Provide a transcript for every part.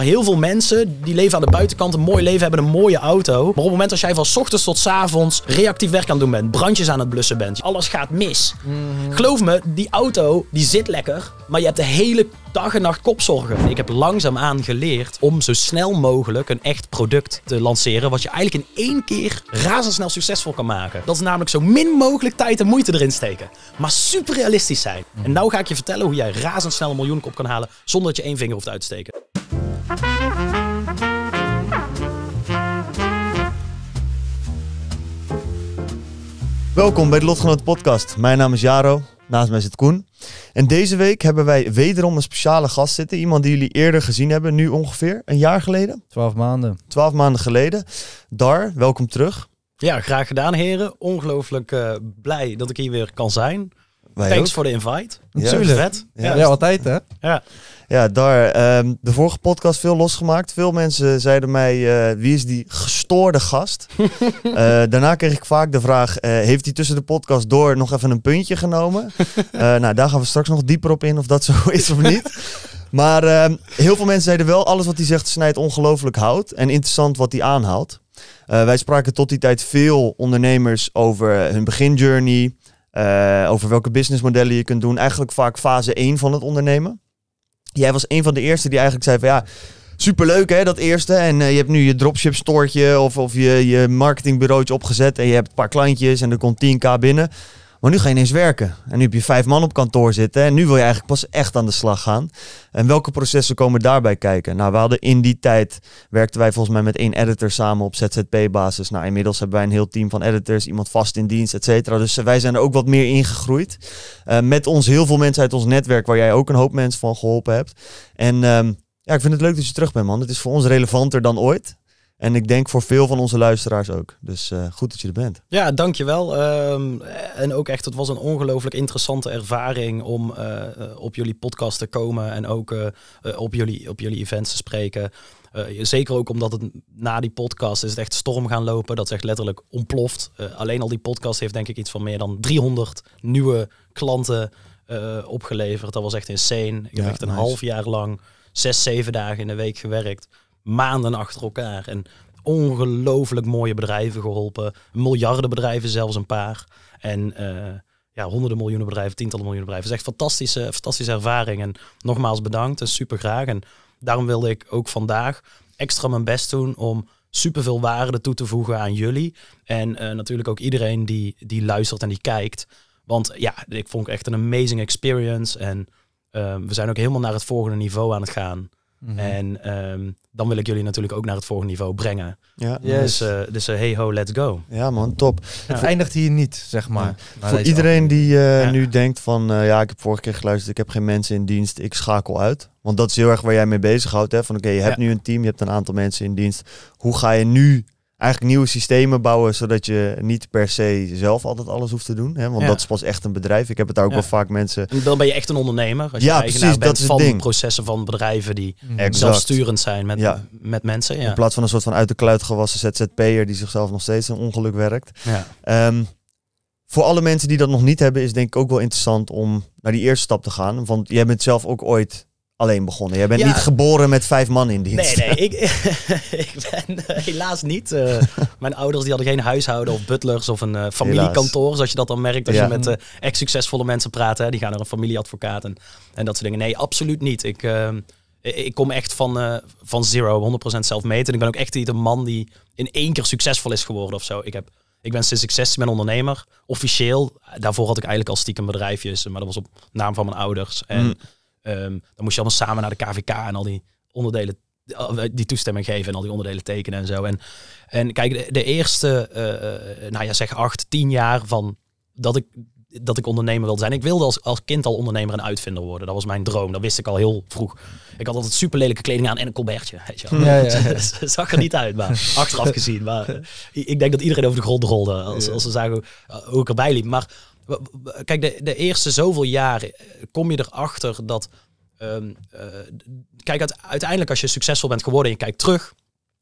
Maar heel veel mensen die leven aan de buitenkant, een mooi leven, hebben een mooie auto. Maar op het moment als jij van ochtends tot avonds reactief werk aan het doen bent, brandjes aan het blussen bent, alles gaat mis. Mhm. Geloof me, die auto die zit lekker, maar je hebt de hele dag en nacht kopzorgen. Ik heb langzaamaan geleerd om zo snel mogelijk een echt product te lanceren. Wat je eigenlijk in één keer razendsnel succesvol kan maken. Dat is namelijk zo min mogelijk tijd en moeite erin steken. Maar super realistisch zijn. En nou ga ik je vertellen hoe jij razendsnel een miljoen op kan halen zonder dat je één vinger hoeft uit te steken. Welkom bij de Lotgenoot Podcast. Mijn naam is Jaro, naast mij zit Koen. En deze week hebben wij wederom een speciale gast zitten. Iemand die jullie eerder gezien hebben, nu ongeveer een jaar geleden. Twaalf maanden. Twaalf maanden geleden. Dar, welkom terug. Ja, graag gedaan heren. Ongelooflijk eh, blij dat ik hier weer kan zijn. Thanks for voor de invite. Ja. Ja. ja, altijd hè. Ja. Ja, daar. Ehm, de vorige podcast veel losgemaakt. Veel mensen zeiden mij, eh, wie is die gestoorde gast? Eh, daarna kreeg ik vaak de vraag, eh, heeft hij tussen de podcast door nog even een puntje genomen? nou, daar gaan we straks nog dieper op in of dat zo is of niet. Maar ehm, heel veel mensen zeiden wel, alles wat hij zegt snijdt ongelooflijk hout. En interessant wat hij aanhaalt. wij spraken tot die tijd veel ondernemers over hun beginjourney. over welke businessmodellen je kunt doen. Eigenlijk vaak fase 1 van het ondernemen. Jij was een van de eerste die eigenlijk zei van ja, superleuk hè, dat eerste. En eh, je hebt nu je dropship stoortje of, of je, je marketingbureautje opgezet en je hebt een paar klantjes en er komt 10k binnen. Maar nu ga je ineens werken. En nu heb je vijf man op kantoor zitten. En nu wil je eigenlijk pas echt aan de slag gaan. En welke processen komen daarbij kijken? Nou, we hadden in die tijd werkten wij volgens mij met één editor samen op ZZP-basis. Nou, inmiddels hebben wij een heel team van editors, iemand vast in dienst, et cetera. Dus eh, wij zijn er ook wat meer ingegroeid. Eh, met ons heel veel mensen uit ons netwerk, waar jij ook een hoop mensen van geholpen hebt. En ehm, ja, ik vind het leuk dat je terug bent, man. Het is voor ons relevanter dan ooit. En ik denk voor veel van onze luisteraars ook. Dus eh, goed dat je er bent. Ja, dankjewel. Um, en ook echt, het was een ongelooflijk interessante ervaring om eh, eh, op jullie podcast te komen en ook op, jullie, op jullie events te spreken. zeker ook omdat het na die podcast is het echt storm gaan lopen. Dat is echt letterlijk ontploft. alleen al die podcast heeft denk ik iets van meer dan 300 nieuwe klanten opgeleverd. Dat was echt insane. Ik heb echt een half jaar lang zes, zeven dagen in de week gewerkt maanden achter elkaar. En ongelooflijk mooie bedrijven geholpen. Miljarden bedrijven zelfs een paar. En eh, ja, honderden miljoenen bedrijven, tientallen miljoenen bedrijven. Het is echt fantastische, fantastische ervaring. En nogmaals bedankt en super graag. En daarom wilde ik ook vandaag extra mijn best doen om superveel waarde toe te voegen aan jullie. En eh, natuurlijk ook iedereen die, die luistert en die kijkt. Want ja, ik vond het echt een amazing experience. En eh, we zijn ook helemaal naar het volgende niveau aan het gaan. Mhm. En ehm, dan wil ik jullie natuurlijk ook naar het volgende niveau brengen. Ja. Dus, eh, dus eh, hey ho, let's go. Ja man, top. Het eindigt hier niet, zeg maar. Voor iedereen die eh, nu denkt van, ja, ik heb vorige keer geluisterd, ik heb geen mensen in dienst, ik schakel uit. Want dat is heel erg waar jij mee bezighoudt. Hè? Van oké, je hebt nu een team, je hebt een aantal mensen in dienst. Hoe ga je nu eigenlijk nieuwe systemen bouwen, zodat je niet per se zelf altijd alles hoeft te doen. Hè? Want dat is pas echt een bedrijf. Ik heb het daar ook wel vaak mensen. dan ben je echt een ondernemer. Als ja, je precies. Bent dat van de processen van bedrijven die mm. exact. zelfsturend zijn met, ja. met mensen. In plaats van een soort van uit de kluit gewassen ZZP'er die zichzelf nog steeds een ongeluk werkt. Ehm, voor alle mensen die dat nog niet hebben, is denk ik ook wel interessant om naar die eerste stap te gaan. Want jij bent zelf ook ooit alleen begonnen. Je bent niet geboren met vijf man in dienst. Nee, nee, ik, ik ben eh, helaas niet. Eh. mijn ouders die hadden geen huishouden of butlers of een eh, familiekantoor, zoals je dat dan merkt als je met echt succesvolle mensen praat. Hè. Die gaan naar een familieadvocaat en, en dat soort dingen. Nee, absoluut niet. Ik, ik kom echt van, van zero, 100% zelf En ik ben ook echt niet een man die in één keer succesvol is geworden of zo. Ik heb... Ik ben sinds ik 16 ben ondernemer. Officieel. Daarvoor had ik eigenlijk al stiekem bedrijfjes. Maar dat was op naam van mijn ouders. En mm. Ehm, dan moest je allemaal samen naar de KVK en al die onderdelen eh, die toestemming geven en al die onderdelen tekenen en zo. En, en kijk, de, eerste, uh, nou ja, zeg acht, tien jaar van dat ik, dat ik ondernemer wilde zijn. Ik wilde als, als kind al ondernemer en uitvinder worden. Dat was mijn droom. Dat wist ik al heel vroeg. Ik had altijd super lelijke kleding aan en een colbertje. Weet je wel. Zag er niet uit, maar achteraf gezien. Maar ik denk dat iedereen over de grond rolde als, als ze zagen hoe ik erbij liep. Maar Kijk, de, de eerste zoveel jaren eh, kom je erachter dat. Ehm, eh, kijk, uiteindelijk als je succesvol bent geworden en je kijkt terug,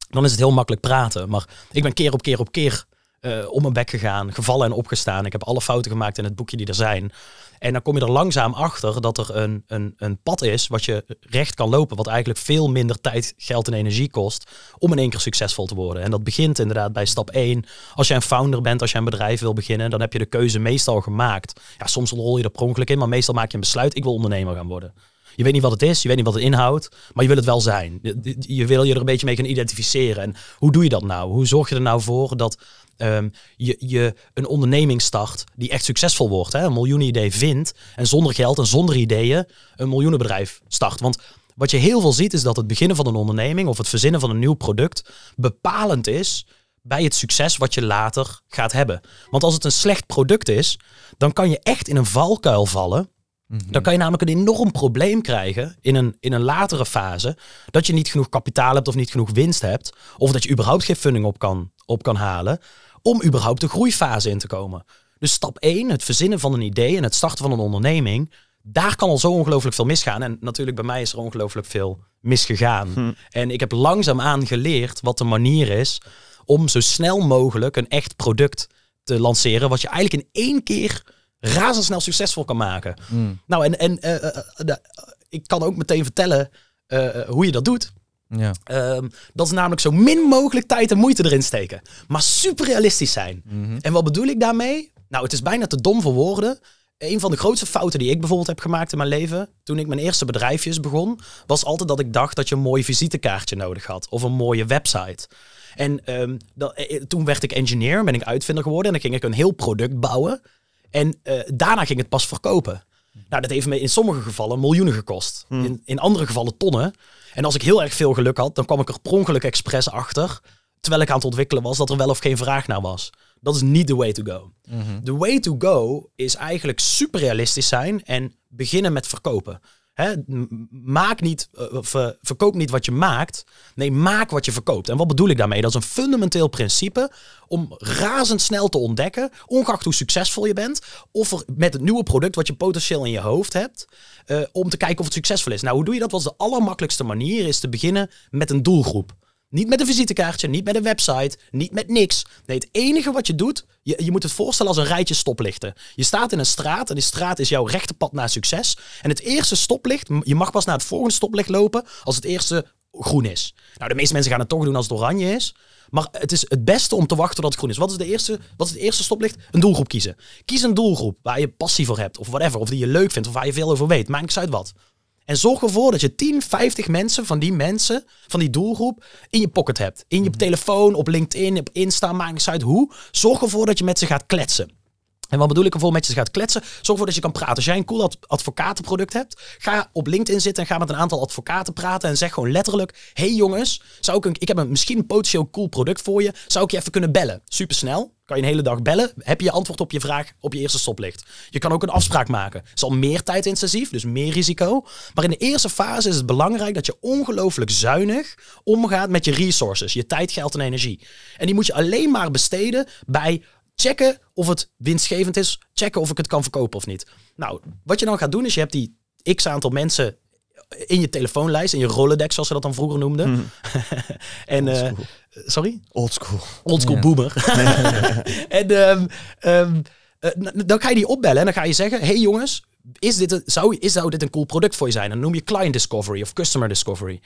dan is het heel makkelijk praten. Maar ik ben keer op keer op keer eh, om mijn bek gegaan, gevallen en opgestaan. Ik heb alle fouten gemaakt in het boekje die er zijn. En dan kom je er langzaam achter dat er een, een, een pad is wat je recht kan lopen, wat eigenlijk veel minder tijd, geld en energie kost om in één keer succesvol te worden. En dat begint inderdaad bij stap 1. Als jij een founder bent, als jij een bedrijf wil beginnen, dan heb je de keuze meestal gemaakt. Ja, soms rol je er pronkelijk in, maar meestal maak je een besluit, ik wil ondernemer gaan worden. Je weet niet wat het is, je weet niet wat het inhoudt, maar je wil het wel zijn. Je, wil je er een beetje mee kunnen identificeren. En hoe doe je dat nou? Hoe zorg je er nou voor dat ehm, je, je een onderneming start die echt succesvol wordt? Hè? Een miljoenen idee vindt en zonder geld en zonder ideeën een miljoenenbedrijf start. Want wat je heel veel ziet is dat het beginnen van een onderneming of het verzinnen van een nieuw product bepalend is bij het succes wat je later gaat hebben. Want als het een slecht product is, dan kan je echt in een valkuil vallen Mhm. Dan kan je namelijk een enorm probleem krijgen in een, in een latere fase. Dat je niet genoeg kapitaal hebt of niet genoeg winst hebt. Of dat je überhaupt geen funding op kan, op kan halen. Om überhaupt de groeifase in te komen. Dus stap 1, het verzinnen van een idee en het starten van een onderneming. Daar kan al zo ongelooflijk veel misgaan. En natuurlijk bij mij is er ongelooflijk veel misgegaan. Hm. En ik heb langzaamaan geleerd wat de manier is om zo snel mogelijk een echt product te lanceren. Wat je eigenlijk in één keer razendsnel succesvol kan maken. Hmm. Nou, en, en eh, eh, eh, ik kan ook meteen vertellen hoe je dat doet. Ja. Ehm, dat is namelijk zo min mogelijk tijd en moeite erin steken. Maar super realistisch zijn. Mhm. En wat bedoel ik daarmee? Nou, het is bijna te dom voor woorden. Een van de grootste fouten die ik bijvoorbeeld heb gemaakt in mijn leven, toen ik mijn eerste bedrijfjes begon, was altijd dat ik dacht dat je een mooi visitekaartje nodig had of een mooie website. En ehm, dat, toen werd ik engineer, ben ik uitvinder geworden en dan ging ik een heel product bouwen. En eh, daarna ging het pas verkopen. Nou, dat heeft me in sommige gevallen miljoenen gekost. Hmm. In, in andere gevallen tonnen. En als ik heel erg veel geluk had, dan kwam ik er per ongeluk expres achter. Terwijl ik aan het ontwikkelen was, dat er wel of geen vraag naar was. Dat is niet de way to go. De mhm. way to go is eigenlijk super realistisch zijn en beginnen met verkopen maak niet, eh, eh, verkoop niet wat je maakt. Nee, maak wat je verkoopt. En wat bedoel ik daarmee? Dat is een fundamenteel principe om razendsnel te ontdekken, ongeacht hoe succesvol je bent, of met het nieuwe product wat je potentieel in je hoofd hebt, eh, om te kijken of het succesvol is. Nou, hoe doe je dat? Wat de allermakkelijkste manier? Is te beginnen met een doelgroep. Niet met een visitekaartje, niet met een website, niet met niks. Nee, het enige wat je doet, je, je moet het voorstellen als een rijtje stoplichten. Je staat in een straat en die straat is jouw rechte pad naar succes. En het eerste stoplicht, je mag pas naar het volgende stoplicht lopen als het eerste groen is. Nou, de meeste mensen gaan het toch doen als het oranje is. Maar het is het beste om te wachten tot het groen is. Wat is, de eerste, wat is het eerste stoplicht? Een doelgroep kiezen. Kies een doelgroep waar je passie voor hebt, of whatever, of die je leuk vindt, of waar je veel over weet. Maakt niks uit wat. En zorg ervoor dat je 10, 50 mensen van die mensen, van die doelgroep, in je pocket hebt. In je telefoon, op LinkedIn, op Insta, maakt niet uit hoe. Zorg ervoor dat je met ze gaat kletsen. En wat bedoel ik ervoor met je gaat kletsen? Zorg ervoor dat je kan praten. Als jij een cool advocatenproduct hebt, ga op LinkedIn zitten en ga met een aantal advocaten praten. En zeg gewoon letterlijk: Hey jongens, zou ik, een, ik heb een, misschien een potentieel cool product voor je. Zou ik je even kunnen bellen? Supersnel. Kan je een hele dag bellen? Heb je je antwoord op je vraag op je eerste stoplicht? Je kan ook een afspraak maken. Het is al meer tijdintensief, dus meer risico. Maar in de eerste fase is het belangrijk dat je ongelooflijk zuinig omgaat met je resources, je tijd, geld en energie. En die moet je alleen maar besteden bij checken of het winstgevend is, checken of ik het kan verkopen of niet. Nou, wat je dan gaat doen is je hebt die x aantal mensen in je telefoonlijst, in je Rolodex, zoals ze dat dan vroeger noemden. Mhm. en, eh, sorry? Old school. Old school boomer. en ehm, ehm, eh, dan ga je die opbellen en dan ga je zeggen, hey jongens, is dit zou, is, zou dit een cool product voor je zijn? dan noem je client discovery of customer discovery.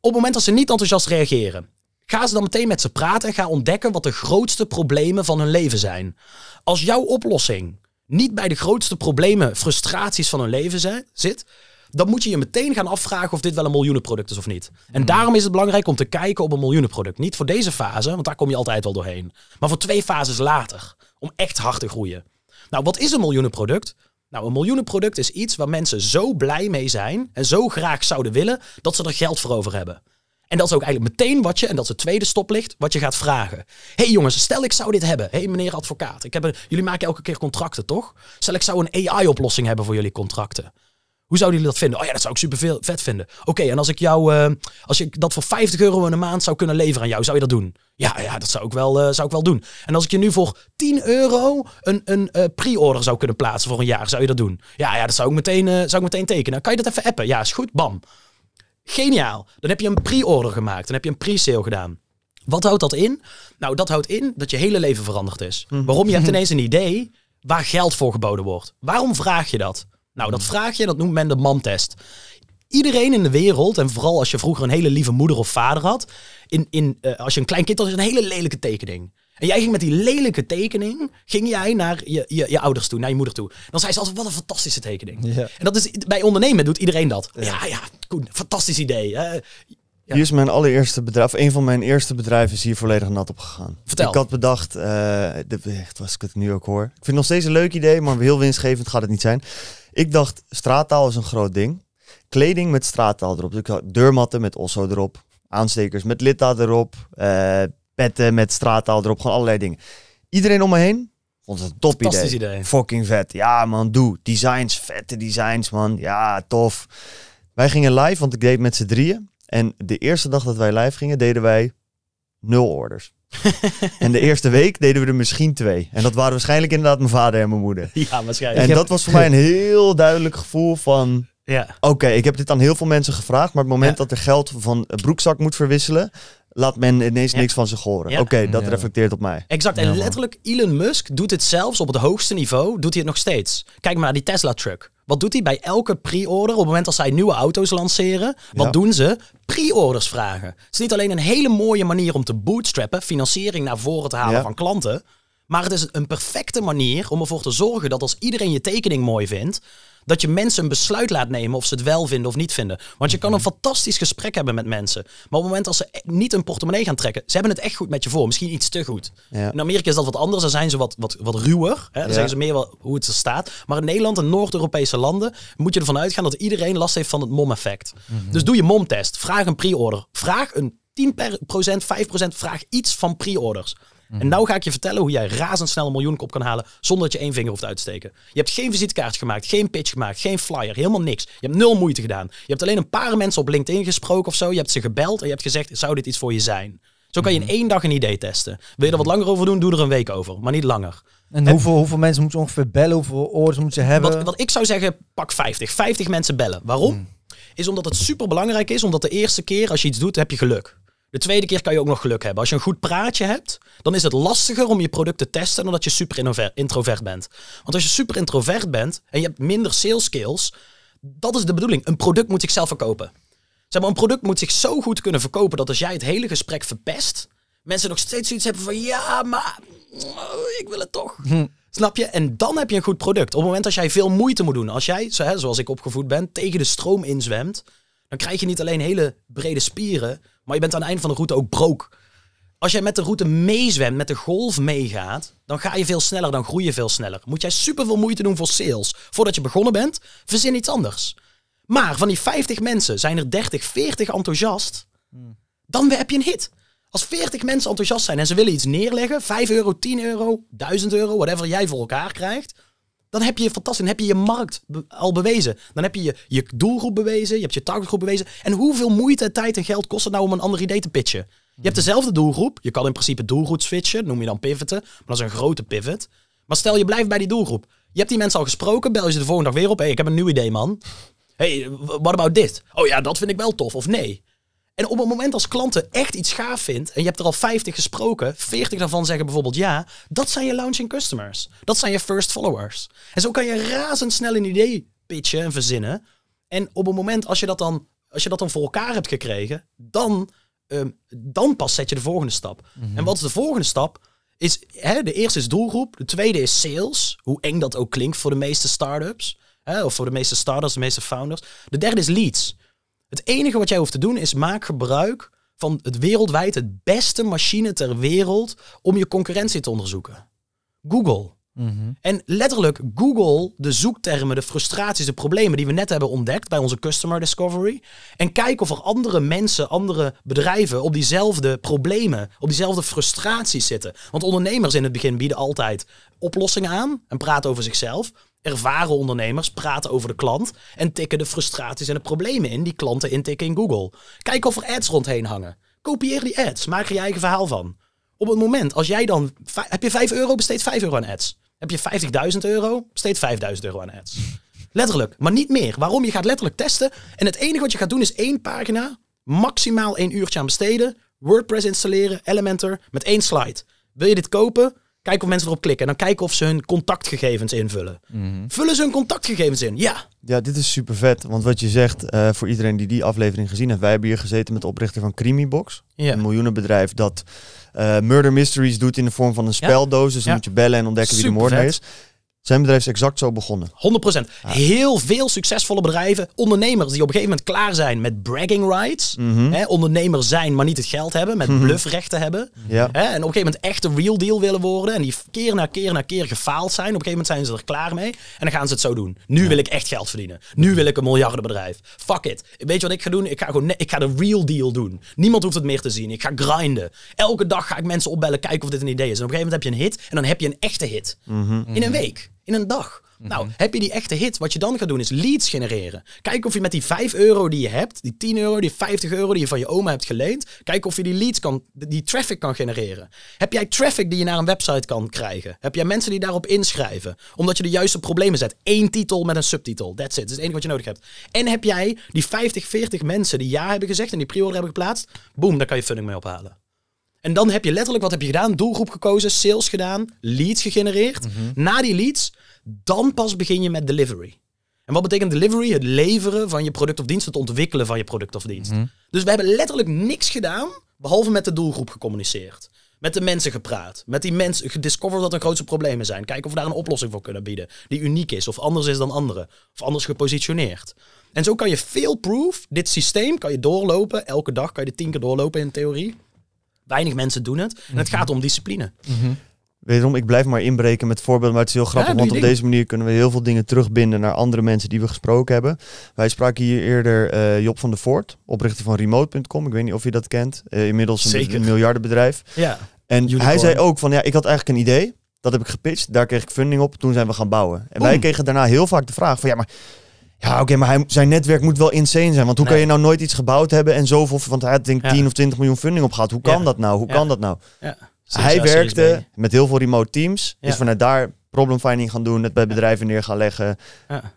Op het moment dat ze niet enthousiast reageren, Ga ze dan meteen met ze praten en ga ontdekken wat de grootste problemen van hun leven zijn. Als jouw oplossing niet bij de grootste problemen, frustraties van hun leven zijn, zit, dan moet je je meteen gaan afvragen of dit wel een miljoenenproduct is of niet. En hmm. daarom is het belangrijk om te kijken op een miljoenenproduct. Niet voor deze fase, want daar kom je altijd wel doorheen. Maar voor twee fases later, om echt hard te groeien. Nou, wat is een miljoenenproduct? Nou, een miljoenenproduct is iets waar mensen zo blij mee zijn en zo graag zouden willen dat ze er geld voor over hebben. En dat is ook eigenlijk meteen wat je, en dat is het tweede stoplicht, wat je gaat vragen. hey jongens, stel ik zou dit hebben. hey meneer advocaat, ik heb jullie maken elke keer contracten, toch? Stel ik zou een AI-oplossing hebben voor jullie contracten. Hoe zouden jullie dat vinden? Oh ja, dat zou ik super vet vinden. Oké, en als ik jou, eh, als ik dat voor 50 euro in maand zou kunnen leveren aan jou, zou je dat doen? Ja, ja dat zou ik, wel, eh, zou ik wel doen. En als ik je nu voor 10 euro een, een eh, pre-order zou kunnen plaatsen voor een jaar, zou je dat doen? Ja, ja dat zou ik meteen, zou ik meteen tekenen. Kan je dat even appen? Ja, is goed, bam. Geniaal. Dan heb je een pre-order gemaakt. Dan heb je een pre-sale gedaan. Wat houdt dat in? Nou, dat houdt in dat je hele leven veranderd is. Mhm. Waarom? Je hebt ineens een idee waar geld voor geboden wordt. Waarom vraag je dat? Nou, dat mhm. vraag je, dat noemt men de mantest. Iedereen in de wereld, en vooral als je vroeger een hele lieve moeder of vader had, in, in, eh, als je een klein kind had, is een hele lelijke tekening. En jij ging met die lelijke tekening, ging jij naar je, je, je ouders toe, naar je moeder toe. Dan zei ze altijd, wat een fantastische tekening. En dat is, bij ondernemen doet iedereen dat. Ja, ja, ja fantastisch idee. Hier is mijn allereerste bedrijf, een van mijn eerste bedrijven is hier volledig nat op gegaan. Vertel. Ik had bedacht, uh, was ik het nu ook hoor. Ik vind het nog steeds een leuk idee, maar heel winstgevend gaat het niet zijn. Ik dacht, straattaal is een groot ding. Kleding met straattaal erop. Dus ik had deurmatten met osso erop. Aanstekers met litta erop. Eh, petten, met straattaal erop, gewoon allerlei dingen. Iedereen om me heen vond het een top Fantastisch idee. Fucking vet. Ja man, doe. Designs, vette designs man. Ja, tof. Wij gingen live, want ik deed met z'n drieën. En de eerste dag dat wij live gingen, deden wij nul orders. en de eerste week deden we er misschien twee. En dat waren waarschijnlijk inderdaad mijn vader en mijn moeder. Ja, waarschijnlijk. En dat was voor mij een heel duidelijk gevoel van... Ja. Oké, ik heb dit aan heel veel mensen gevraagd, maar het moment dat er geld van broekzak moet verwisselen, laat men ineens niks van zich horen. Oké, dat reflecteert op mij. Exact. En letterlijk, Elon Musk doet het zelfs op het hoogste niveau, doet hij het nog steeds. Kijk maar naar die Tesla-truck. Wat doet hij bij elke pre-order? Op het moment dat zij nieuwe auto's lanceren, wat doen ze? Pre-orders vragen. Het is niet alleen een hele mooie manier om te bootstrappen, financiering naar voren te halen van klanten. Maar het is een perfecte manier om ervoor te zorgen dat als iedereen je tekening mooi vindt, dat je mensen een besluit laat nemen of ze het wel vinden of niet vinden. Want je kan een fantastisch gesprek hebben met mensen. Maar op het moment als ze e- niet een portemonnee gaan trekken, ze hebben het echt goed met je voor. Misschien iets te goed. In Amerika is dat wat anders. Dan zijn ze wat, wat, wat ruwer. Hè? Dan zeggen ze meer wel hoe het er staat. Maar in Nederland en Noord-Europese landen moet je ervan uitgaan dat iedereen last heeft van het mom-effect. Mhm. Dus doe je momtest. Vraag een pre-order. Vraag een 10%, 5%, vraag iets van pre-orders. Mhm. En nou ga ik je vertellen hoe jij razendsnel een miljoen kop kan halen zonder dat je één vinger hoeft uit te steken. Je hebt geen visitekaart gemaakt, geen pitch gemaakt, geen flyer, helemaal niks. Je hebt nul moeite gedaan. Je hebt alleen een paar mensen op LinkedIn gesproken of zo. Je hebt ze gebeld en je hebt gezegd, zou dit iets voor je zijn? Zo kan je in mhm. één dag een idee testen. Wil je er wat mhm. langer over doen, doe er een week over, maar niet langer. En, hoeveel, hoeveel mensen moeten ongeveer bellen? Hoeveel orders moeten ze hebben? Wat, ik zou zeggen, pak 50. 50 mensen bellen. Waarom? Is omdat het super belangrijk is, omdat de eerste keer als je iets doet, heb je geluk. De tweede keer kan je ook nog geluk hebben. Als je een goed praatje hebt, dan is het lastiger om je product te testen dan dat je super introvert bent. Want als je super introvert bent en je hebt minder sales skills, dat is de bedoeling. Een product moet zichzelf verkopen. Zeg maar, een product moet zich zo goed kunnen verkopen dat als jij het hele gesprek verpest, mensen nog steeds zoiets hebben van ja, maar oh, ik wil het toch. Hm. Snap je? En dan heb je een goed product. Op het moment dat jij veel moeite moet doen, als jij, zoals ik opgevoed ben, tegen de stroom inzwemt, dan krijg je niet alleen hele brede spieren, maar je bent aan het eind van de route ook broke. Als jij met de route meezwemt, met de golf meegaat, dan ga je veel sneller, dan groei je veel sneller. Moet jij superveel moeite doen voor sales. Voordat je begonnen bent, verzin iets anders. Maar van die 50 mensen zijn er 30, 40 enthousiast. Dan heb je een hit. Als 40 mensen enthousiast zijn en ze willen iets neerleggen, 5 euro, 10 euro, 1000 euro, whatever jij voor elkaar krijgt, dan heb je fantastisch. Dan heb je je markt al bewezen. Dan heb je je, je doelgroep bewezen. Je hebt je targetgroep bewezen. En hoeveel moeite, tijd en geld kost het nou om een ander idee te pitchen? Je hebt mhm. dezelfde doelgroep. Je kan in principe doelgroep switchen. Noem je dan pivoten. Maar dat is een grote pivot. Maar stel je blijft bij die doelgroep. Je hebt die mensen al gesproken. Bel je ze de volgende dag weer op. Hé, hey, ik heb een nieuw idee, man. hey, what about dit? Oh ja, dat vind ik wel tof. Of nee. En op het moment als klanten echt iets gaaf vindt en je hebt er al 50 gesproken, 40 daarvan zeggen bijvoorbeeld ja, dat zijn je launching customers. Dat zijn je first followers. En zo kan je razendsnel een idee pitchen en verzinnen. En op het moment als je dat dan, als je dat dan voor elkaar hebt gekregen, dan, ehm, dan pas zet je de volgende stap. Mhm. En wat is de volgende stap? Is, hè, de eerste is doelgroep, de tweede is sales, hoe eng dat ook klinkt voor de meeste startups. Hè, of voor de meeste starters, de meeste founders. De derde is leads. Het enige wat jij hoeft te doen is maak gebruik van het wereldwijd het beste machine ter wereld om je concurrentie te onderzoeken. Google. Mhm. En letterlijk, Google de zoektermen, de frustraties, de problemen die we net hebben ontdekt bij onze customer discovery. En kijk of er andere mensen, andere bedrijven op diezelfde problemen, op diezelfde frustraties zitten. Want ondernemers in het begin bieden altijd oplossingen aan en praten over zichzelf. Ervaren ondernemers praten over de klant en tikken de frustraties en de problemen in die klanten intikken in Google. Kijk of er ads rondheen hangen. Kopieer die ads, maak er je eigen verhaal van. Op het moment, als jij dan... Heb je 5 euro, besteed 5 euro aan ads. Heb je 50.000 euro, besteed 5.000 euro aan ads. Letterlijk, maar niet meer. Waarom? Je gaat letterlijk testen. En het enige wat je gaat doen is één pagina, maximaal één uurtje aan besteden. WordPress installeren, Elementor, met één slide. Wil je dit kopen? Kijken of mensen erop klikken. En dan kijken of ze hun contactgegevens invullen. Mhm. Vullen ze hun contactgegevens in? Ja. Ja, dit is super vet. Want wat je zegt, eh, voor iedereen die die aflevering gezien heeft. Wij hebben hier gezeten met de oprichter van Creamybox. Box, Een miljoenenbedrijf dat eh, murder mysteries doet in de vorm van een speldoos. Dus dan moet je bellen en ontdekken wie de moordenaar vet. is. Zijn bedrijf is exact zo begonnen. 100%. Heel veel succesvolle bedrijven, ondernemers die op een gegeven moment klaar zijn met bragging rights. Mm hè, ondernemer zijn, maar niet het geld hebben, met mhm. bluffrechten hebben. Hè, en op een gegeven moment echt een real deal willen worden. En die keer na keer na keer gefaald zijn. Op een gegeven moment zijn ze er klaar mee. En dan gaan ze het zo doen. Nu wil ik echt geld verdienen. Nu wil ik een miljardenbedrijf. Fuck it. Weet je wat ik ga doen? Ik ga, gewoon ik ga de real deal doen. Niemand hoeft het meer te zien. Ik ga grinden. Elke dag ga ik mensen opbellen, kijken of dit een idee is. En op een gegeven moment heb je een hit. En dan heb je een echte hit. Mhm. In een week in een dag. Mhm. Nou, heb je die echte hit, wat je dan gaat doen is leads genereren. Kijk of je met die 5 euro die je hebt, die 10 euro, die 50 euro die je van je oma hebt geleend, kijk of je die leads kan, die traffic kan genereren. Heb jij traffic die je naar een website kan krijgen? Heb jij mensen die daarop inschrijven? Omdat je de juiste problemen zet. Eén titel met een subtitel, that's it. Dat is het enige wat je nodig hebt. En heb jij die 50, 40 mensen die ja hebben gezegd en die pre-order hebben geplaatst, boom, daar kan je funding mee ophalen. En dan heb je letterlijk, wat heb je gedaan? Doelgroep gekozen, sales gedaan, leads gegenereerd. Mhm. Na die leads, dan pas begin je met delivery. En wat betekent delivery? Het leveren van je product of dienst, het ontwikkelen van je product of dienst. Mhm. Dus we hebben letterlijk niks gedaan, behalve met de doelgroep gecommuniceerd. Met de mensen gepraat. Met die mensen gediscoverd wat er grootste problemen zijn. Kijken of we daar een oplossing voor kunnen bieden. Die uniek is of anders is dan anderen. Of anders gepositioneerd. En zo kan je veel proof, dit systeem kan je doorlopen. Elke dag kan je dit tien keer doorlopen in theorie. Weinig mensen doen het. En het mhm. gaat om discipline. Mm -hmm. Wederom, ik blijf maar inbreken met voorbeelden, maar het is heel grappig, want op deze manier kunnen we heel veel dingen terugbinden naar andere mensen die we gesproken hebben. Wij spraken hier eerder uh, Job van der Voort, oprichter van remote.com. Ik weet niet of je dat kent. Eh, inmiddels een, Zeker. miljardenbedrijf. Ja. En hij zei ook van, ja, ik had eigenlijk een idee. Dat heb ik gepitcht, daar kreeg ik funding op, toen zijn we gaan bouwen. En wij kregen daarna heel vaak de vraag van, ja, maar ja, oké, maar zijn netwerk moet wel insane zijn. Want hoe kan je nou nooit iets gebouwd hebben en zoveel... Want hij had denk ik 10 of 20 miljoen funding opgehaald. Hoe kan dat nou? Hoe kan dat nou? Hij werkte met heel veel remote teams. Is vanuit daar problemfinding gaan doen, het bij bedrijven neer gaan leggen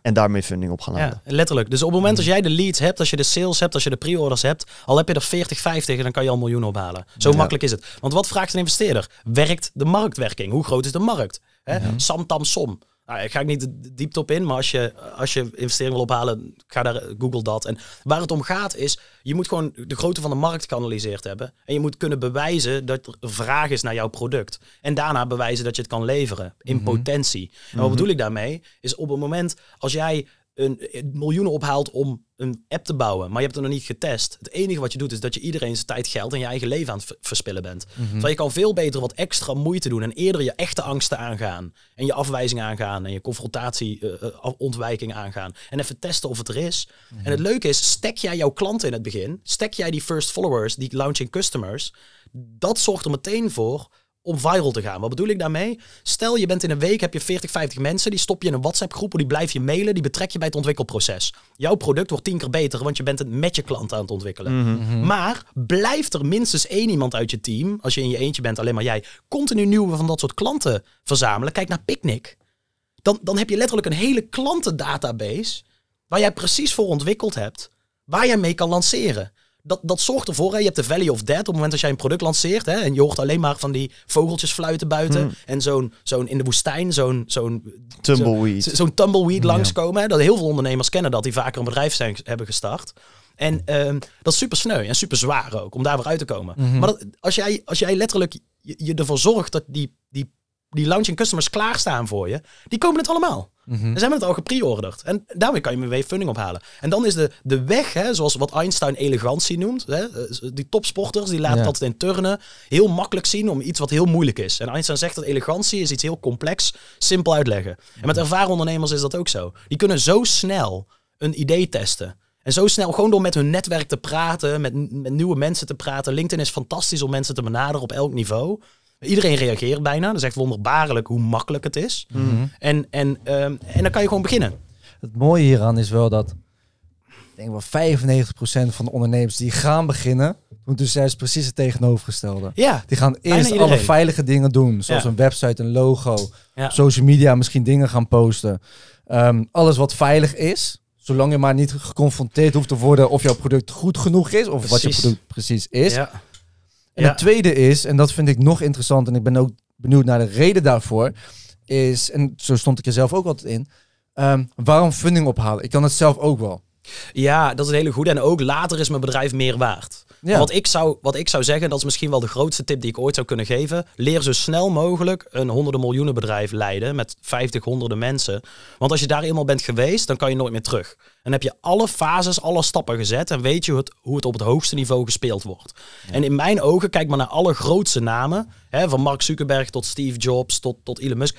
en daarmee funding op gaan halen. Ja, letterlijk. Dus op het moment dat mm. jij de leads hebt, als je de sales hebt, als je de pre-orders hebt, al heb je er 40, 50, dan kan je al miljoen ophalen. Zo makkelijk is het. Want wat vraagt een investeerder? Werkt de marktwerking? Hoe groot is de markt? Hè? Sam tam som nou, ik ga niet diep op in, maar als je, als je investering wil ophalen, ga daar eh, Google dat. En waar het om gaat is, je moet gewoon de grootte van de markt geanalyseerd hebben. En je moet kunnen bewijzen dat er vraag is naar jouw product. En daarna bewijzen dat je het kan leveren in mhm. potentie. En wat mhm. bedoel ik daarmee? Is op het moment als jij een, eh, miljoenen ophaalt om een app te bouwen, maar je hebt het nog niet getest. Het enige wat je doet is dat je iedereen zijn tijd, geld en je eigen leven aan het verspillen bent. Mm je kan veel beter wat extra moeite doen en eerder je echte angsten aangaan en je afwijzing aangaan en je confrontatie eh, eh, ontwijking aangaan en even testen of het er is. Mhm. En het leuke is, stek jij jouw klanten in het begin, stek jij die first followers, die launching customers, dat zorgt er meteen voor om viral te gaan. Wat bedoel ik daarmee? Stel, je bent in een week, heb je 40, 50 mensen, die stop je in een WhatsApp-groep, die blijf je mailen, die betrek je bij het ontwikkelproces. Jouw product wordt tien keer beter, want je bent het met je klant aan het ontwikkelen. Mhm. Mhm. Maar blijft er minstens één iemand uit je team, als je in je eentje bent, alleen maar jij, continu nieuwe van dat soort klanten verzamelen, kijk naar Picnic. Dan, dan heb je letterlijk een hele klantendatabase waar jij precies voor ontwikkeld hebt, waar jij mee kan lanceren dat, dat zorgt ervoor, hè, je hebt de Valley of Dead op het moment dat jij een product lanceert hè, en je hoort alleen maar van die vogeltjes fluiten buiten hmm. en zo'n zo'n in de woestijn, zo'n zo'n tumbleweed, zo'n tumbleweed langskomen. Hè, dat heel veel ondernemers kennen dat, die vaker een bedrijf zijn, hebben gestart. En ehm, dat is super sneu en super zwaar ook om daar weer uit te komen. Mhm. Maar als, jij, als jij letterlijk je, ervoor zorgt dat die, die, die launching customers klaarstaan voor je, die komen het allemaal. Mhm. En ze hebben het al gepreorderd. En daarmee kan je mijn funding ophalen. En dan is de, de weg, hè, zoals wat Einstein elegantie noemt. Hè, eh, die topsporters die laten ja. dat in turnen heel makkelijk zien om iets wat heel moeilijk is. En Einstein zegt dat elegantie is iets heel complex, simpel uitleggen. En met mhm. ervaren ondernemers is dat ook zo. Die kunnen zo snel een idee testen. En zo snel, gewoon door met hun netwerk te praten, met, met, nieuwe mensen te praten. LinkedIn is fantastisch om mensen te benaderen op elk niveau. Iedereen reageert bijna. Dat is echt wonderbaarlijk hoe makkelijk het is. Mhm. en, en, ehm, en dan kan je gewoon beginnen. Het mooie hieraan is wel dat ik denk wel 95% van de ondernemers die gaan beginnen, moeten dus juist precies het tegenovergestelde. Ja, die gaan eerst alle veilige dingen doen, zoals een website, een logo, social media, misschien dingen gaan posten. Ehm, alles wat veilig is, zolang je maar niet geconfronteerd hoeft te worden of jouw product goed genoeg is of wat je product precies is. Ja. En het tweede is, en dat vind ik nog interessant, en ik ben ook benieuwd naar de reden daarvoor, is, en zo stond ik er zelf ook altijd in, ehm, waarom funding ophalen? Ik kan het zelf ook wel. Ja, dat is een hele goede. En ook later is mijn bedrijf meer waard. Ja. Wat, ik zou, wat ik zou zeggen, dat is misschien wel de grootste tip die ik ooit zou kunnen geven. Leer zo snel mogelijk een honderden miljoenen bedrijf leiden met vijftig, honderden mensen. Want als je daar eenmaal bent geweest, dan kan je nooit meer terug en heb je alle fases, alle stappen gezet en weet je hoe het, hoe het op het hoogste niveau gespeeld wordt. En in mijn ogen, kijk maar naar alle grootste namen, hè, van Mark Zuckerberg tot Steve Jobs tot, tot Elon Musk.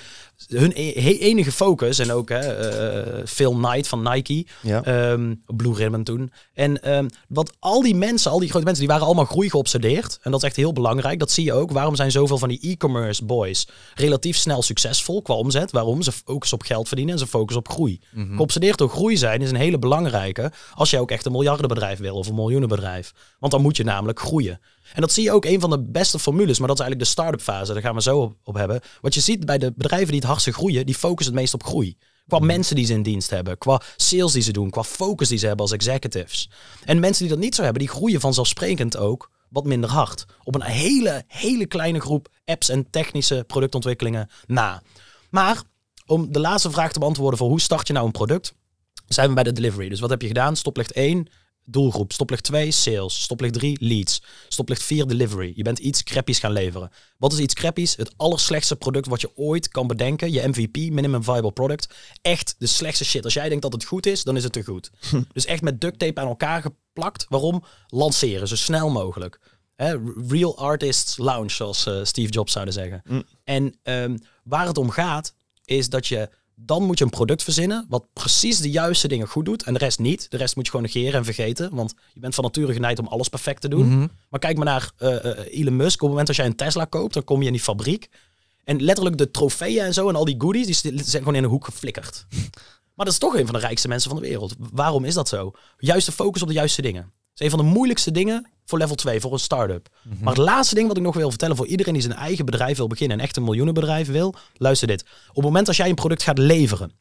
Hun e-, enige focus, en ook hè, uh, Phil Knight van Nike, ehm, Blue Ribbon toen. En ehm, wat al die mensen, al die grote mensen, die waren allemaal groei geobsedeerd. En dat is echt heel belangrijk, dat zie je ook. Waarom zijn zoveel van die e-commerce boys relatief snel succesvol qua omzet? Waarom? Ze focussen op geld verdienen en ze focus op groei. Mhm. Geobsedeerd door groei zijn is een hele belangrijke als jij ook echt een miljardenbedrijf wil of een miljoenenbedrijf. Want dan moet je namelijk groeien. En dat zie je ook een van de beste formules, maar dat is eigenlijk de start-up fase. Daar gaan we zo op, op hebben. Wat je ziet bij de bedrijven die het hardst groeien, die focussen het meest op groei. Qua mhm. mensen die ze in dienst hebben, qua sales die ze doen, qua focus die ze hebben als executives. En mensen die dat niet zo hebben, die groeien vanzelfsprekend ook wat minder hard. Op een hele, hele kleine groep apps en technische productontwikkelingen na. Maar om de laatste vraag te beantwoorden voor hoe start je nou een product? zijn we bij de delivery. Dus wat heb je gedaan? Stoplicht 1, doelgroep. Stoplicht 2, sales. Stoplicht 3, leads. Stoplicht 4, delivery. Je bent iets crappies gaan leveren. Wat is iets crappies? Het allerslechtste product wat je ooit kan bedenken. Je MVP, Minimum Viable Product. Echt de slechtste shit. Als jij denkt dat het goed is, dan is het te goed. dus echt met duct tape aan elkaar geplakt. Waarom? Lanceren, zo snel mogelijk. Real Artists Lounge, zoals eh, Steve Jobs zouden zeggen. Mm. En ehm, waar het om gaat, is dat je dan moet je een product verzinnen wat precies de juiste dingen goed doet en de rest niet. De rest moet je gewoon negeren en vergeten, want je bent van nature geneigd om alles perfect te doen. Mhm. Maar kijk maar naar eh, eh, Elon Musk. Op het moment dat jij een Tesla koopt, dan kom je in die fabriek. En letterlijk de trofeeën en zo en al die goodies, die zijn gewoon in een hoek geflikkerd. maar dat is toch een van de rijkste mensen van de wereld. Waarom is dat zo? Juiste focus op de juiste dingen is een van de moeilijkste dingen voor level 2, voor een start-up. Mhm. Maar het laatste ding wat ik nog wil vertellen voor iedereen die zijn eigen bedrijf wil beginnen en echt een miljoenenbedrijf wil, luister dit. Op het moment als jij een product gaat leveren,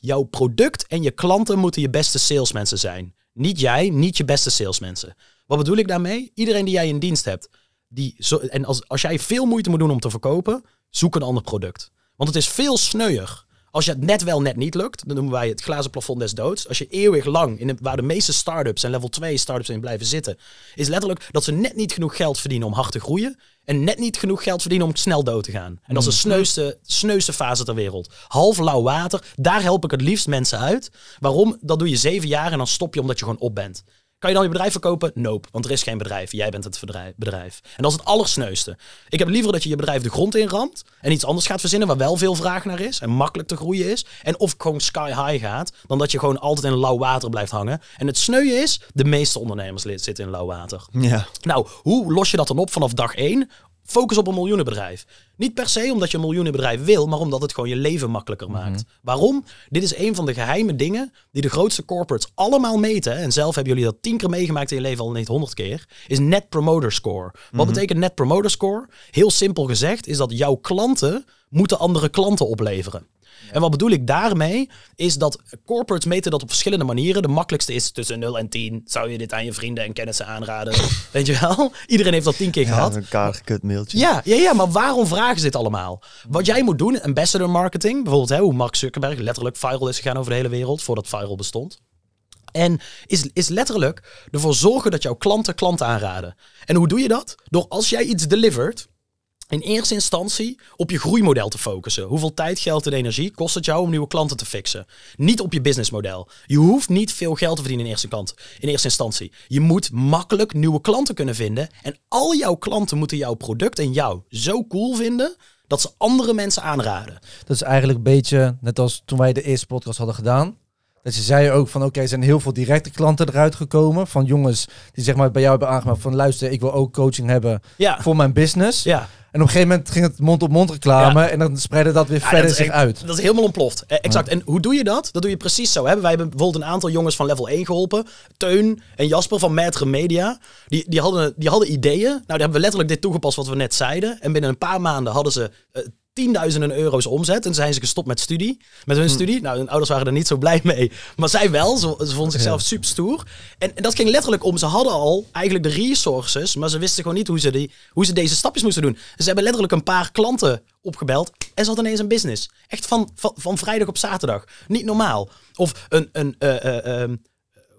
jouw product en je klanten moeten je beste salesmensen zijn. Niet jij, niet je beste salesmensen. Wat bedoel ik daarmee? Iedereen die jij in dienst hebt. Die zo, en als, als jij veel moeite moet doen om te verkopen, zoek een ander product. Want het is veel sneuier als je het net wel net niet lukt, dan noemen wij het glazen plafond des doods. Als je eeuwig lang, in waar de meeste startups en level 2 startups in blijven zitten, is letterlijk dat ze net niet genoeg geld verdienen om hard te groeien. En net niet genoeg geld verdienen om snel dood te gaan. En dat is de mhm. sneuste, sneuste fase ter wereld. Half lauw water, daar help ik het liefst mensen uit. Waarom? Dat doe je zeven jaar en dan stop je omdat je gewoon op bent. Kan je dan je bedrijf verkopen? Nope, want er is geen bedrijf. Jij bent het bedrijf. En dat is het allersneuste. Ik heb liever dat je je bedrijf de grond inramt en iets anders gaat verzinnen waar wel veel vraag naar is en makkelijk te groeien is. En of gewoon sky high gaat, dan dat je gewoon altijd in lauw water blijft hangen. En het sneuje is, de meeste ondernemers zitten in lauw water. Ja. Nou, hoe los je dat dan op vanaf dag 1? Focus op een miljoenenbedrijf. Niet per se omdat je een miljoenenbedrijf wil, maar omdat het gewoon je leven makkelijker mhm. maakt. Waarom? Dit is een van de geheime dingen die de grootste corporates allemaal meten. En zelf hebben jullie dat tien keer meegemaakt in je leven, al niet honderd keer. Is net promoter score. Wat mhm. betekent net promoter score? Heel simpel gezegd is dat jouw klanten moeten andere klanten opleveren. En wat bedoel ik daarmee, is dat corporates meten dat op verschillende manieren. De makkelijkste is tussen 0 en 10. Zou je dit aan je vrienden en kennissen aanraden? Weet je wel? Iedereen heeft dat tien keer gehad. Ja, een kaargekut mailtje. Ja, ja, ja, maar waarom vragen ze dit allemaal? Wat jij moet doen, ambassador marketing, bijvoorbeeld hoe Mark Zuckerberg letterlijk viral is gegaan over de hele wereld, voordat viral bestond. En is, is letterlijk ervoor zorgen dat jouw klanten klanten aanraden. En hoe doe je dat? Door als jij iets delivert, in eerste instantie op je groeimodel te focussen. Hoeveel tijd, geld en energie kost het jou om nieuwe klanten te fixen? Niet op je businessmodel. Je hoeft niet veel geld te verdienen in eerste, in eerste instantie. Je moet makkelijk nieuwe klanten kunnen vinden. En al jouw klanten moeten jouw product en jou zo cool vinden dat ze andere mensen aanraden. Dat is eigenlijk een beetje net als toen wij de eerste podcast hadden gedaan. Dat ze zei ook van oké, er zijn heel veel directe klanten eruit gekomen. Van jongens die zeg maar bij jou hebben aangemaakt van luister, ik wil ook coaching hebben voor mijn business. Ja. En op een gegeven moment ging het mond-op-mond reclame en dan spreidde dat weer verder zich uit. Dat is helemaal ontploft. Eh, exact. En hoe doe je dat? Dat doe je precies zo. Hè? Wij hebben bijvoorbeeld een aantal jongens van level 1 geholpen. Teun en Jasper van Metre Media. Die, die, hadden, die hadden ideeën. Nou, daar hebben we letterlijk dit toegepast wat we net zeiden. En binnen een paar maanden hadden ze eh, tienduizenden euro's omzet. En zijn ze gestopt met studie, met hun hmm. studie. Nou, hun ouders waren er niet zo blij mee, maar zij wel. Ze, vonden zichzelf super stoer. En, en, dat ging letterlijk om, ze hadden al eigenlijk de resources, maar ze wisten gewoon niet hoe ze, die, hoe ze deze stapjes moesten doen. Dus ze hebben letterlijk een paar klanten opgebeld en ze hadden ineens een business. Echt van, van, van vrijdag op zaterdag. Niet normaal. Of een, een uh,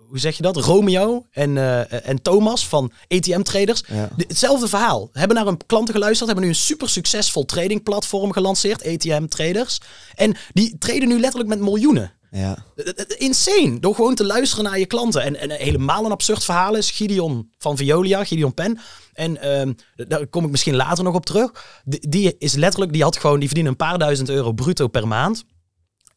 hoe zeg je dat? Romeo en, eh, en Thomas van ATM Traders. hetzelfde verhaal. Hebben naar hun klanten geluisterd, hebben nu een super succesvol trading platform gelanceerd, ATM Traders. En die traden nu letterlijk met miljoenen. Ja. Insane. Door gewoon te luisteren naar je klanten. En, en helemaal een absurd verhaal is Gideon van Violia, Gideon Pen. En ehm, daar kom ik misschien later nog op terug. Die, die is letterlijk, die had gewoon, die verdiende een paar duizend euro bruto per maand.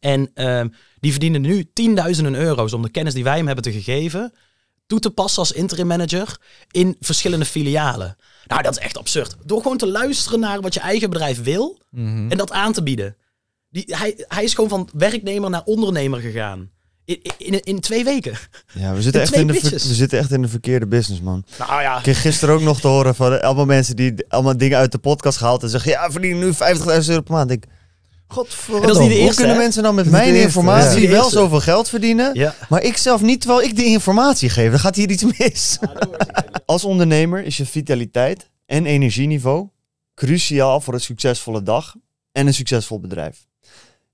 En ehm, die verdienen nu tienduizenden euro's om de kennis die wij hem hebben te gegeven toe te passen als interim manager in verschillende filialen. Nou, dat is echt absurd. Door gewoon te luisteren naar wat je eigen bedrijf wil mhm. en dat aan te bieden. Die, hij, hij is gewoon van werknemer naar ondernemer gegaan. In, in, twee weken. Ja, we zitten, echt in de we zitten echt in de verkeerde business, man. Nou ja. Ik kreeg gisteren ook nog te horen van eh, allemaal mensen die allemaal dingen uit de podcast gehaald en zeggen: Ja, verdienen nu 50.000 euro per maand. Ik, Godverdomme. de eerste, kunnen mensen dan met mijn informatie wel zoveel geld verdienen? Maar ik zelf niet, terwijl ik die informatie geef. Dan gaat hier iets mis. Als ondernemer is je vitaliteit en energieniveau cruciaal voor een succesvolle dag en een succesvol bedrijf.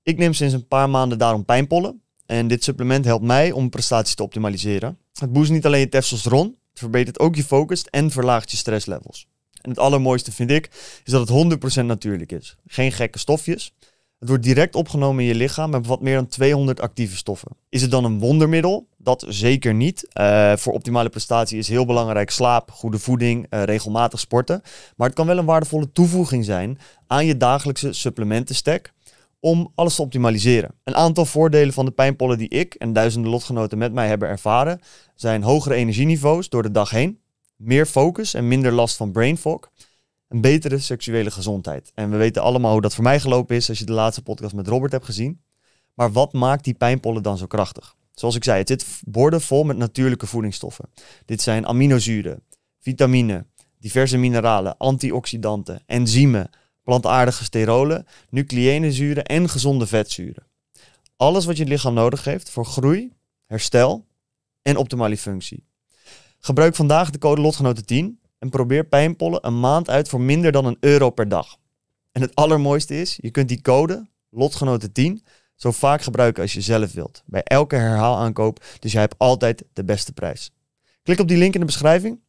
Ik neem sinds een paar maanden daarom pijnpollen. En dit supplement helpt mij om prestaties te optimaliseren. Het boost niet alleen je testosteron, het verbetert ook je focus en verlaagt je stresslevels. En het allermooiste vind ik, is dat het 100% natuurlijk is. Geen gekke stofjes, het wordt direct opgenomen in je lichaam en bevat meer dan 200 actieve stoffen. Is het dan een wondermiddel? Dat zeker niet. Eh, voor optimale prestatie is heel belangrijk slaap, goede voeding, eh, regelmatig sporten. Maar het kan wel een waardevolle toevoeging zijn aan je dagelijkse supplementenstek om alles te optimaliseren. Een aantal voordelen van de pijnpollen die ik en duizenden lotgenoten met mij hebben ervaren zijn hogere energieniveaus door de dag heen, meer focus en minder last van brain fog, een betere seksuele gezondheid. En we weten allemaal hoe dat voor mij gelopen is als je de laatste podcast met Robert hebt gezien. Maar wat maakt die pijnpollen dan zo krachtig? Zoals ik zei, het zit borden vol met natuurlijke voedingsstoffen. Dit zijn aminozuren, vitamine, diverse mineralen, antioxidanten, enzymen, plantaardige sterolen, nucleënezuren en gezonde vetzuren. Alles wat je lichaam nodig heeft voor groei, herstel en optimale functie. Gebruik vandaag de code LOTGENOTEN10 en probeer pijnpollen een maand uit voor minder dan een euro per dag. En het allermooiste is, je kunt die code, lotgenoten 10, zo vaak gebruiken als je zelf wilt. Bij elke herhaalaankoop, dus jij hebt altijd de beste prijs. Klik op die link in de beschrijving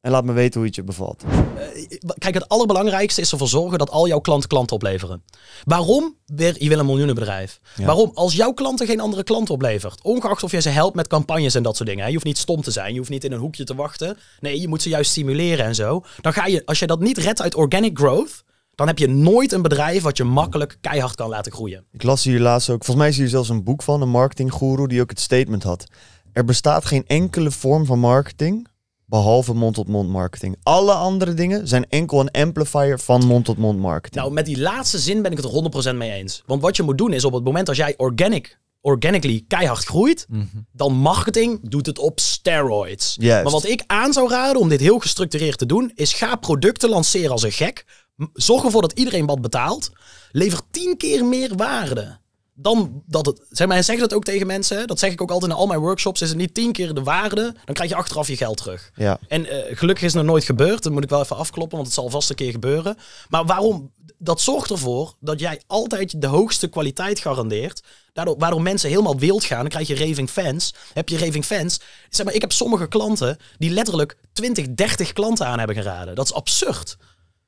en laat me weten hoe het je bevalt. Eh, kijk, het allerbelangrijkste is ervoor zorgen dat al jouw klanten klanten opleveren. Waarom? je wil een miljoenenbedrijf. Waarom? Als jouw klanten geen andere klanten oplevert. Ongeacht of je ze helpt met campagnes en dat soort dingen. Je hoeft niet stom te zijn. Je hoeft niet in een hoekje te wachten. Nee, je moet ze juist stimuleren en zo. Dan ga je, als je dat niet redt uit organic growth, dan heb je nooit een bedrijf wat je makkelijk keihard kan laten groeien. Ik las hier laatst ook, volgens mij is hier zelfs een boek van, een marketinggoeroe die ook het statement had. Er bestaat geen enkele vorm van marketing Behalve mond-tot-mond marketing. Alle andere dingen zijn enkel een amplifier van mond-tot-mond marketing. Nou, met die laatste zin ben ik het er 100% mee eens. Want wat je moet doen is op het moment als jij organic, organically keihard groeit, mhm. dan marketing doet het op steroids. Maar wat ik aan zou raden om dit heel gestructureerd te doen, is ga producten lanceren als een gek. Zorg ervoor dat iedereen wat betaalt. Lever tien keer meer waarde dan dat het. Zeg maar, en zeg dat ook tegen mensen. Dat zeg ik ook altijd in al mijn workshops. Is het niet tien keer de waarde, dan krijg je achteraf je geld terug. Ja. En eh, gelukkig is het nog nooit gebeurd. Dat moet ik wel even afkloppen, want het zal vast een keer gebeuren. Maar waarom? Dat zorgt ervoor dat jij altijd de hoogste kwaliteit garandeert. Daardoor, waarom mensen helemaal wild gaan, dan krijg je raving fans. Heb je raving fans? Zeg maar, ik heb sommige klanten die letterlijk 20, 30 klanten aan hebben geraden. Dat is absurd.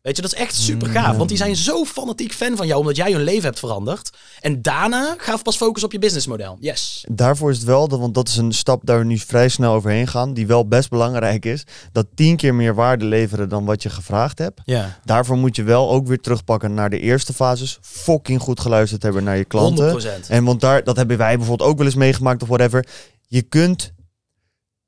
Weet je, dat is echt super gaaf. Want die zijn zo fanatiek fan van jou, omdat jij hun leven hebt veranderd. En daarna ga pas focus op je businessmodel. Yes. Daarvoor is het wel, want dat is een stap daar we nu vrij snel overheen gaan, die wel best belangrijk is. Dat tien keer meer waarde leveren dan wat je gevraagd hebt. Ja. Daarvoor moet je wel ook weer terugpakken naar de eerste fases. Fucking goed geluisterd hebben naar je klanten. 100%. En want daar, dat hebben wij bijvoorbeeld ook wel eens meegemaakt of whatever. Je kunt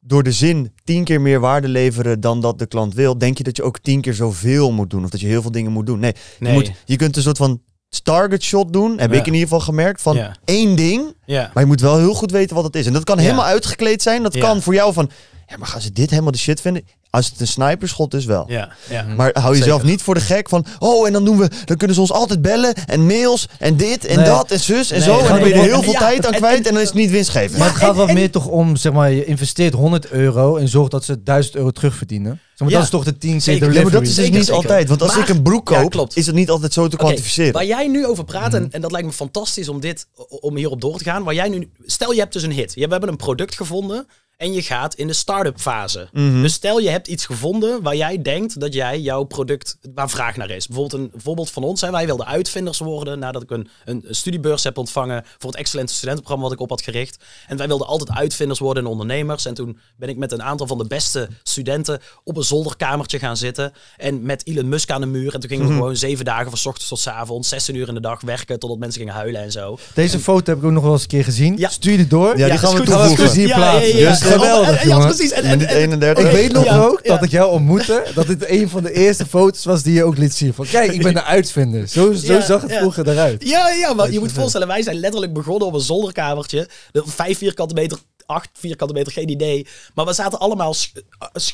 door de zin tien keer meer waarde leveren dan dat de klant wil, denk je dat je ook tien keer zoveel moet doen. Of dat je heel veel dingen moet doen. Nee, Je, moet, je kunt een soort van target shot doen. Heb ik in ieder geval gemerkt. Van één ding. Maar je moet wel heel goed weten wat het is. En dat kan helemaal uitgekleed zijn. Dat kan voor jou van ja, maar gaan ze dit helemaal de shit vinden? Als het een sniperschot is wel. Ja, ja. Mhm. Maar hou jezelf niet voor de gek van... Oh, en dan doen we... Dan kunnen ze ons altijd bellen. En mails. En dit. En dat. En zus. En zo. En dan ben je er heel veel tijd aan kwijt. En, dan is het niet winstgevend. maar het gaat wat meer toch om... Zeg maar, je investeert 100 euro... En zorgt dat ze 1000 euro terugverdienen. Zeg maar, Dat is toch de 10 zeker. maar dat is dus niet altijd. Want als ik een broek koop... is het niet altijd zo te okay, kwantificeren. Waar jij nu over praat... En, mhm. en dat lijkt me fantastisch om, dit, om hierop door te gaan. Waar jij nu... Stel, je hebt dus een hit. We hebben een product gevonden en je gaat in de start-up fase. Mhm. Dus stel je hebt iets gevonden waar jij denkt dat jij jouw product waar vraag naar is. Bijvoorbeeld een voorbeeld van ons. Hè, wij wilden uitvinders worden nadat ik een, een, studiebeurs heb ontvangen voor het excellente studentenprogramma wat ik op had gericht. En wij wilden altijd uitvinders worden en ondernemers. En toen ben ik met een aantal van de beste studenten op een zolderkamertje gaan zitten. En met Elon Musk aan de muur. En toen gingen we mhm. gewoon zeven dagen van ochtends tot avonds, 16 uur in de dag werken totdat mensen gingen huilen en zo. Deze foto heb ik ook nog wel eens een keer gezien. Stuur je door. Ja, die gaan we toevoegen. plaatsen geweldig, en, ja, precies. 31. Ik weet nog ook dat ik jou ontmoette. Dat dit een van de eerste foto's was die je ook liet zien. Van kijk, ik ben een uitvinder. Zo, zo zag het vroeger eruit. Ja, ja, maar je moet voorstellen, wij zijn letterlijk begonnen op een zolderkamertje. Vijf vierkante meter acht vierkante meter, geen idee. Maar we zaten allemaal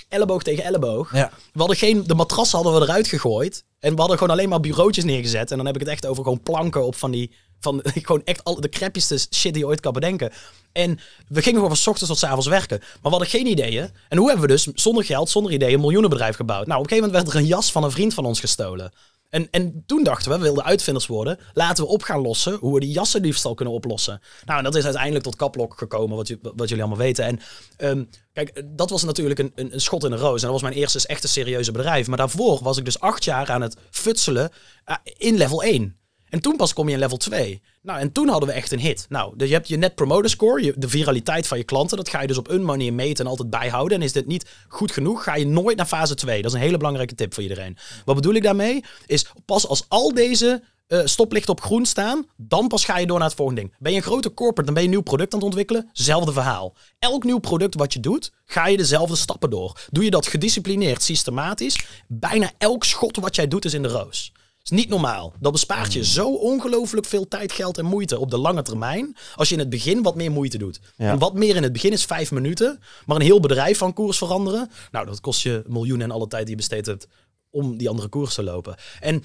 elleboog tegen elleboog. Ja. We hadden geen, de matrassen hadden we eruit gegooid. En we hadden gewoon alleen maar bureautjes neergezet. En dan heb ik het echt over gewoon planken op van die, van gewoon echt al de shit die je ooit kan bedenken. En we gingen gewoon van ochtends tot avonds werken. Maar we hadden geen ideeën. En hoe hebben we dus zonder geld, zonder ideeën, een miljoenenbedrijf gebouwd? Nou, op een gegeven moment werd er een jas van een vriend van ons gestolen. En, en toen dachten we, we wilden uitvinders worden. Laten we op gaan lossen hoe we die jassendiefstal kunnen oplossen. Nou, en dat is uiteindelijk tot kaplok gekomen, wat, wat jullie allemaal weten. En um, kijk, dat was natuurlijk een, een, een, schot in de roos. En dat was mijn eerste dus echte serieuze bedrijf. Maar daarvoor was ik dus acht jaar aan het futselen eh, in level 1. En toen pas kom je in level 2. Nou, en toen hadden we echt een hit. Nou, dus je hebt je net promoter score, je, de viraliteit van je klanten. Dat ga je dus op een manier meten en altijd bijhouden. En is dit niet goed genoeg, ga je nooit naar fase 2. Dat is een hele belangrijke tip voor iedereen. Wat bedoel ik daarmee? Is pas als al deze uh, stoplichten op groen staan, dan pas ga je door naar het volgende ding. Ben je een grote corporate, dan ben je een nieuw product aan het ontwikkelen. Zelfde verhaal. Elk nieuw product wat je doet, ga je dezelfde stappen door. Doe je dat gedisciplineerd, systematisch, bijna elk schot wat jij doet is in de roos is niet normaal. Dat bespaart je mm. zo ongelooflijk veel tijd, geld en moeite op de lange termijn. Als je in het begin wat meer moeite doet. En wat meer in het begin is vijf minuten. Maar een heel bedrijf van koers veranderen. Nou, dat kost je miljoenen en alle tijd die je besteed hebt om die andere koers te lopen. En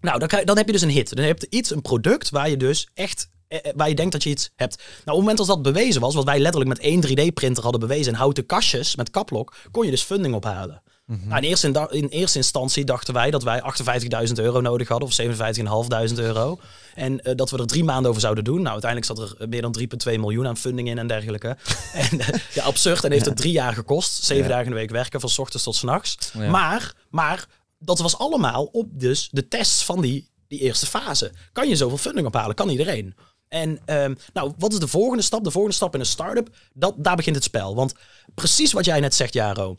nou, dan, heb je dus een hit. Dan heb je iets, een product waar je dus echt eh, eh, waar je denkt dat je iets hebt. Nou, op het moment als dat bewezen was, wat wij letterlijk met één 3D-printer hadden bewezen en houten kastjes met kaplok, kon je dus funding ophalen. Mhm. Nou, in, eerste, in, eerste instantie dachten wij dat wij 58.000 euro nodig hadden, of 57.500 euro. En eh, dat we er drie maanden over zouden doen. Nou, uiteindelijk zat er eh, meer dan 3,2 miljoen aan funding in en dergelijke. en, eh, ja, absurd. En heeft het drie jaar gekost. Zeven dagen in de week werken, van s ochtends tot s nachts. Maar, maar dat was allemaal op dus de tests van die, die eerste fase. Kan je zoveel funding ophalen? Kan iedereen? En ehm, nou, wat is de volgende stap? De volgende stap in een start-up, dat, daar begint het spel. Want precies wat jij net zegt, Jaro.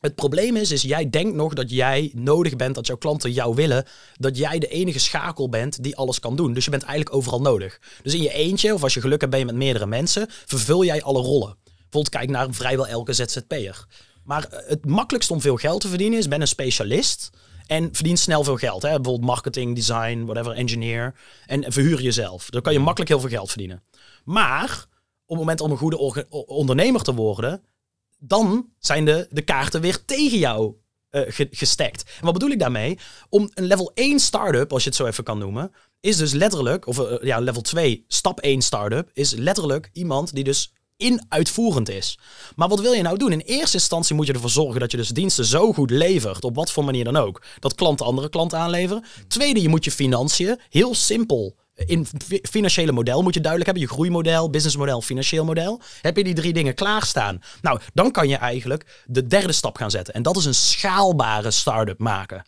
Het probleem is, is jij denkt nog dat jij nodig bent, dat jouw klanten jou willen, dat jij de enige schakel bent die alles kan doen. Dus je bent eigenlijk overal nodig. Dus in je eentje, of als je gelukkig bent met meerdere mensen, vervul jij alle rollen. Bijvoorbeeld kijk naar vrijwel elke ZZP'er. Maar eh, het makkelijkst om veel geld te verdienen is, ben een specialist en verdien snel veel geld. Hè? Bijvoorbeeld marketing, design, whatever, engineer. En verhuur jezelf. Dan kan je makkelijk heel veel geld verdienen. Maar op het moment om een goede ondernemer te worden, dan zijn de, de kaarten weer tegen jou eh, gestekt. En wat bedoel ik daarmee? Om een level 1 startup, als je het zo even kan noemen, is dus letterlijk, of eh, ja, level 2, stap 1 startup, is letterlijk iemand die dus in uitvoerend is. Maar wat wil je nou doen? In eerste instantie moet je ervoor zorgen dat je dus diensten zo goed levert, op wat voor manier dan ook, dat klanten andere klanten aanleveren. Tweede, je moet je financiën heel simpel in financiële model moet je duidelijk hebben. Je groeimodel, businessmodel, financieel model. Heb je die drie dingen klaarstaan? Nou, dan kan je eigenlijk de derde stap gaan zetten. En dat is een schaalbare start-up maken.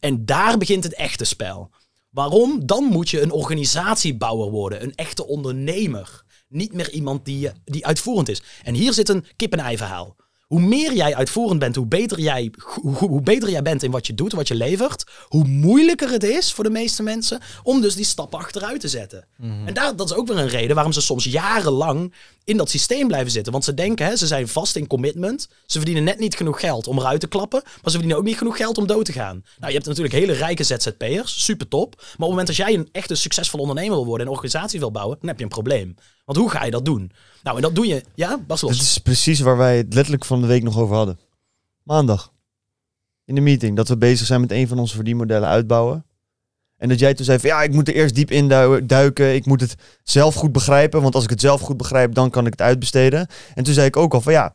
En daar begint het echte spel. Waarom? Dan moet je een organisatiebouwer worden, een echte ondernemer. Niet meer iemand die, eh, die uitvoerend is. En hier zit een kip-en-ei verhaal. Hoe meer jij uitvoerend bent, hoe beter jij, hoe, beter jij bent in wat je doet, wat je levert, hoe moeilijker het is voor de meeste mensen om dus die stappen achteruit te zetten. Mhm. En daar, dat is ook weer een reden waarom ze soms jarenlang in dat systeem blijven zitten. Want ze denken, hè, ze zijn vast in commitment. Ze verdienen net niet genoeg geld om eruit te klappen, maar ze verdienen ook niet genoeg geld om dood te gaan. Nou, je hebt natuurlijk hele rijke ZZP'ers, super top. Maar op het moment dat jij een echte succesvol ondernemer wil worden en een organisatie wil bouwen, dan heb je een probleem. Want hoe ga je dat doen? Nou, en dat doe je. Ja, Bas Dat is precies waar wij het letterlijk van de week nog over hadden. Maandag. In de meeting. Dat we bezig zijn met een van onze verdienmodellen uitbouwen. En dat jij toen zei van ja, ik moet er eerst diep in duiken. Ik moet het zelf goed begrijpen. Want als ik het zelf goed begrijp, dan kan ik het uitbesteden. En toen zei ik ook al van ja,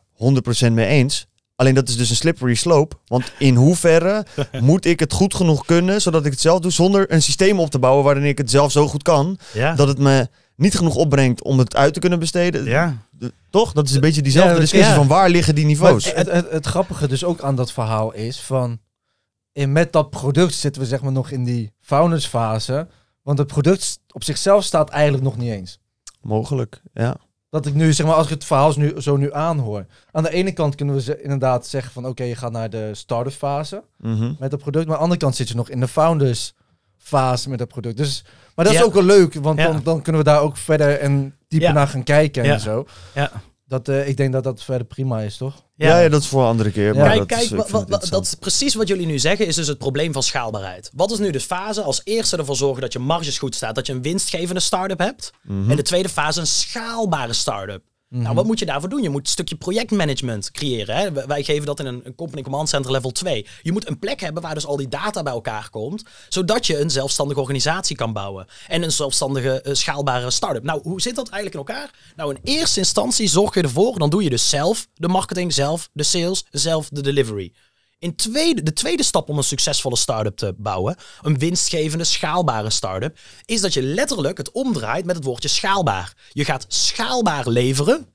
100% mee eens. Alleen dat is dus een slippery slope. Want in hoeverre moet ik het goed genoeg kunnen, zodat ik het zelf doe, zonder een systeem op te bouwen waarin ik het zelf zo goed kan, dat het me niet genoeg opbrengt om het uit te kunnen besteden. Ja. Toch? Dat is een beetje diezelfde discussie van waar liggen die niveaus. Het, het, het, grappige dus ook aan dat verhaal is van... In, met dat product zitten we zeg maar nog in die fase, Want het product op zichzelf staat eigenlijk nog niet eens. Mogelijk, ja. Dat ik nu, zeg maar, als ik het verhaal nu, zo nu aanhoor. Aan de ene kant kunnen we ze inderdaad zeggen van... Oké, je gaat naar de start-up fase mhm. met het product. Maar aan de andere kant zit je nog in de founders fase met het product. Dus maar dat is ook wel leuk, want dan, dan, kunnen we daar ook verder en dieper naar gaan kijken en zo. Ja. Dat, eh, ik denk dat dat verder prima is, toch? Ja, ja dat is voor een andere keer. Maar kijk, dat, kijk, is, dat is precies wat jullie nu zeggen, is dus het probleem van schaalbaarheid. Wat is nu de fase? Als eerste ervoor zorgen dat je marges goed staat, dat je een winstgevende start-up hebt. Mhm. En de tweede fase een schaalbare start-up. Nou, mhm. wat moet je daarvoor doen? Je moet een stukje projectmanagement creëren. Hè? Wij geven dat in een, Company Command Center level 2. Je moet een plek hebben waar dus al die data bij elkaar komt, zodat je een zelfstandige organisatie kan bouwen. En een zelfstandige, eh, schaalbare start-up. Nou, hoe zit dat eigenlijk in elkaar? Nou, in eerste instantie zorg je ervoor, dan doe je dus zelf de marketing, zelf de sales, zelf de delivery. In tweede, de tweede stap om een succesvolle start-up te bouwen, een winstgevende, schaalbare start-up, is dat je letterlijk het omdraait met het woordje schaalbaar. Je gaat schaalbaar leveren,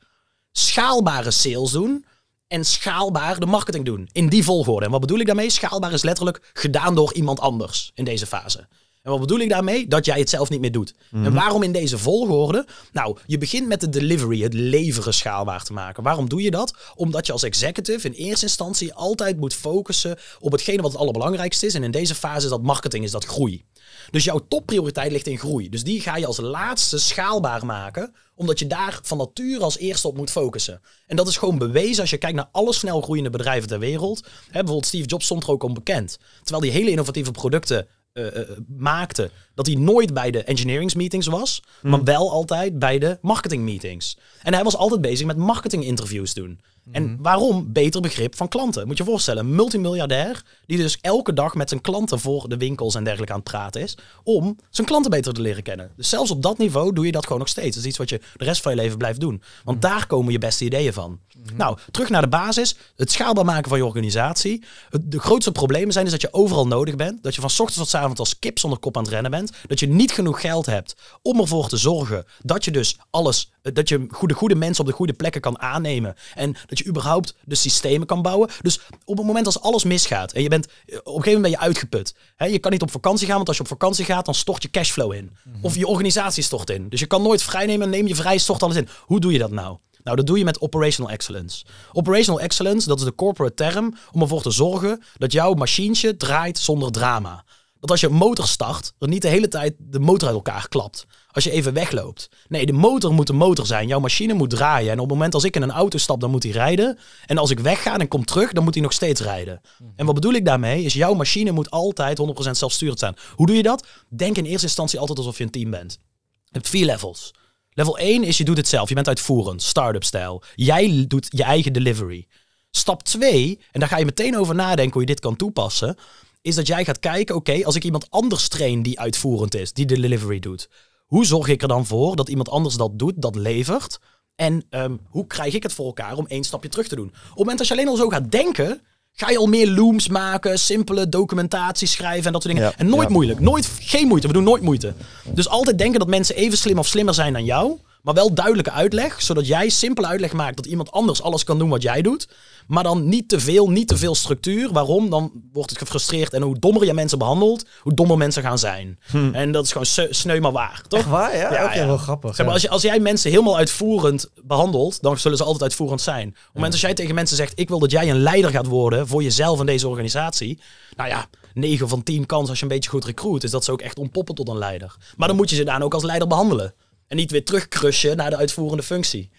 schaalbare sales doen en schaalbaar de marketing doen. In die volgorde. En wat bedoel ik daarmee? Schaalbaar is letterlijk gedaan door iemand anders in deze fase. En wat bedoel ik daarmee? Dat jij het zelf niet meer doet. En mhm. waarom in deze volgorde? Nou, je begint met de delivery, het leveren schaalbaar te maken. Waarom doe je dat? Omdat je als executive in eerste instantie altijd moet focussen op hetgene wat het allerbelangrijkste is. En in deze fase is dat marketing, is dat groei. Dus jouw topprioriteit ligt in groei. Dus die ga je als laatste schaalbaar maken omdat je daar van nature als eerste op moet focussen. En dat is gewoon bewezen als je kijkt naar alle snel groeiende bedrijven ter wereld. Hè, bijvoorbeeld Steve Jobs stond er ook onbekend. Terwijl die hele innovatieve producten eh, eh, maakte. Dat hij nooit bij de engineering meetings was, hmm. maar wel altijd bij de marketing meetings. En hij was altijd bezig met marketing-interviews doen. En hmm. waarom? Beter begrip van klanten. Moet je je voorstellen, een multimiljardair die dus elke dag met zijn klanten voor de winkels en dergelijke aan het praten is, om zijn klanten beter te leren kennen. Dus zelfs op dat niveau doe je dat gewoon nog steeds. Dat is iets wat je de rest van je leven blijft doen. Want hmm. daar komen je beste ideeën van. Mhm. Nou, terug naar de basis. Het schaalbaar maken van je organisatie. de grootste problemen zijn dus dat je overal nodig bent. Dat je van ochtends tot avond als kip zonder kop aan het rennen bent. Dat je niet genoeg geld hebt om ervoor te zorgen dat je dus alles, eh, dat je goede, goede mensen op de goede plekken kan aannemen. En dat je überhaupt de systemen kan bouwen. Dus op het moment als alles misgaat en je bent, eh, op een gegeven moment ben je uitgeput. je kan niet op vakantie gaan, want als je op vakantie gaat, dan stort je cashflow in. Mhm. Of je organisatie stort in. Dus je kan nooit vrij nemen, neem je vrij, stort alles in. Hoe doe je dat nou? Nou, dat doe je met operational excellence. Operational excellence, dat is de corporate term om ervoor te zorgen dat jouw machientje draait zonder drama. Dat als je een motor start, dat niet de hele tijd de motor uit elkaar klapt. Als je even wegloopt. Nee, de motor moet de motor zijn. Jouw machine moet draaien. En op het moment als ik in een auto stap, dan moet hij rijden. En als ik wegga en kom terug, dan moet hij nog steeds rijden. Mhm. En wat bedoel ik daarmee? Is jouw machine moet altijd 100% zelfsturend zijn. Hoe doe je dat? Denk in eerste instantie altijd alsof je een team bent. Je hebt vier levels. Level 1 is je doet het zelf. Je bent uitvoerend, start-up stijl. Jij doet je eigen delivery. Stap 2, en daar ga je meteen over nadenken hoe je dit kan toepassen, is dat jij gaat kijken, oké, als ik iemand anders train die uitvoerend is, die de delivery doet, hoe zorg ik er dan voor dat iemand anders dat doet, dat levert? En ehm, hoe krijg ik het voor elkaar om één stapje terug te doen? Op het moment dat je alleen al zo gaat denken, Ga je al meer looms maken, simpele documentatie schrijven en dat soort dingen. en nooit moeilijk. Nooit, geen moeite. We doen nooit moeite. Dus altijd denken dat mensen even slim of slimmer zijn dan jou. Maar wel duidelijke uitleg, zodat jij simpele uitleg maakt dat iemand anders alles kan doen wat jij doet. Maar dan niet te veel, niet te veel structuur. Waarom? Dan wordt het gefrustreerd. En hoe dommer je mensen behandelt, hoe dommer mensen gaan zijn. Hmm. En dat is gewoon sneu maar waar, toch? waar, ja? ja, ja. wel grappig. als, als jij mensen helemaal uitvoerend behandelt, dan zullen ze altijd uitvoerend zijn. Op het moment als jij tegen mensen zegt, ik wil dat jij een leider gaat worden voor jezelf en deze organisatie. Nou ja, 9 van 10 kans als je een beetje goed recruit, is dat ze ook echt ontpoppen tot een leider. Maar dan moet je ze dan ook als leider behandelen. En niet weer terugcrushen naar de uitvoerende functie.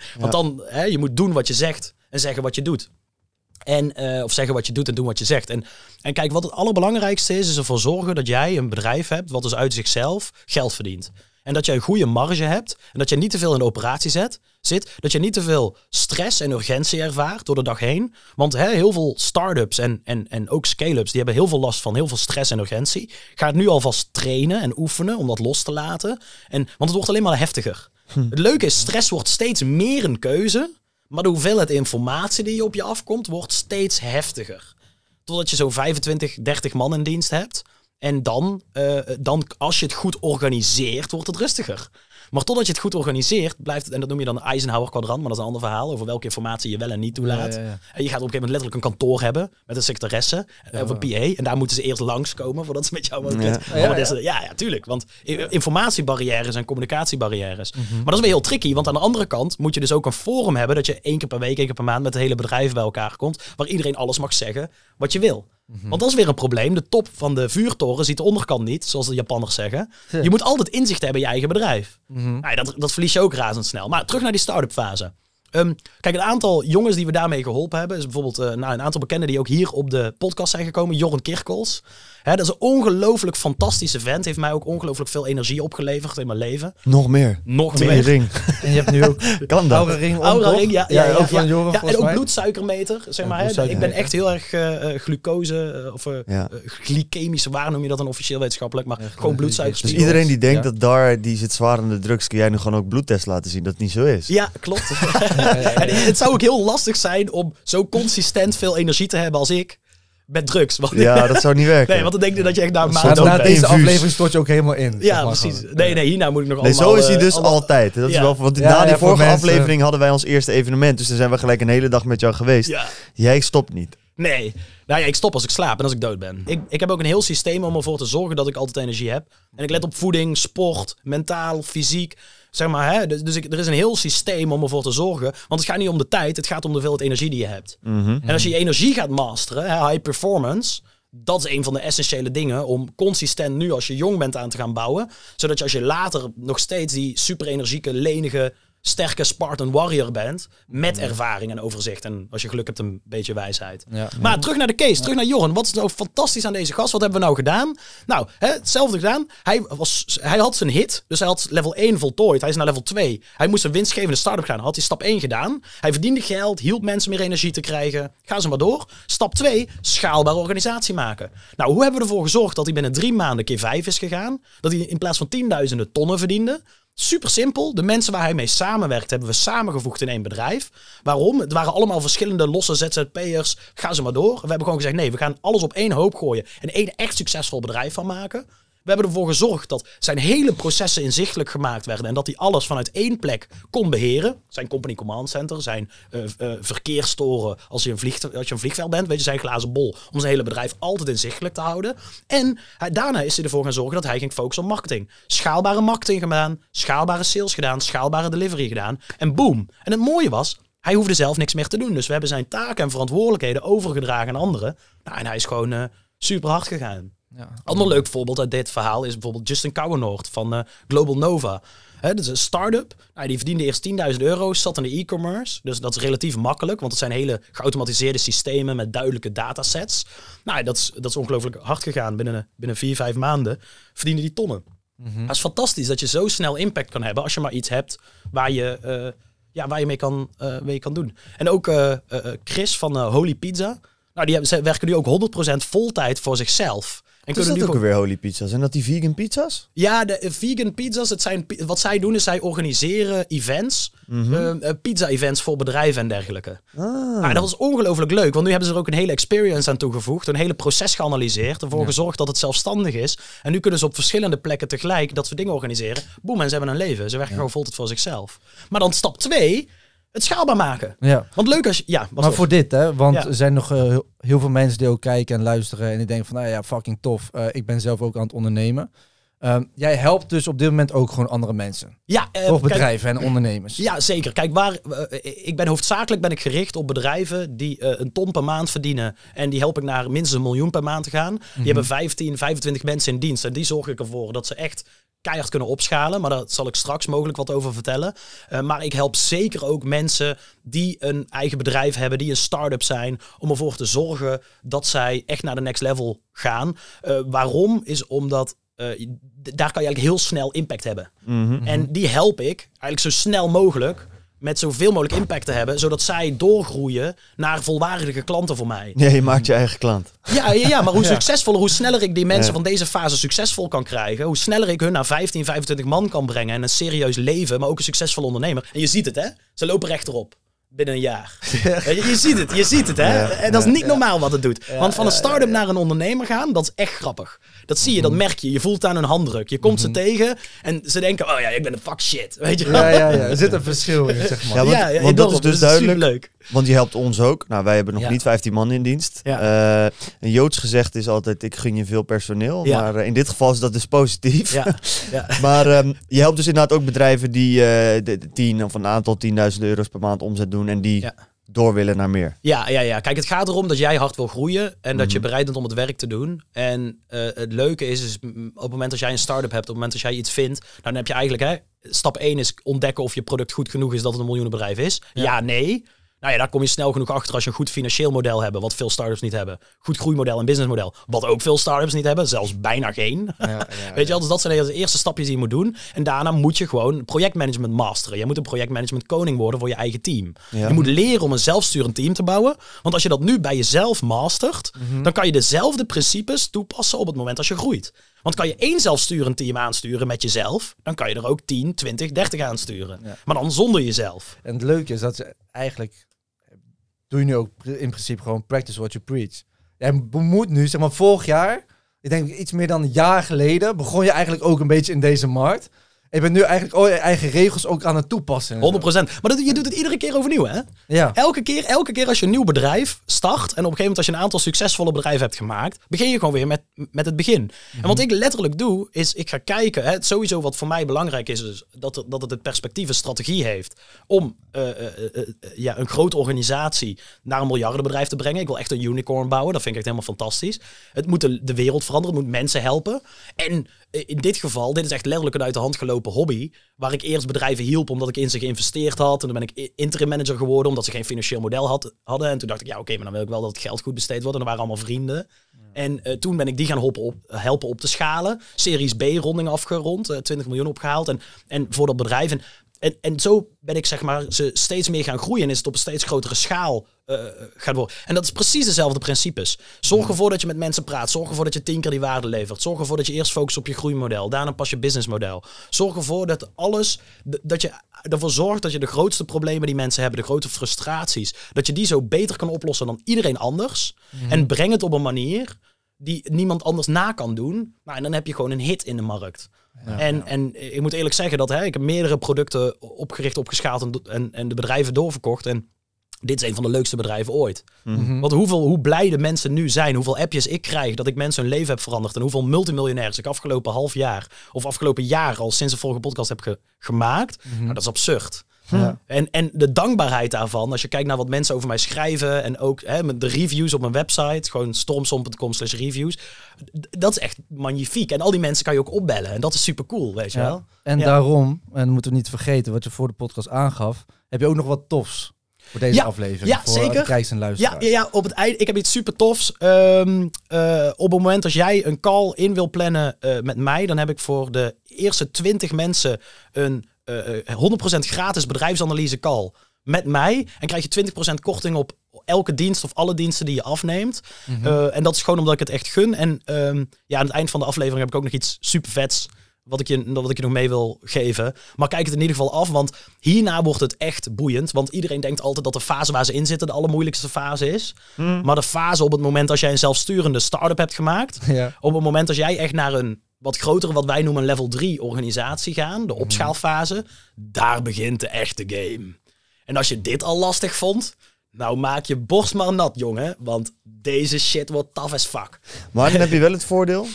Want dan, hè, je moet doen wat je zegt en zeggen wat je doet. En, eh, of zeggen wat je doet en doen wat je zegt. En, en kijk, wat het allerbelangrijkste is, is ervoor zorgen dat jij een bedrijf hebt wat dus uit zichzelf geld verdient. En dat jij een goede marge hebt en dat je niet te veel in de operatie zet zit, dat je niet te veel stress en urgentie ervaart door de dag heen. Want hè, heel veel start-ups en, en, en ook scale-ups, die hebben heel veel last van heel veel stress en urgentie. Ga het nu alvast trainen en oefenen om dat los te laten. En, want het wordt alleen maar heftiger. Hm. Het leuke is, stress wordt steeds meer een keuze. Maar de hoeveelheid informatie die op je afkomt, wordt steeds heftiger. Totdat je zo'n 25, 30 man in dienst hebt. En dan, eh, dan, als je het goed organiseert, wordt het rustiger. Maar totdat je het goed organiseert, blijft het, en dat noem je dan de Eisenhower kwadrant, maar dat is een ander verhaal over welke informatie je wel en niet toelaat. En je gaat op een gegeven moment letterlijk een kantoor hebben met een secretaresse eh, of een PA. En daar moeten ze eerst langskomen voordat ze met jou wat ja. Oh, ja, tuurlijk. Want informatiebarrières en communicatiebarrières. Mhm. Maar dat is weer heel tricky, want aan de andere kant moet je dus ook een forum hebben dat je één keer per week, één keer per maand met het hele bedrijf bij elkaar komt, waar iedereen alles mag zeggen wat je wil. Mhm. Want dat is weer een probleem. De top van de vuurtoren ziet de onderkant niet, zoals de Japanners zeggen. Je moet altijd inzicht hebben in je eigen bedrijf. Mhm. Mhm. nou, dat, dat verlies je ook razendsnel. Maar terug naar die start-up fase. Ehm, kijk, een aantal jongens die we daarmee geholpen hebben, is bijvoorbeeld eh, nou, een aantal bekenden die ook hier op de podcast zijn gekomen. Jorren Kirkels, dat is een ongelooflijk fantastische vent. Heeft mij ook ongelooflijk veel energie opgeleverd in mijn leven. Nog meer. Nog meer. ring. En je hebt nu ook kan dat? Aura ring. oude ring, ja. ja, ja, ook van Joren, en ook bloedsuikermeter. Zeg maar, Ik ben echt heel erg eh, eh, glucose eh, of uh, glykemische. waar noem je dat dan officieel wetenschappelijk, maar gewoon bloedsuikers. Dus iedereen die denkt dat daar, die zit zwaar aan de drugs, kun jij nu gewoon ook bloedtest laten zien dat het niet zo is. Ja, klopt. en het zou ook heel lastig zijn om zo consistent veel energie te hebben als ik met drugs. ja, dat zou niet werken. Nee, want dan denk je dat je echt daar nou Na deze aflevering stort je ook helemaal in. Ja, precies. Nee, nee, hierna moet ik nog allemaal... zo is hij eh, dus altijd. Dat is wel, want na die vorige aflevering hadden wij ons eerste evenement. Dus dan zijn we gelijk een hele dag met jou geweest. Jij stopt niet. Nee. Nou ja, ik stop als ik slaap en als ik dood ben. Ik, ik heb ook een heel systeem om ervoor te zorgen dat ik altijd energie heb. En ik let op voeding, sport, mentaal, fysiek. Zeg maar, hè? Dus, dus, ik, er is een heel systeem om ervoor te zorgen. Want het gaat niet om de tijd, het gaat om de hoeveelheid energie die je hebt. Mhm. En als je je energie gaat masteren, hè, high performance, dat is een van de essentiële dingen om consistent nu als je jong bent aan te gaan bouwen. Zodat je als je later nog steeds die super energieke, lenige sterke Spartan warrior bent. Met ervaring en overzicht. En als je geluk hebt, een beetje wijsheid. Maar terug naar de case, terug naar Jorren. Wat is nou fantastisch aan deze gast? Wat hebben we nou gedaan? Nou, hè, hetzelfde gedaan. Hij, was, hij had zijn hit. Dus hij had level 1 voltooid. Hij is naar level 2. Hij moest een winstgevende start-up gaan. Had hij stap 1 gedaan. Hij verdiende geld, hielp mensen meer energie te krijgen. Gaan ze maar door. Stap 2, schaalbare organisatie maken. Nou, hoe hebben we ervoor gezorgd dat hij binnen drie maanden keer 5 is gegaan? Dat hij in plaats van tienduizenden tonnen verdiende. Super simpel. De mensen waar hij mee samenwerkt hebben we samengevoegd in één bedrijf. Waarom? Het waren allemaal verschillende losse ZZP'ers. Ga ze maar door. We hebben gewoon gezegd: nee, we gaan alles op één hoop gooien en één echt succesvol bedrijf van maken. We hebben ervoor gezorgd dat zijn hele processen inzichtelijk gemaakt werden en dat hij alles vanuit één plek kon beheren. Zijn company command center, zijn eh, eh, verkeerstoren als je, een vliegt, als je een vliegveld bent, weet je, zijn glazen bol om zijn hele bedrijf altijd inzichtelijk te houden. En daarna is hij ervoor gaan zorgen dat hij ging focussen op marketing. Schaalbare marketing gedaan, schaalbare sales gedaan, schaalbare delivery gedaan en boom. En het mooie was, hij hoefde zelf niks meer te doen. Dus we hebben zijn taken en verantwoordelijkheden overgedragen aan anderen. Nou, en hij is gewoon eh, super hard gegaan. Ja. Ander leuk voorbeeld uit dit verhaal is bijvoorbeeld Justin Kouwenoord van eh, Global Nova. Hè, dat is een start-up. Nou, die verdiende eerst 10.000 euro, zat in de e-commerce. Dus dat is relatief makkelijk, want het zijn hele geautomatiseerde systemen met duidelijke datasets. Nou, dat is, dat is ongelooflijk hard gegaan. Binnen, binnen vier, vijf maanden verdienen die tonnen. Mm Dat is fantastisch dat je zo snel impact kan hebben als je maar iets hebt waar je, eh, ja, waar je mee kan, eh, mee kan doen. En ook Chris van Holy Pizza. Nou, die hebben, ze werken nu ook 100% tijd voor zichzelf. En dus kunnen dat ook weer Holy Pizza's? En dat die vegan pizza's? Ja, de eh, vegan pizza's. Het zijn, wat zij doen is zij organiseren events. Mhm. Ehm, eh, pizza-events voor bedrijven en dergelijke. Ah. dat was ongelooflijk leuk. Want nu hebben ze er ook een hele experience aan toegevoegd. Een hele proces geanalyseerd. Ervoor gezorgd dat het zelfstandig is. En nu kunnen ze op verschillende plekken tegelijk dat soort dingen organiseren. Boem, en ze hebben een leven. Ze werken gewoon voltijd voor zichzelf. Maar dan stap twee het schaalbaar maken. Ja. Want leuk als Ja, maar voor dit, hè? Want er zijn nog eh, heel veel mensen die ook kijken en luisteren. En die denken van, nou ja, fucking tof. Eh, ik ben zelf ook aan het ondernemen. Ehm, jij helpt dus op dit moment ook gewoon andere mensen. Ja, eh, of bedrijven en eh, ondernemers. Ja, zeker. Kijk, waar, eh, ik ben hoofdzakelijk ben ik gericht op bedrijven die een ton per maand verdienen. En die help ik naar minstens een miljoen per maand te gaan. Die mhm. hebben 15, 25 mensen in dienst. En die zorg ik ervoor dat ze echt keihard kunnen opschalen. Maar daar zal ik straks mogelijk wat over vertellen. maar ik help zeker ook mensen die een eigen bedrijf hebben, die een start-up zijn, om ervoor te zorgen dat zij echt naar de next level gaan. waarom? Is omdat eh, daar kan je eigenlijk heel snel impact hebben. Mhm, en mhm. die help ik eigenlijk zo snel mogelijk met zoveel mogelijk impact te hebben, zodat zij doorgroeien naar volwaardige klanten voor mij. Nee, je maakt je eigen klant. Ja, ja, maar hoe succesvoller, hoe sneller ik die mensen van deze fase succesvol kan krijgen, hoe sneller ik hun naar 15, 25 man kan brengen en een serieus leven, maar ook een succesvol ondernemer. En je ziet het, hè? Ze lopen rechterop binnen een jaar. je, je, ziet het, je ziet het, hè? en dat is niet normaal wat het doet. Want van een start-up naar een ondernemer gaan, dat is echt grappig. Dat zie je, dat mhm. merk je. Je voelt aan een handdruk. Je komt ze mhm. tegen en ze denken, oh ja, ik ben een fuck shit. Weet je wel? Ja, ja, ja. Er zit een verschil in, zeg maar. Ja, want, dat is dus, Leuk. Want je helpt ons ook. Nou, wij hebben nog niet 15 man in dienst. Eh, een Joods gezegd is altijd, ik gun je veel personeel. Maar eh, in dit geval is dat dus positief. maar ehm, je helpt dus inderdaad ook bedrijven die uh, tien of een aantal 10.000 euro's per maand omzet doen. En die door willen naar meer. Ja, ja, ja. Kijk, het gaat erom dat jij hard wil groeien en dat je mhm. bereid bent om het werk te doen. En het leuke is, op het moment dat jij een start-up hebt, op het moment dat jij iets vindt, dan heb je eigenlijk, hè, stap 1 is ontdekken of je product goed genoeg is dat het een miljoenenbedrijf is. ja nee. Nou ja, daar kom je snel genoeg achter als je een goed financieel model hebt, wat veel startups niet hebben. Goed groeimodel en businessmodel, wat ook veel startups niet hebben, zelfs bijna geen. Ja, Weet je, dus dat zijn de eerste stapjes die je moet doen. En daarna moet je gewoon projectmanagement masteren. Je moet een projectmanagement koning worden voor je eigen team. Je moet leren om een zelfsturend team te bouwen. Want als je dat nu bij jezelf mastert, mhm. dan kan je dezelfde principes toepassen op het moment als je groeit. Want kan je één zelfsturend team aansturen met jezelf, dan kan je er ook 10, 20, 30 aansturen. Maar dan zonder jezelf. En het leuke is dat ze eigenlijk doe je nu ook in principe gewoon practice what you preach. En moet nu, zeg maar, vorig jaar, ik denk iets meer dan een jaar geleden, begon je eigenlijk ook een beetje in deze markt. Ik ben nu eigenlijk je eigen regels ook aan het toepassen. 100%. Maar dat, je doet het iedere keer overnieuw, hè? Ja. Elke keer, elke keer als je een nieuw bedrijf start en op een gegeven moment als je een aantal succesvolle bedrijven hebt gemaakt, begin je gewoon weer met, met het begin. En wat mhm. ik letterlijk doe, is ik ga kijken, hè, sowieso wat voor mij belangrijk is, dat, het, dat het het perspectief een strategie heeft om eh, eh, eh, ja, een grote organisatie naar een miljardenbedrijf te brengen. Ik wil echt een unicorn bouwen, dat vind ik echt helemaal fantastisch. Het moet de, de wereld veranderen, het moet mensen helpen. En eh, in dit geval, dit is echt letterlijk een uit de hand gelopen hobby. Waar ik eerst bedrijven hielp omdat ik in ze geïnvesteerd had. En dan ben ik interim manager geworden omdat ze geen financieel model hadden. En toen dacht ik, ja oké, maar dan wil ik wel dat het geld goed besteed wordt. En dan waren allemaal vrienden. En eh, toen ben ik die gaan op, helpen op te schalen. Series B ronding afgerond, 20 eh, miljoen opgehaald. En, en voor dat bedrijf. En, en zo ben ik zeg maar ze steeds meer gaan groeien en is het op een steeds grotere schaal uh, gaat worden. En dat is precies dezelfde principes. Zorg ervoor dat je met mensen praat. Zorg ervoor dat je tien keer die waarde levert. Zorg ervoor dat je eerst focust op je groeimodel. Daarna pas je businessmodel. Zorg ervoor dat alles, dat je ervoor zorgt dat je de grootste problemen die mensen hebben, de grote frustraties, dat je die zo beter kan oplossen dan iedereen anders. Mhm. En breng het op een manier die niemand anders na kan doen. Maar nou, en dan heb je gewoon een hit in de markt en, en ik moet eerlijk zeggen dat hè, ik heb meerdere producten opgericht, opgeschaald en, en, de bedrijven doorverkocht. En dit is een van de leukste bedrijven ooit. Mhm. Mhm. Want hoeveel, hoe blij de mensen nu zijn, hoeveel appjes ik krijg dat ik mensen hun leven heb veranderd. En hoeveel multimiljonairs ik afgelopen half jaar of afgelopen jaar al sinds de vorige podcast heb gemaakt. Mhm. nou, dat is absurd. Ja. En, en de dankbaarheid daarvan, als je kijkt naar wat mensen over mij schrijven en ook hè, de reviews op mijn website, gewoon stormsom.com slash reviews, dat is echt magnifiek. En al die mensen kan je ook opbellen en dat is super cool, weet je wel. En daarom, en moeten we niet vergeten wat je voor de podcast aangaf, heb je ook nog wat tofs voor deze aflevering. Ja, voor zeker. en luisteraars. Ja, ja, op het einde. Ik heb iets super tofs. Ehm, eh, op het moment als jij een call in wil plannen eh, met mij, dan heb ik voor de eerste 20 mensen een 100% eh, eh, gratis bedrijfsanalyse call met mij. En krijg je 20% korting op elke dienst of alle diensten die je afneemt. Mhm. Eh, en dat is gewoon omdat ik het echt gun. En ehm, ja, aan het eind van de aflevering heb ik ook nog iets super vets. Wat ik, je, wat ik je nog mee wil geven. Maar kijk het in ieder geval af, want hierna wordt het echt boeiend. Want iedereen denkt altijd dat de fase waar ze in zitten de allermoeilijkste fase is. Mhm. Maar de fase op het moment als jij een zelfsturende start-up hebt gemaakt. Op het moment als jij echt naar een wat grotere, wat wij noemen level 3 organisatie gaan, de mhm. opschaalfase, daar begint de echte game. En als je dit al lastig vond, nou maak je borst maar nat, jongen, want deze shit wordt tough as fuck. Maar dan heb je wel het voordeel,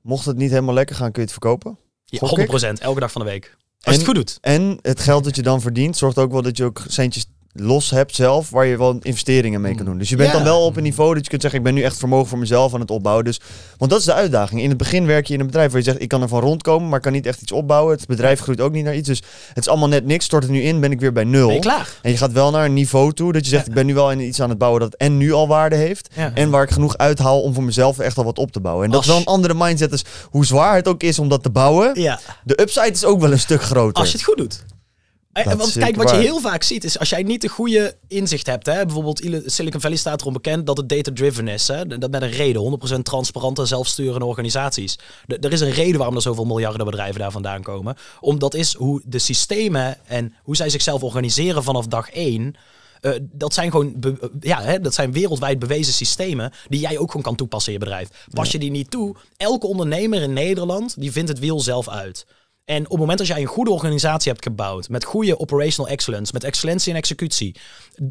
mocht het niet helemaal lekker gaan, kun je het verkopen. Ja, 100%, elke dag van de week. Als en, het goed doet. En het geld dat je dan verdient, zorgt ook wel dat je ook centjes los hebt zelf, waar je wel investeringen mee kan mm. doen. Dus je bent dan wel op een niveau dat je kunt zeggen, ik ben nu echt vermogen voor mezelf aan het opbouwen. Dus, want dat is de uitdaging. In het begin werk je in een bedrijf waar je zegt, ik kan er van rondkomen, maar kan niet echt iets opbouwen. Het bedrijf groeit ook niet naar iets. Dus het is allemaal net niks. Stort het nu in, ben ik weer bij nul. en je gaat wel naar een niveau toe dat je zegt, ik ben nu wel iets aan het bouwen dat en nu al waarde heeft. En waar ik genoeg uithaal om voor mezelf echt al wat op te bouwen. En dat is wel een andere mindset Dus hoe zwaar het ook is om dat te bouwen. De upside is ook wel een stuk groter. Als je het goed doet. Eh, want kijk, wat je heel vaak ziet is als jij niet de goede inzicht hebt. Hè, bijvoorbeeld Silicon Valley staat erom bekend dat het data-driven is. Hè, dat met een reden. 100% transparante, zelfsturende organisaties. er is een reden waarom er zoveel miljarden bedrijven daar vandaan komen. Omdat is hoe de systemen en hoe zij zichzelf organiseren vanaf dag één. Eh, dat zijn gewoon eh, ja, hè, dat zijn wereldwijd bewezen systemen die jij ook gewoon kan toepassen in je bedrijf. Pas je die niet toe, elke ondernemer in Nederland die vindt het wiel zelf uit. En op het moment dat jij een goede organisatie hebt gebouwd, met goede operational excellence, met excellentie in executie,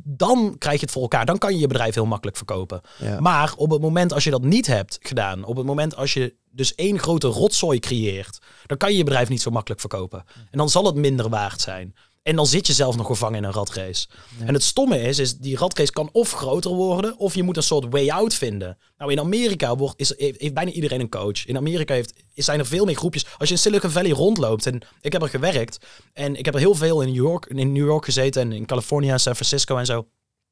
dan krijg je het voor elkaar. Dan kan je je bedrijf heel makkelijk verkopen. Maar op het moment als je dat niet hebt gedaan, op het moment als je dus één grote rotzooi creëert, dan kan je je bedrijf niet zo makkelijk verkopen. En dan zal het minder waard zijn. En dan zit je zelf nog gevangen in een ratrace. En het stomme is, is die ratrace kan of groter worden, of je moet een soort way out vinden. Nou, in Amerika wordt, is, heeft, bijna iedereen een coach. In Amerika heeft, zijn er veel meer groepjes. Als je in Silicon Valley rondloopt, en ik heb er gewerkt, en ik heb er heel veel in New York, in New York gezeten, en in California en San Francisco en zo.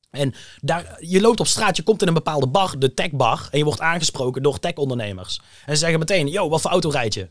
En daar, je loopt op straat, je komt in een bepaalde bar, de tech bar, en je wordt aangesproken door tech ondernemers. En ze zeggen meteen, yo, wat voor auto rijd je?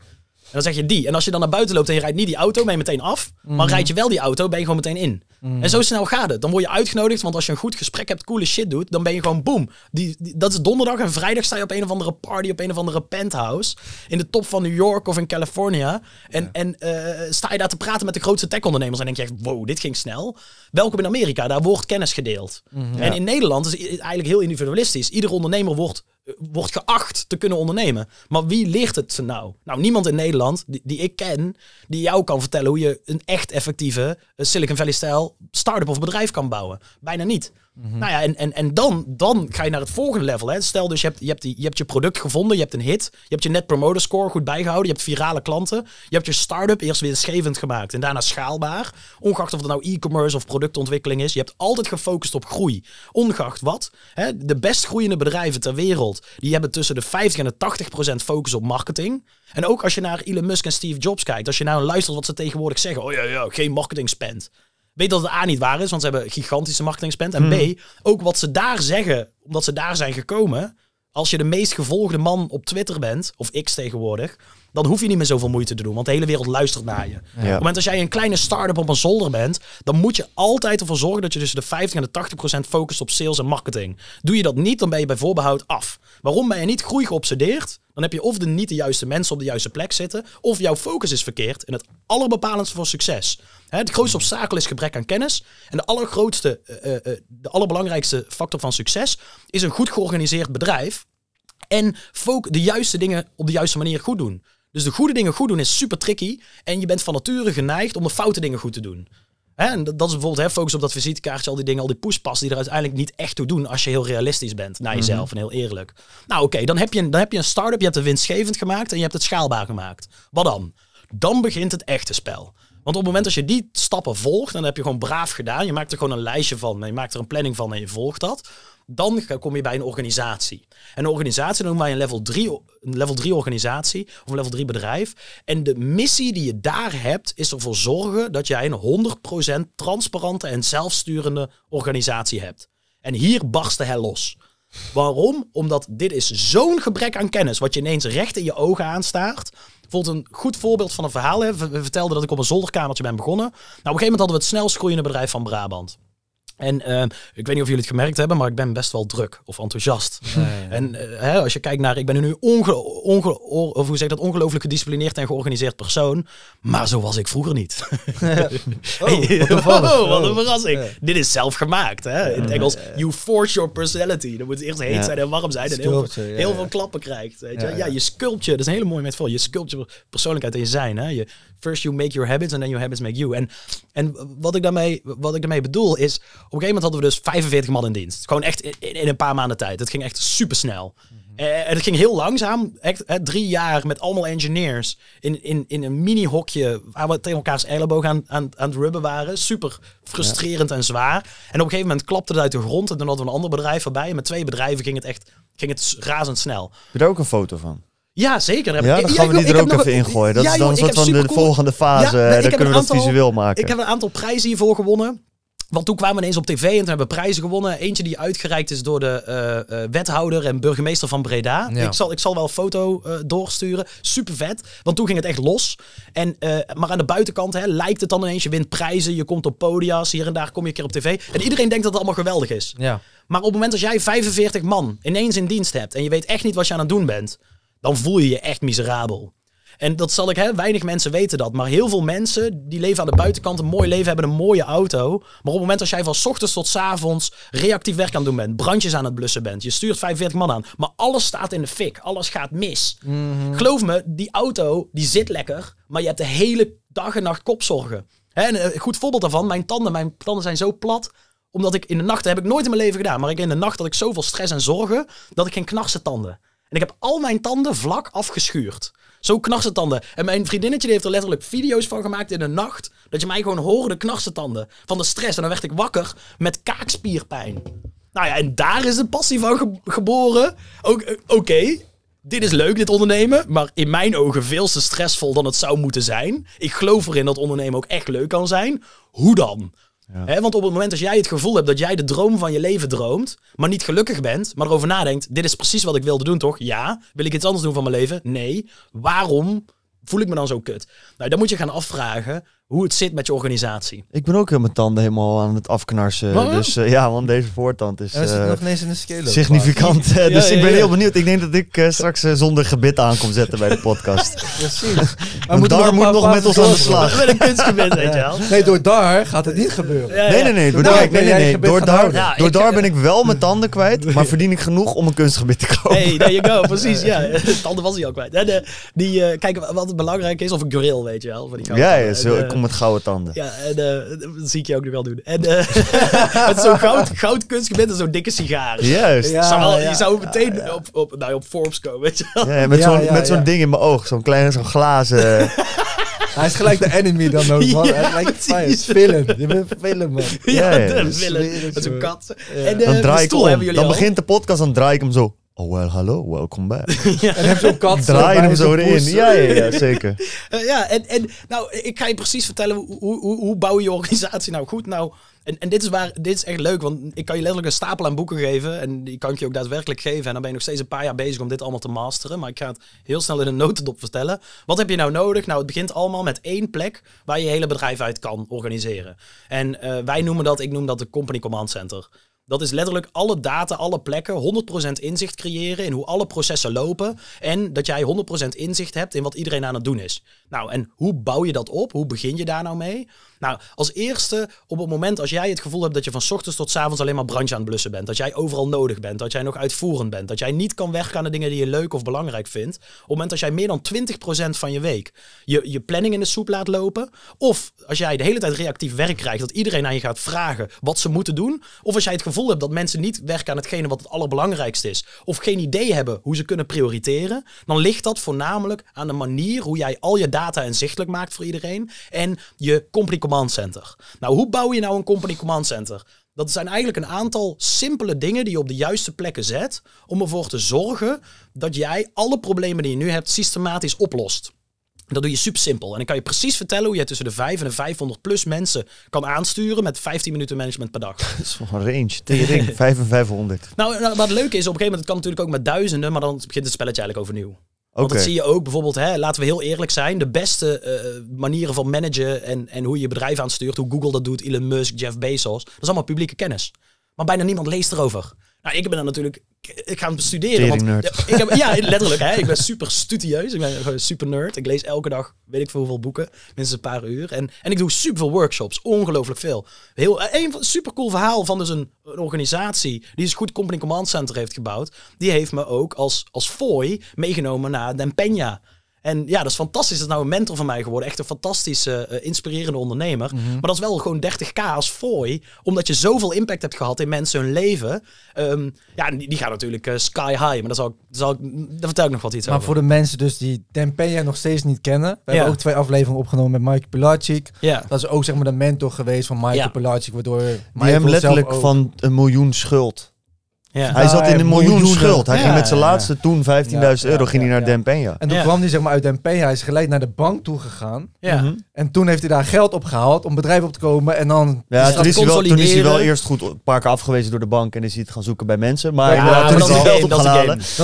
dan zeg je die. En als je dan naar buiten loopt en je rijdt niet die auto, ben je meteen af. Maar mhm. rijd je wel die auto, ben je gewoon meteen in. Mhm. En zo snel gaat het. Dan word je uitgenodigd, want als je een goed gesprek hebt, coole shit doet, dan ben je gewoon boom. Die, dat is donderdag en vrijdag sta je op een of andere party, op een of andere penthouse. In de top van New York of in California. En, en eh, sta je daar te praten met de grootste tech-ondernemers en denk je echt, wow, dit ging snel. Welkom in Amerika, daar wordt kennis gedeeld. Mhm. En in Nederland is het eigenlijk heel individualistisch. iedere ondernemer wordt wordt geacht te kunnen ondernemen. Maar wie leert het ze nou? Nou, niemand in Nederland die, die ik ken, die jou kan vertellen hoe je een echt effectieve eh, Silicon Valley-stijl start-up of bedrijf kan bouwen. Bijna niet. Mhm. Nou ja, en, en, en dan, dan ga je naar het volgende level. Hè. Stel dus, je hebt, je, hebt je je product gevonden, je hebt een hit, je hebt je net promoter score goed bijgehouden, je hebt virale klanten, je hebt je start-up eerst winstgevend gemaakt en daarna schaalbaar. Ongeacht of het nou e-commerce of productontwikkeling is, je hebt altijd gefocust op groei. Ongeacht wat, hè, de best groeiende bedrijven ter wereld, die hebben tussen de 50 en de 80 procent focus op marketing. En ook als je naar Elon Musk en Steve Jobs kijkt, als je nou luistert wat ze tegenwoordig zeggen, oh ja, ja, geen marketing spend weet dat het A niet waar is, want ze hebben gigantische marketingspend. En hmm. B, ook wat ze daar zeggen, omdat ze daar zijn gekomen. Als je de meest gevolgde man op Twitter bent, of X tegenwoordig, dan hoef je niet meer zoveel moeite te doen. Want de hele wereld luistert naar je. Op het moment als jij een kleine start-up op een zolder bent, dan moet je altijd ervoor zorgen dat je tussen de 50 en de 80 procent focust op sales en marketing. Doe je dat niet, dan ben je bij voorbehoud af. Waarom ben je niet groei geobsedeerd? Dan heb je of de niet de juiste mensen op de juiste plek zitten, of jouw focus is verkeerd. En het allerbepalendste voor succes. het grootste obstakel is gebrek aan kennis. En de allergrootste, eh, eh, eh, de allerbelangrijkste factor van succes is een goed georganiseerd bedrijf en de juiste dingen op de juiste manier goed doen. Dus de goede dingen goed doen is super tricky. En je bent van nature geneigd om de foute dingen goed te doen. Hè? En dat, is bijvoorbeeld hè, focus op dat visitekaartje, al die dingen, al die poespas die er uiteindelijk niet echt toe doen als je heel realistisch bent naar mhm. jezelf en heel eerlijk. Nou oké, dan, heb je dan heb je een start-up, je hebt het winstgevend gemaakt en je hebt het schaalbaar gemaakt. Wat dan? Dan begint het echte spel. Want op het moment dat je die stappen volgt, dan heb je gewoon braaf gedaan. Je maakt er gewoon een lijstje van. je maakt er een planning van en je volgt dat. Dan kom je bij een organisatie. En een organisatie noemen wij een level 3, een level 3 organisatie of een level 3 bedrijf. En de missie die je daar hebt, is ervoor zorgen dat jij een 100% transparante en zelfsturende organisatie hebt. En hier barst de hel los. Waarom? Omdat dit is zo'n gebrek aan kennis, wat je ineens recht in je ogen aanstaart. Bijvoorbeeld een goed voorbeeld van een verhaal. We vertelden dat ik op een zolderkamertje ben begonnen. Nou, op een gegeven moment hadden we het snelst groeiende bedrijf van Brabant. En ehm, ik weet niet of jullie het gemerkt hebben, maar ik ben best wel druk of enthousiast. En eh, hè, als je kijkt naar, ik ben nu onge, ongelooflijk gedisciplineerd en georganiseerd persoon, maar zo was ik vroeger niet. oh, wat, een oh. verrassing. Dit is zelf gemaakt. Hè? In het Engels, you force your personality. Dan moet eerst heet zijn en warm zijn en heel, veel klappen krijgt. Weet je? Ja, je sculpt je, dat is een hele mooie metafoor, je sculpt je persoonlijkheid in je zijn. Hè? Je first you make your habits and then your habits make you. En, en wat, ik daarmee, wat ik daarmee bedoel is, op een gegeven moment hadden we dus 45 man in dienst. Gewoon echt in, een paar maanden tijd. Het ging echt super snel. Mhm. Eh, en het ging heel langzaam. Echt drie jaar met allemaal engineers in, in, in een mini-hokje waar we tegen elkaars elleboog aan, aan, aan het rubben waren. Super frustrerend en zwaar. En op een gegeven moment klapte het uit de grond en dan hadden we een ander bedrijf voorbij. En met twee bedrijven ging het echt ging het razendsnel. Heb je daar ook een foto van? Ja, zeker. dan gaan we die er ook even ingooien. Dat is dan een soort van de volgende fase. Ja, dan kunnen we aantal, dat visueel maken. Ik heb een aantal prijzen hiervoor gewonnen. Want toen kwamen we ineens op tv en toen hebben we prijzen gewonnen. Eentje die uitgereikt is door de eh, eh, wethouder en burgemeester van Breda. Ik, zal, ik zal wel een foto eh, doorsturen. Super vet. Want toen ging het echt los. En, maar aan de buitenkant hè, lijkt het dan ineens. Je wint prijzen, je komt op podia's. Hier en daar kom je een keer op tv. En iedereen denkt dat het allemaal geweldig is. Ja. Maar op het moment dat jij 45 man ineens in dienst hebt. En je weet echt niet wat je aan het doen bent dan voel je je echt miserabel. En dat zal ik, hè, weinig mensen weten dat. Maar heel veel mensen die leven aan de buitenkant een mooi leven, hebben een mooie auto. Maar op het moment als jij van ochtends tot avonds reactief werk aan het doen bent, brandjes aan het blussen bent, je stuurt 45 man aan, maar alles staat in de fik, alles gaat mis. Mhm. Geloof me, die auto die zit lekker, maar je hebt de hele dag en nacht kopzorgen. Hè, een eh, goed voorbeeld daarvan, mijn tanden, mijn tanden zijn zo plat omdat ik in de nacht, heb ik nooit in mijn leven gedaan, maar ik in de nacht had ik zoveel stress en zorgen dat ik geen knarse tanden. En ik heb al mijn tanden vlak afgeschuurd. Zo tanden En mijn vriendinnetje heeft er letterlijk video's van gemaakt in de nacht. Dat je mij gewoon hoorde tanden Van de stress. En dan werd ik wakker met kaakspierpijn. Nou ja, en daar is de passie van geboren. Eh, oké, dit is leuk, dit ondernemen. Maar in mijn ogen veel te stressvol dan het zou moeten zijn. Ik geloof erin dat ondernemen ook echt leuk kan zijn. Hoe dan? want op het moment als jij het gevoel hebt dat jij de droom van je leven droomt, maar niet gelukkig bent, maar erover nadenkt, dit is precies wat ik wilde doen, toch? Ja. Wil ik iets anders doen van mijn leven? Nee. Waarom voel ik me dan zo kut? Nou, dan moet je gaan afvragen, hoe het zit met je organisatie. Ik ben ook mijn tanden helemaal aan het afknarsen. Dus eh, ja, want deze voortand is, uh, nog ineens in de significant. Eh, dus ik ben heel benieuwd. Ik denk dat ik straks zonder gebit aan kom zetten bij de podcast. Precies. Maar moet moet nog met ons aan de slag. Met een kunstgebit, weet je wel. Nee, door daar gaat het niet gebeuren. Nee, nee, nee. Nou, door nee, nee, nee. Door daar, door daar ben ik wel mijn tanden kwijt, maar verdien ik genoeg om een kunstgebit te kopen. Hey, there you go. Precies, ja. Tanden was hij al kwijt. Die, kijk, wat belangrijk is, of een grill, weet je wel. Ja, ja, zo, met gouden tanden. Ja, en uh, dat zie ik je ook nu wel doen. En uh, met zo'n goud, goud kunstgebit en zo'n dikke sigaren. Juist. Ja, zou je zou meteen Op, op, nou, op Forbes komen, weet je Ja, met zo'n met zo'n ding in mijn oog. Zo'n klein, zo'n glazen... Hij is gelijk de enemy dan ook, man. Ja, Hij lijkt film. Je bent film, man. Ja, ja, Met zo'n kat. En, eh, dan draai ik stoel, om. Dan begint de podcast, dan draai ik hem zo. Oh, well, hallo, welcome back. En je kat. Draai hem zo erin. Ja, ja, ja, zeker. Eh, ja, en, en nou, ik ga je precies vertellen hoe, hoe, hoe bouw je je organisatie nou goed. Nou, en, en dit, is waar, dit is echt leuk, want ik kan je letterlijk een stapel aan boeken geven. En die kan ik je ook daadwerkelijk geven. En dan ben je nog steeds een paar jaar bezig om dit allemaal te masteren. Maar ik ga het heel snel in een notendop vertellen. Wat heb je nou nodig? Nou, het begint allemaal met één plek waar je je hele bedrijf uit kan organiseren. En eh, wij noemen dat, ik noem dat de Company Command Center. Dat is letterlijk alle data, alle plekken, 100% inzicht creëren in hoe alle processen lopen. En dat jij 100% inzicht hebt in wat iedereen aan het doen is. Nou, en hoe bouw je dat op? Hoe begin je daar nou mee? Nou, als eerste, op het moment als jij het gevoel hebt dat je van ochtends tot avonds alleen maar brandje aan het blussen bent, dat jij overal nodig bent, dat jij nog uitvoerend bent, dat jij niet kan werken aan de dingen die je leuk of belangrijk vindt, op het moment als jij meer dan 20% van je week je, je planning in de soep laat lopen, of als jij de hele tijd reactief werk krijgt, dat iedereen aan je gaat vragen wat ze moeten doen, of als jij het gevoel hebt dat mensen niet werken aan hetgene wat het allerbelangrijkste is, of geen idee hebben hoe ze kunnen prioriteren, dan ligt dat voornamelijk aan de manier hoe jij al je data inzichtelijk maakt voor iedereen en je complicant command center. Nou, hoe bouw je nou een company command center? Dat zijn eigenlijk een aantal simpele dingen die je op de juiste plekken zet om ervoor te zorgen dat jij alle problemen die je nu hebt systematisch oplost. Dat doe je super simpel. En dan kan je precies vertellen hoe je tussen de 5 en de 500 plus mensen kan aansturen met 15 minuten management per dag. Dat is voor een range. Tering, 5 en 500. Nou, nou, wat leuk is, op een gegeven moment, het kan natuurlijk ook met duizenden, maar dan begint het spelletje eigenlijk overnieuw. Want dat zie je ook bijvoorbeeld, hè, laten we heel eerlijk zijn, de beste eh, manieren van managen en, en hoe je bedrijf aanstuurt, hoe Google dat doet, Elon Musk, Jeff Bezos, dat is allemaal publieke kennis. Maar bijna niemand leest erover. Nou, ik ben dan natuurlijk ik ga hem studeren. Want, ik heb, ja, letterlijk. Hè, ik ben super studieus. Ik ben super nerd. Ik lees elke dag weet ik veel hoeveel boeken. Minstens een paar uur. En, en ik doe super veel workshops. Ongelooflijk veel. Heel, eh, een super cool verhaal van dus een, een organisatie die een dus goed Company Command Center heeft gebouwd. Die heeft me ook als, als fooi meegenomen naar Den Peña. En ja, dat is fantastisch. Dat is nou een mentor van mij geworden. Echt een fantastische, eh, inspirerende ondernemer. Mhm. Maar dat is wel gewoon 30k als fooi. Omdat je zoveel impact hebt gehad in mensen hun leven. Ehm, ja, die, die, gaat natuurlijk eh, sky high. Maar daar, zal ik, zal ik, vertel ik nog wat iets maar over. Maar voor de mensen dus die Tempeya nog steeds niet kennen. We hebben ook twee afleveringen opgenomen met Mike Pilacic. Dat is ook zeg maar de mentor geweest van Mike ja. Waardoor die hem letterlijk van een miljoen schuld ja. Hij zat in een miljoen miljoenen. schuld. Hij ging met zijn laatste toen 15.000 euro ging hij naar Dempenja. En toen kwam hij zeg maar uit Denpen. Hij is gelijk naar de bank toe gegaan. Mhm. En toen heeft hij daar geld op gehaald om bedrijven op te komen. En dan ja, toen, is hij wel, toen is hij wel eerst goed een paar keer afgewezen door de bank. En is hij het gaan zoeken bij mensen. Maar ja, eh, is hij geld Dat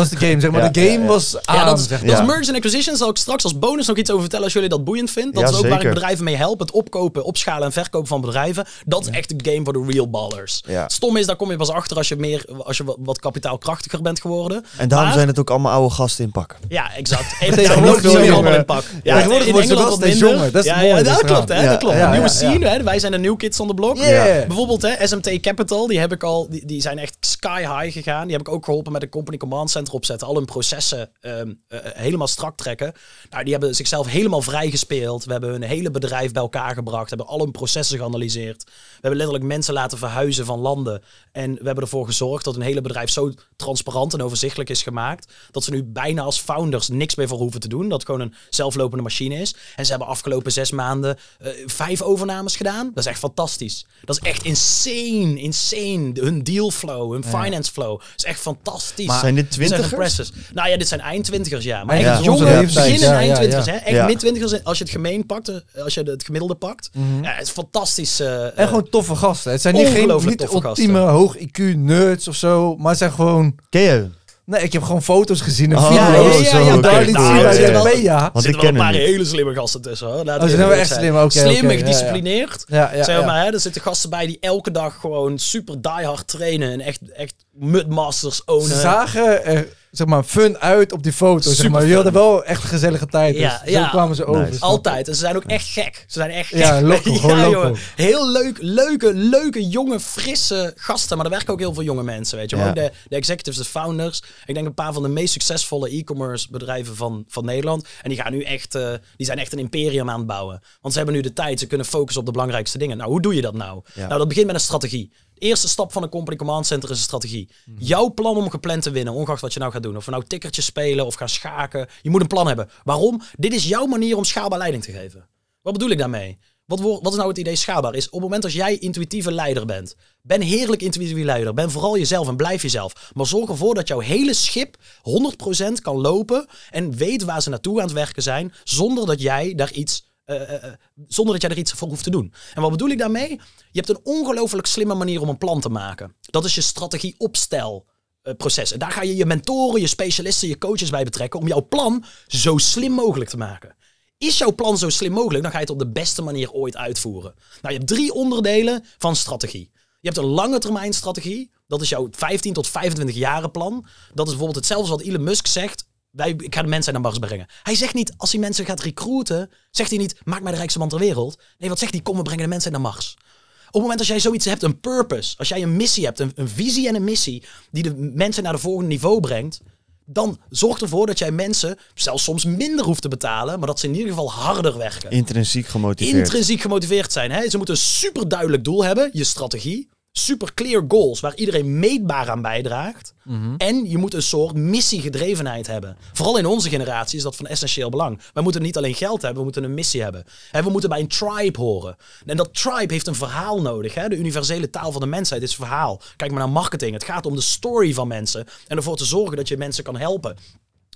is de game. Zeg maar. de game was aan. dat is, dat is merge acquisition. Zal ik straks als bonus nog iets over vertellen als jullie dat boeiend vinden. Dat is ook waar ik bedrijven mee help. Het opkopen, opschalen en verkopen van bedrijven. Dat is echt de game voor de real ballers. Stom is, daar kom je pas achter als je meer wat, wat kapitaalkrachtiger bent geworden. En daarom zijn het ook allemaal oude gasten in pak. Ja, exact. Even tegenwoordig zijn allemaal in pak. Ja, tegenwoordig in Engeland Jonger. Dat is ja, dat klopt, hè, dat klopt. nieuwe scene, hè. wij zijn de new kids on the block. Bijvoorbeeld hè, SMT Capital, die, heb ik al, die, zijn echt sky high gegaan. Die heb ik ook geholpen met een company command center opzetten. Al hun processen ehm, eh, eh, helemaal strak trekken. Nou, die hebben zichzelf helemaal vrijgespeeld. We hebben hun hele bedrijf bij elkaar gebracht. Hebben al hun processen geanalyseerd. We hebben letterlijk mensen laten verhuizen van landen. En we hebben ervoor gezorgd dat een hele bedrijf zo transparant en overzichtelijk is gemaakt. Dat ze nu bijna als founders niks meer voor hoeven te doen. Dat gewoon een zelflopende machine is. En ze hebben afgelopen zes maanden eh, vijf overnames gedaan. Dat is echt fantastisch. Dat is echt insane. Insane. Hun deal flow, hun finance flow. Dat is echt fantastisch. Maar zijn dit twintigers? Zijn nou ja, dit zijn eindtwintigers, ja. Maar ja, jonge, beginnen eindtwintigers. Hè? Echt midtwintigers. Als je het gemeen pakt, eh, als je het gemiddelde pakt. Mhm. ja, het is fantastisch. Eh, en gewoon toffe gasten. Het zijn niet, geen, niet ultieme hoog IQ nerds of zo maar zijn gewoon... Ken je Nee, ik heb gewoon foto's gezien. En ah, video's ja, ja, ja, ja, daar liet zien. Nou, ja, eh, Want er zitten wel een paar hele slimme gasten tussen. Hoor. Oh, zijn wel echt slim. ook. slim en gedisciplineerd. zeg maar, hè, er zitten gasten bij die elke dag gewoon super diehard trainen. En echt, echt mudmasters ownen. Ze zagen zeg maar, fun uit op die foto. Zeg maar. Je hadden wel echt gezellige tijd. Dus ja, Zo kwamen ze over. Altijd. En ze zijn ook echt gek. Ze zijn echt gek. Ja, loco, loco. Heel leuk, leuke, leuke, jonge, frisse gasten. Maar er werken ook heel veel jonge mensen, weet je. Maar ook de, de, executives, de founders. Ik denk een paar van de meest succesvolle e-commerce bedrijven van, van Nederland. En die gaan nu echt, eh, die zijn echt een imperium aan het bouwen. Want ze hebben nu de tijd. Ze kunnen focussen op de belangrijkste dingen. Nou, hoe doe je dat nou? Nou, dat begint met een strategie eerste stap van een company command center is een strategie. Mhm. Jouw plan om gepland te winnen, ongeacht wat je nou gaat doen. Of we nou tikkertjes spelen of gaan schaken. Je moet een plan hebben. Waarom? Dit is jouw manier om schaalbaar leiding te geven. Wat bedoel ik daarmee? Wat, wat is nou het idee schaalbaar? Is op het moment als jij intuïtieve leider bent. Ben heerlijk intuïtieve leider. Ben vooral jezelf en blijf jezelf. Maar zorg ervoor dat jouw hele schip 100% kan lopen. En weet waar ze naartoe aan het werken zijn. Zonder dat jij daar iets eh, eh, eh, zonder dat jij er iets voor hoeft te doen. En wat bedoel ik daarmee? Je hebt een ongelooflijk slimme manier om een plan te maken. Dat is je strategie opstel. proces. En daar ga je je mentoren, je specialisten, je coaches bij betrekken om jouw plan zo slim mogelijk te maken. Is jouw plan zo slim mogelijk, dan ga je het op de beste manier ooit uitvoeren. Nou, je hebt drie onderdelen van strategie. Je hebt een lange termijn strategie. Dat is jouw 15 tot 25 jaren plan. Dat is bijvoorbeeld hetzelfde als wat Elon Musk zegt wij, ik ga de mensen naar Mars brengen. Hij zegt niet, als hij mensen gaat recruiten, zegt hij niet, maak mij de rijkste man ter wereld. Nee, wat zegt hij? Kom, we brengen de mensen naar Mars. Op het moment als jij zoiets hebt, een purpose, als jij een missie hebt, een, visie en een missie, die de mensen naar de volgende niveau brengt, dan zorg ervoor dat jij mensen zelfs soms minder hoeft te betalen, maar dat ze in ieder geval harder werken. Intrinsiek gemotiveerd. Intrinsiek gemotiveerd zijn. Hè? Ze moeten een super duidelijk doel hebben, je strategie super clear goals waar iedereen meetbaar aan bijdraagt. Mhm. En je moet een soort missiegedrevenheid hebben. Vooral in onze generatie is dat van essentieel belang. Wij moeten niet alleen geld hebben, we moeten een missie hebben. En we moeten bij een tribe horen. En dat tribe heeft een verhaal nodig. Hè? De universele taal van de mensheid is verhaal. Kijk maar naar marketing. Het gaat om de story van mensen en ervoor te zorgen dat je mensen kan helpen.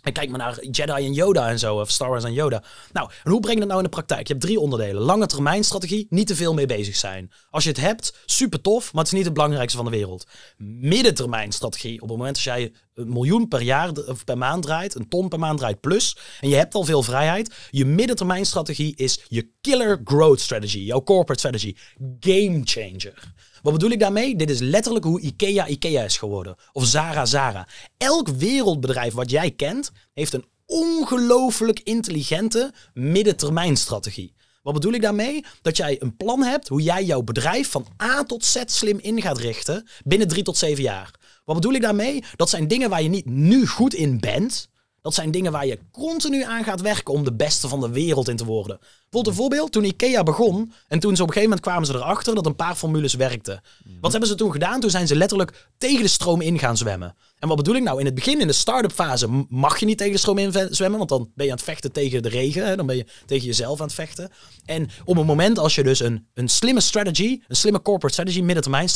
En kijk maar naar Jedi en Yoda en zo, of Star Wars en Yoda. Nou, en hoe breng je dat nou in de praktijk? Je hebt drie onderdelen. Lange termijn strategie, niet te veel mee bezig zijn. Als je het hebt, super tof, maar het is niet het belangrijkste van de wereld. Middentermijn strategie, op het moment dat jij een miljoen per jaar of per maand draait, een ton per maand draait plus, en je hebt al veel vrijheid, je middentermijn strategie is je killer growth strategy, jouw corporate strategy. Game changer. Wat bedoel ik daarmee? Dit is letterlijk hoe IKEA IKEA is geworden. Of Zara Zara. Elk wereldbedrijf wat jij kent heeft een ongelooflijk intelligente middentermijnstrategie. Wat bedoel ik daarmee? Dat jij een plan hebt hoe jij jouw bedrijf van A tot Z slim in gaat richten binnen drie tot zeven jaar. Wat bedoel ik daarmee? Dat zijn dingen waar je niet nu goed in bent, dat zijn dingen waar je continu aan gaat werken om de beste van de wereld in te worden. Bijvoorbeeld een voorbeeld, toen IKEA begon en toen ze op een gegeven moment kwamen ze erachter dat een paar formules werkten. Mhm. Wat hebben ze toen gedaan? Toen zijn ze letterlijk tegen de stroom in gaan zwemmen. En wat bedoel ik nou? In het begin, in de start-up fase, mag je niet tegen de stroom in zwemmen, want dan ben je aan het vechten tegen de regen, dan ben je tegen jezelf aan het vechten. En op een moment als je dus een, een slimme strategy, een slimme corporate strategy, middentermijn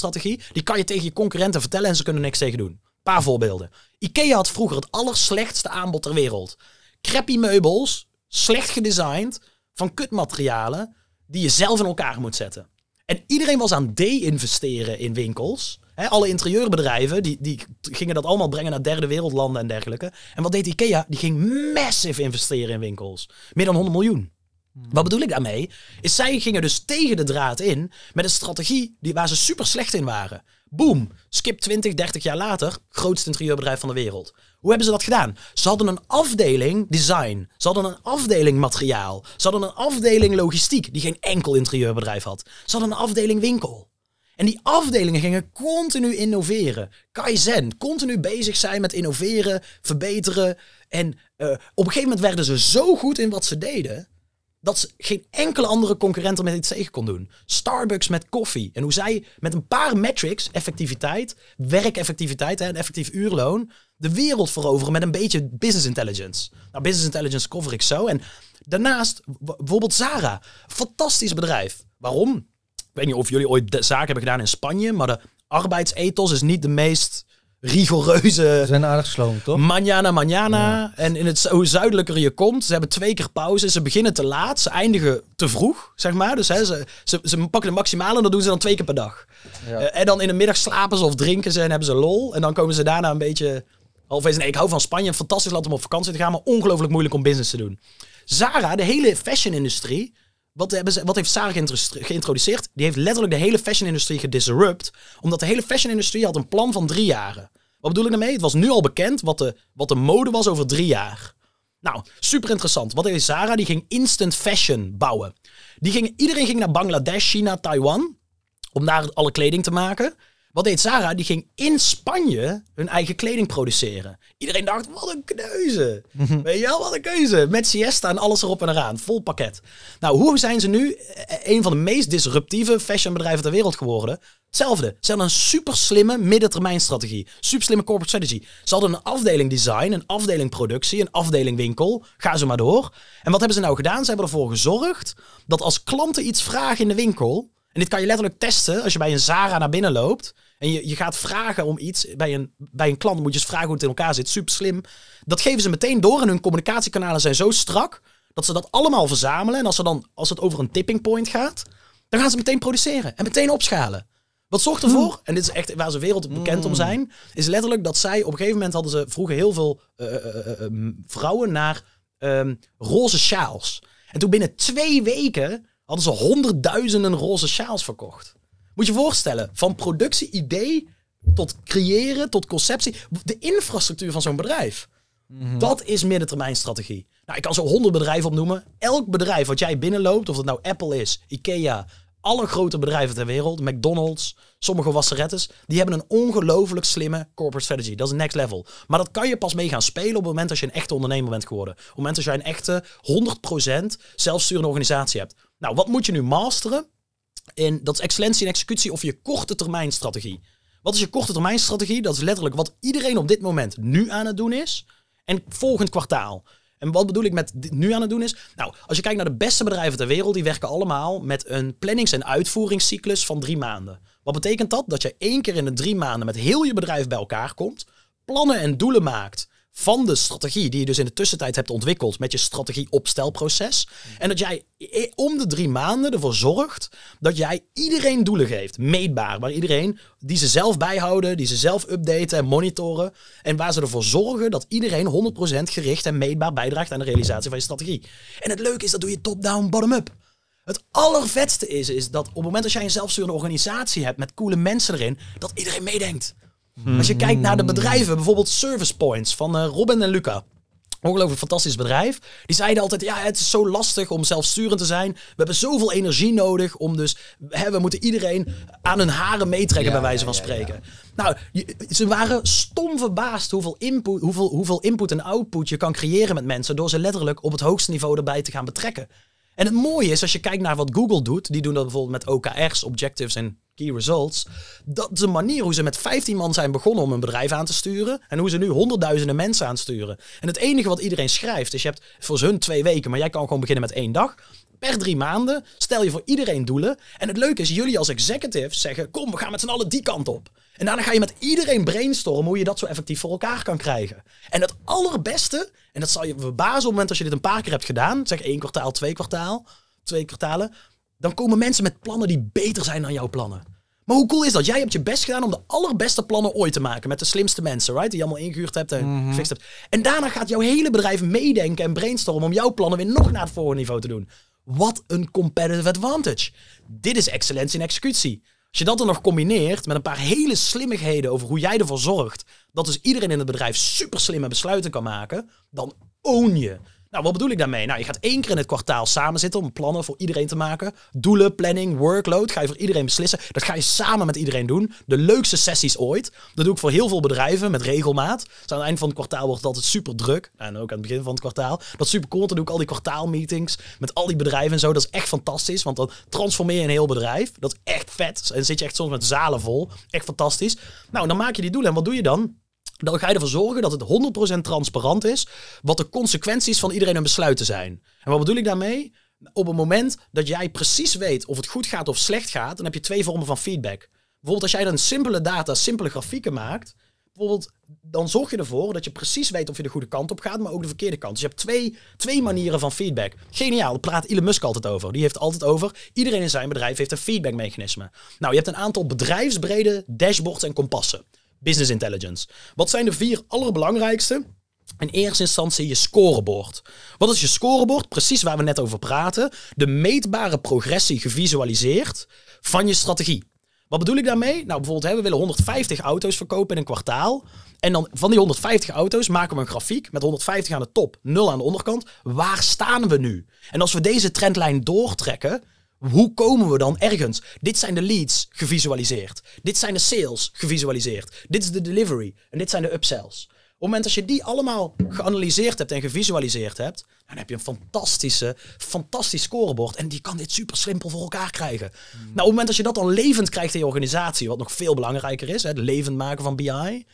die kan je tegen je concurrenten vertellen en ze kunnen niks tegen doen. Een paar voorbeelden. Ikea had vroeger het allerslechtste aanbod ter wereld. Crappy meubels, slecht gedesigned, van kutmaterialen, die je zelf in elkaar moet zetten. En iedereen was aan de-investeren in winkels. alle interieurbedrijven die, die gingen dat allemaal brengen naar derde wereldlanden en dergelijke. En wat deed Ikea? Die ging massive investeren in winkels. Meer dan 100 miljoen. Wat bedoel ik daarmee? Is zij gingen dus tegen de draad in met een strategie die, waar ze super slecht in waren. Boom. Skip 20, 30 jaar later, grootste interieurbedrijf van de wereld. Hoe hebben ze dat gedaan? Ze hadden een afdeling design. Ze hadden een afdeling materiaal. Ze hadden een afdeling logistiek, die geen enkel interieurbedrijf had. Ze hadden een afdeling winkel. En die afdelingen gingen continu innoveren. Kaizen, continu bezig zijn met innoveren, verbeteren. En eh, op een gegeven moment werden ze zo goed in wat ze deden, dat geen enkele andere concurrent er met iets tegen kon doen. Starbucks met koffie. En hoe zij met een paar metrics, effectiviteit, werkeffectiviteit en effectief uurloon, de wereld veroveren met een beetje business intelligence. Nou, business intelligence cover ik zo. En daarnaast bijvoorbeeld Zara. Fantastisch bedrijf. Waarom? Ik weet niet of jullie ooit zaken hebben gedaan in Spanje, maar de arbeidsethos is niet de meest rigoureuze... Ze zijn aardig sloom, toch? Manjana, manjana. En in het, hoe zuidelijker je komt, ze hebben twee keer pauze. Ze beginnen te laat, ze eindigen te vroeg, zeg maar. Dus hè, ze, ze, ze pakken de maximale en dat doen ze dan twee keer per dag. Ja. Eh, en dan in de middag slapen ze of drinken ze en hebben ze lol. En dan komen ze daarna een beetje... eens nee, ik hou van Spanje. Een fantastisch land om op vakantie te gaan, maar ongelooflijk moeilijk om business te doen. Zara, de hele fashion-industrie wat, hebben ze, wat heeft Sarah geïntroduceerd? Die heeft letterlijk de hele fashion-industrie gedisrupt. Omdat de hele fashion-industrie had een plan van drie jaren. Wat bedoel ik daarmee? Het was nu al bekend wat de, wat de mode was over drie jaar. Nou, super interessant. Wat is Zara? Die ging instant fashion bouwen. Die ging, iedereen ging naar Bangladesh, China, Taiwan. Om daar alle kleding te maken. Wat deed Zara? Die ging in Spanje hun eigen kleding produceren. Iedereen dacht, wat een keuze. Mhm. Weet je wel, wat een keuze. Met siesta en alles erop en eraan. Vol pakket. Nou, hoe zijn ze nu eh, een van de meest disruptieve fashionbedrijven ter wereld geworden? Hetzelfde. Ze hadden een super slimme strategie. Super slimme corporate strategy. Ze hadden een afdeling design, een afdeling productie, een afdeling winkel. Ga zo maar door. En wat hebben ze nou gedaan? Ze hebben ervoor gezorgd dat als klanten iets vragen in de winkel... En dit kan je letterlijk testen als je bij een Zara naar binnen loopt en je, je gaat vragen om iets. Bij een, bij een klant moet je eens vragen hoe het in elkaar zit. Super slim. Dat geven ze meteen door. En hun communicatiekanalen zijn zo strak. Dat ze dat allemaal verzamelen. En als, ze dan, als het over een tipping point gaat. Dan gaan ze meteen produceren. En meteen opschalen. Wat zorgt ervoor, hmm. en dit is echt waar ze wereld bekend om hmm. zijn, is letterlijk dat zij op een gegeven moment hadden ze vroeger heel veel eh, eh, eh, vrouwen naar ehm, roze sjaals. En toen binnen twee weken hadden ze honderdduizenden roze sjaals verkocht. Moet je je voorstellen, van productie-idee tot creëren, tot conceptie. De infrastructuur van zo'n bedrijf. Mhm. Dat is middentermijnstrategie. Nou, ik kan zo honderd bedrijven opnoemen. Elk bedrijf wat jij binnenloopt, of dat nou Apple is, Ikea, alle grote bedrijven ter wereld, McDonald's, sommige wasserettes, die hebben een ongelooflijk slimme corporate strategy. Dat is next level. Maar dat kan je pas mee gaan spelen op het moment als je een echte ondernemer bent geworden. Op het moment als je een echte 100% zelfsturende organisatie hebt. Nou, wat moet je nu masteren? En dat is excellentie in executie of je korte termijn strategie. Wat is je korte termijn strategie? Dat is letterlijk wat iedereen op dit moment nu aan het doen is. En volgend kwartaal. En wat bedoel ik met nu aan het doen is? Nou, als je kijkt naar de beste bedrijven ter wereld, die werken allemaal met een plannings- en uitvoeringscyclus van drie maanden. Wat betekent dat? Dat je één keer in de drie maanden met heel je bedrijf bij elkaar komt, plannen en doelen maakt van de strategie die je dus in de tussentijd hebt ontwikkeld met je strategie opstelproces. Mm. En dat jij om de drie maanden ervoor zorgt dat jij iedereen doelen geeft, meetbaar, waar iedereen die ze zelf bijhouden, die ze zelf updaten en monitoren en waar ze ervoor zorgen dat iedereen 100% gericht en meetbaar bijdraagt aan de realisatie van je strategie. En het leuke is dat doe je top-down, bottom-up. Het allervetste is, is dat op het moment dat jij een zelfsturende organisatie hebt met coole mensen erin, dat iedereen meedenkt. Als je kijkt naar de hmm. bedrijven, bijvoorbeeld Service Points van uh, Robin en Luca. Ongelooflijk fantastisch bedrijf. Die zeiden altijd: ja, het is zo lastig om zelfsturend te zijn. We hebben zoveel energie nodig om dus. Hè, we moeten iedereen aan hun haren meetrekken, bij wijze van spreken. nou, ze waren stom verbaasd hoeveel input, hoeveel, hoeveel input en output je kan creëren met mensen. door ze letterlijk op het hoogste niveau erbij te gaan betrekken. En het mooie is, als je kijkt naar wat Google doet, die doen dat bijvoorbeeld met OKR's, Objectives en Key Results. Dat is een manier hoe ze met 15 man zijn begonnen om een bedrijf aan te sturen. En hoe ze nu honderdduizenden mensen aansturen. En het enige wat iedereen schrijft, is je hebt voor hun twee weken, maar jij kan gewoon beginnen met één dag. Per drie maanden stel je voor iedereen doelen. En het leuke is, jullie als executives zeggen: kom, we gaan met z'n allen die kant op. En daarna ga je met iedereen brainstormen hoe je dat zo effectief voor elkaar kan krijgen. En het allerbeste, en dat zal je verbazen op het moment als je dit een paar keer hebt gedaan, zeg één kwartaal, twee kwartaal, twee kwartalen, dan komen mensen met plannen die beter zijn dan jouw plannen. Maar hoe cool is dat? Jij hebt je best gedaan om de allerbeste plannen ooit te maken. Met de slimste mensen, right? Die je allemaal ingehuurd hebt en mhm. gefixt hebt. En daarna gaat jouw hele bedrijf meedenken en brainstormen om jouw plannen weer nog naar het volgende niveau te doen. Wat een competitive advantage. Dit is excellentie in executie. Als je dat dan nog combineert met een paar hele slimmigheden over hoe jij ervoor zorgt dat dus iedereen in het bedrijf super slimme besluiten kan maken, dan own je nou, wat bedoel ik daarmee? Nou, je gaat één keer in het kwartaal samen zitten om plannen voor iedereen te maken. Doelen, planning, workload. Ga je voor iedereen beslissen. Dat ga je samen met iedereen doen. De leukste sessies ooit. Dat doe ik voor heel veel bedrijven met regelmaat. Dus aan het eind van het kwartaal wordt het altijd super druk. En ook aan het begin van het kwartaal. Dat is super cool. Dan doe ik al die kwartaalmeetings met al die bedrijven en zo. Dat is echt fantastisch. Want dan transformeer je een heel bedrijf. Dat is echt vet. En zit je echt soms met zalen vol. Echt fantastisch. Nou, dan maak je die doelen. En wat doe je dan? dan ga je ervoor zorgen dat het 100% transparant is wat de consequenties van iedereen hun besluiten zijn. En wat bedoel ik daarmee? Op het moment dat jij precies weet of het goed gaat of slecht gaat, dan heb je twee vormen van feedback. Bijvoorbeeld als jij dan simpele data, simpele grafieken maakt, bijvoorbeeld, dan zorg je ervoor dat je precies weet of je de goede kant op gaat, maar ook de verkeerde kant. Dus je hebt twee, twee manieren van feedback. Geniaal, daar praat Elon Musk altijd over. Die heeft altijd over, iedereen in zijn bedrijf heeft een feedbackmechanisme. Nou, je hebt een aantal bedrijfsbrede dashboards en kompassen business intelligence. Wat zijn de vier allerbelangrijkste? In eerste instantie je scorebord. Wat is je scorebord? Precies waar we net over praten. De meetbare progressie gevisualiseerd van je strategie. Wat bedoel ik daarmee? Nou, bijvoorbeeld, hè, we willen 150 auto's verkopen in een kwartaal. En dan van die 150 auto's maken we een grafiek met 150 aan de top, 0 aan de onderkant. Waar staan we nu? En als we deze trendlijn doortrekken, hoe komen we dan ergens? Dit zijn de leads gevisualiseerd. Dit zijn de sales gevisualiseerd. Dit is de delivery. En dit zijn de upsells. Op het moment dat je die allemaal geanalyseerd hebt en gevisualiseerd hebt, dan heb je een fantastische, fantastisch scorebord. En die kan dit super simpel voor elkaar krijgen. Hmm. Nou, op het moment dat je dat dan levend krijgt in je organisatie, wat nog veel belangrijker is, het levend maken van BI,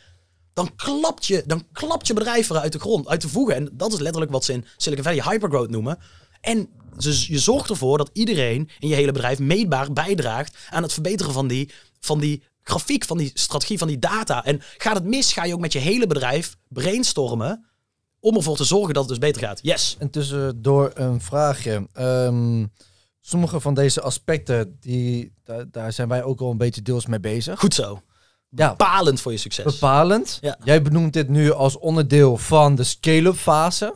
dan klapt je, dan klapt je bedrijf eruit de grond, uit de voegen. En dat is letterlijk wat ze in Silicon Valley hypergrowth noemen. En dus je zorgt ervoor dat iedereen in je hele bedrijf meetbaar bijdraagt aan het verbeteren van die, van die grafiek, van die strategie, van die data. En gaat het mis, ga je ook met je hele bedrijf brainstormen om ervoor te zorgen dat het dus beter gaat. Yes. En tussendoor een vraagje. Ehm, sommige van deze aspecten, die, daar, zijn wij ook al een beetje deels mee bezig. Goed zo. Ja. Bepalend voor je succes. Bepalend. Ja. Jij benoemt dit nu als onderdeel van de scale-up fase.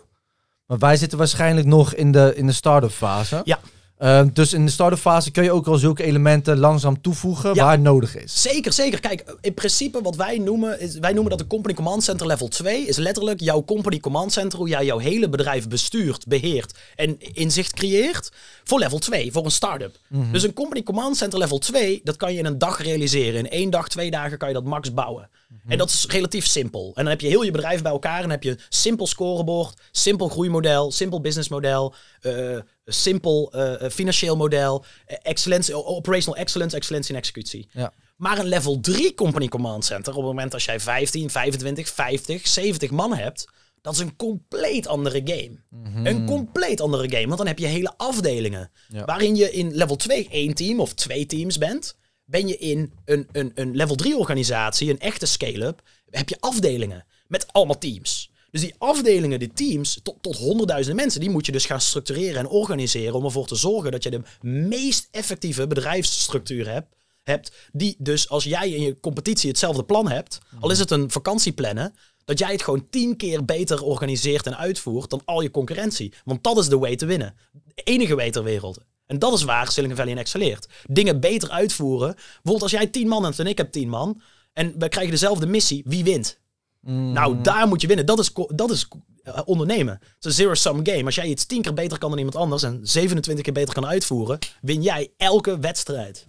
Maar wij zitten waarschijnlijk nog in de, in de start-up fase. Ja. Ehm, dus in de start-up fase kun je ook al zulke elementen langzaam toevoegen waar het nodig is. Zeker, zeker. Kijk, in principe wat wij noemen, is, wij noemen dat de Company Command Center level 2, is letterlijk jouw Company Command Center, hoe jij jouw hele bedrijf bestuurt, beheert en inzicht creëert, voor level 2, voor een start-up. Mhm. Dus een Company Command Center level 2, dat kan je in een dag realiseren. In één dag, twee dagen kan je dat max bouwen. En dat is relatief simpel. En dan heb je heel je bedrijf bij elkaar en dan heb je een simpel scorebord, simpel groeimodel, simpel businessmodel, uh, simpel eh, eh, financieel model, excellence, operational excellence, excellence in executie. Ja. Maar een level 3 company command center, op het moment als jij 15, 25, 50, 70 man hebt, dat is een compleet andere game. Mhm. Een compleet andere game. Want dan heb je hele afdelingen. Waarin je in level 2 één team of twee teams bent ben je in een, een, een level 3 organisatie, een echte scale-up, heb je afdelingen met allemaal teams. Dus die afdelingen, die teams, tot, tot honderdduizenden mensen, die moet je dus gaan structureren en organiseren om ervoor te zorgen dat je de meest effectieve bedrijfsstructuur hebt. Hebt, die dus als jij in je competitie hetzelfde plan hebt, mhm. al is het een vakantieplannen, dat jij het gewoon tien keer beter organiseert en uitvoert dan al je concurrentie. Want dat is de way te winnen. De enige way ter wereld. En dat is waar Silicon Valley in excelleert. Dingen beter uitvoeren. Bijvoorbeeld als jij tien man hebt en ik heb tien man. En we krijgen dezelfde missie. Wie wint? Mm. Nou, daar moet je winnen. Dat is, dat is eh, ondernemen. Het is een zero-sum game. Als jij iets tien keer beter kan dan iemand anders en 27 keer beter kan uitvoeren, win jij elke wedstrijd.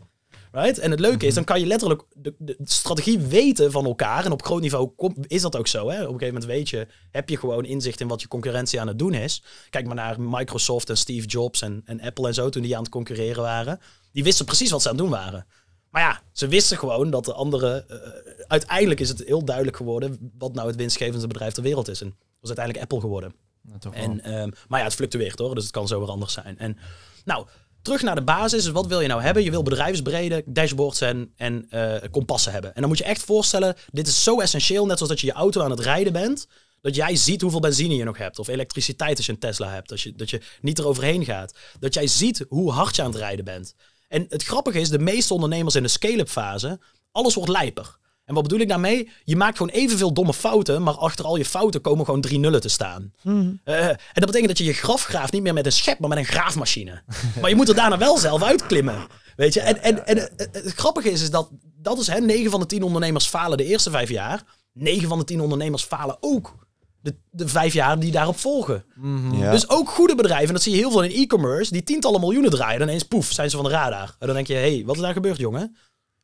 Right? En het leuke is, mhm. dan kan je letterlijk de, strategie weten van elkaar. En op groot niveau is dat ook zo. Hè? Op een gegeven moment weet je, heb je gewoon inzicht in wat je concurrentie aan het doen is. Kijk maar naar Microsoft en Steve Jobs en, en Apple en zo toen die aan het concurreren waren. Die wisten precies wat ze aan het doen waren. Maar ja, ze wisten gewoon dat de andere. Eh, eh, uiteindelijk is het heel duidelijk geworden wat nou het winstgevendste bedrijf ter wereld is. En dat is uiteindelijk Apple geworden. en, ehm, maar ja, het fluctueert hoor, dus het kan zo weer anders zijn. En nou, terug naar de basis. wat wil je nou hebben? Je wil bedrijfsbrede dashboards en, en eh, kompassen hebben. En dan moet je echt voorstellen, dit is zo essentieel, net zoals dat je je auto aan het rijden bent, dat jij ziet hoeveel benzine je nog hebt. Of elektriciteit als je een Tesla hebt, dat je, dat je niet eroverheen gaat. Dat jij ziet hoe hard je aan het rijden bent. En het grappige is, de meeste ondernemers in de scale-up fase, alles wordt lijper. En wat bedoel ik daarmee? Je maakt gewoon evenveel domme fouten, maar achter al je fouten komen gewoon drie nullen te staan. Hmm. Eh, en dat betekent dat je je graf graaft niet meer met een schep, maar met een graafmachine. maar je moet er daarna wel zelf uitklimmen. Weet je? En, en, en eh, eh, het grappige is, is dat, dat is hè, 9 van de 10 ondernemers falen de eerste vijf jaar. 9 van de 10 ondernemers falen ook de, de vijf jaar die daarop volgen. Mhm. Dus ook goede bedrijven, dat zie je heel veel in e-commerce, die tientallen miljoenen draaien. En ineens poef, zijn ze van de radar. En dan denk je, hé, hey, wat is daar gebeurd, jongen?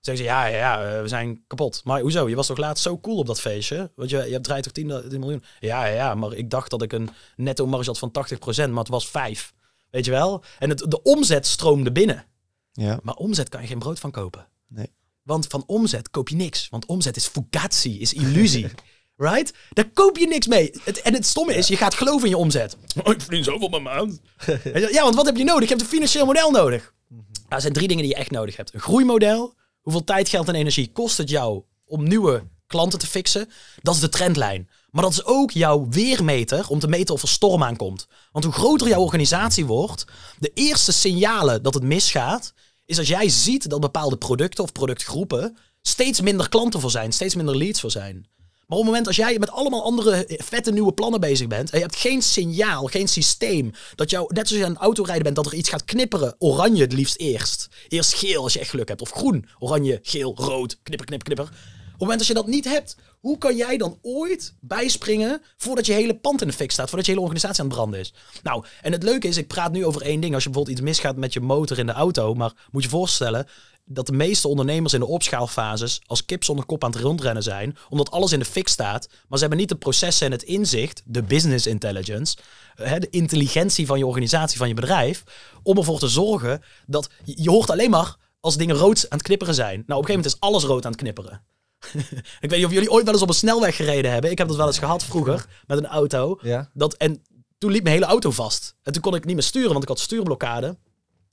zeggen ze, ja, ja, ja, eh, we zijn kapot. Maar hoezo? Je was toch laatst zo cool op dat feestje? Want je, je draait toch 10, eh, miljoen? Ja, ja, ja, maar ik dacht dat ik een netto marge had van 80%, maar het was 5. Weet je wel? En het, de omzet stroomde binnen. Ja. Maar omzet kan je geen brood van kopen. Nee. Want van omzet koop je niks. Want omzet is fugatie, is illusie. right? Daar koop je niks mee. en het stomme is, je gaat geloven in je omzet. Oh, ik verdien zoveel per maand. ja, want wat heb je nodig? Je hebt een financieel model nodig. Mhm. Nou, er zijn drie dingen die je echt nodig hebt. Een groeimodel, Hoeveel tijd, geld en energie kost het jou om nieuwe klanten te fixen? Dat is de trendlijn. Maar dat is ook jouw weermeter om te meten of er storm aankomt. Want hoe groter jouw organisatie wordt, de eerste signalen dat het misgaat, is als jij ziet dat bepaalde producten of productgroepen steeds minder klanten voor zijn, steeds minder leads voor zijn. Maar op het moment als jij met allemaal andere eh, vette nieuwe plannen bezig bent. En je hebt geen signaal, geen systeem. Dat jou, net zoals je aan het autorijden bent, dat er iets gaat knipperen. Oranje het liefst eerst. Eerst geel als je echt geluk hebt. Of groen. Oranje, geel, rood. Knipper, knipper, knipper het moment dat je dat niet hebt, hoe kan jij dan ooit bijspringen voordat je hele pand in de fik staat, voordat je hele organisatie aan het branden is? Nou, en het leuke is, ik praat nu over één ding. Als je bijvoorbeeld iets misgaat met je motor in de auto, maar moet je voorstellen dat de meeste ondernemers in de opschaalfases als kip zonder kop aan het rondrennen zijn, omdat alles in de fik staat, maar ze hebben niet de processen en het inzicht, de business intelligence, eh, de intelligentie van je organisatie, van je bedrijf, om ervoor te zorgen dat je hoort alleen maar als dingen rood aan het knipperen zijn. Nou, op een gegeven moment is alles rood aan het knipperen. ik weet niet of jullie ooit wel eens op een snelweg gereden hebben. Ik heb dat wel eens gehad vroeger met een auto. Dat, en toen liep mijn hele auto vast. En toen kon ik niet meer sturen, want ik had stuurblokkade.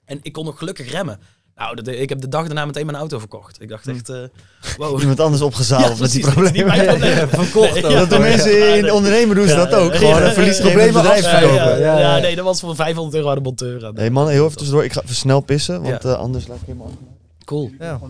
En ik kon nog gelukkig remmen. Nou, dat, ik heb de dag daarna meteen mijn auto verkocht. Ik dacht hm. echt, uh, wow. Iemand anders opgezadeld met die problemen. verkocht. Nee, dat doen mensen in ondernemen doen ze dat ook. Gewoon een verliesprobleem bedrijf verkopen. Ja, nee, dat was voor 500 euro aan de monteur. Hé man, heel even tussendoor. Ik ga even snel pissen, want eh, anders laat ik helemaal... Cool. Ja.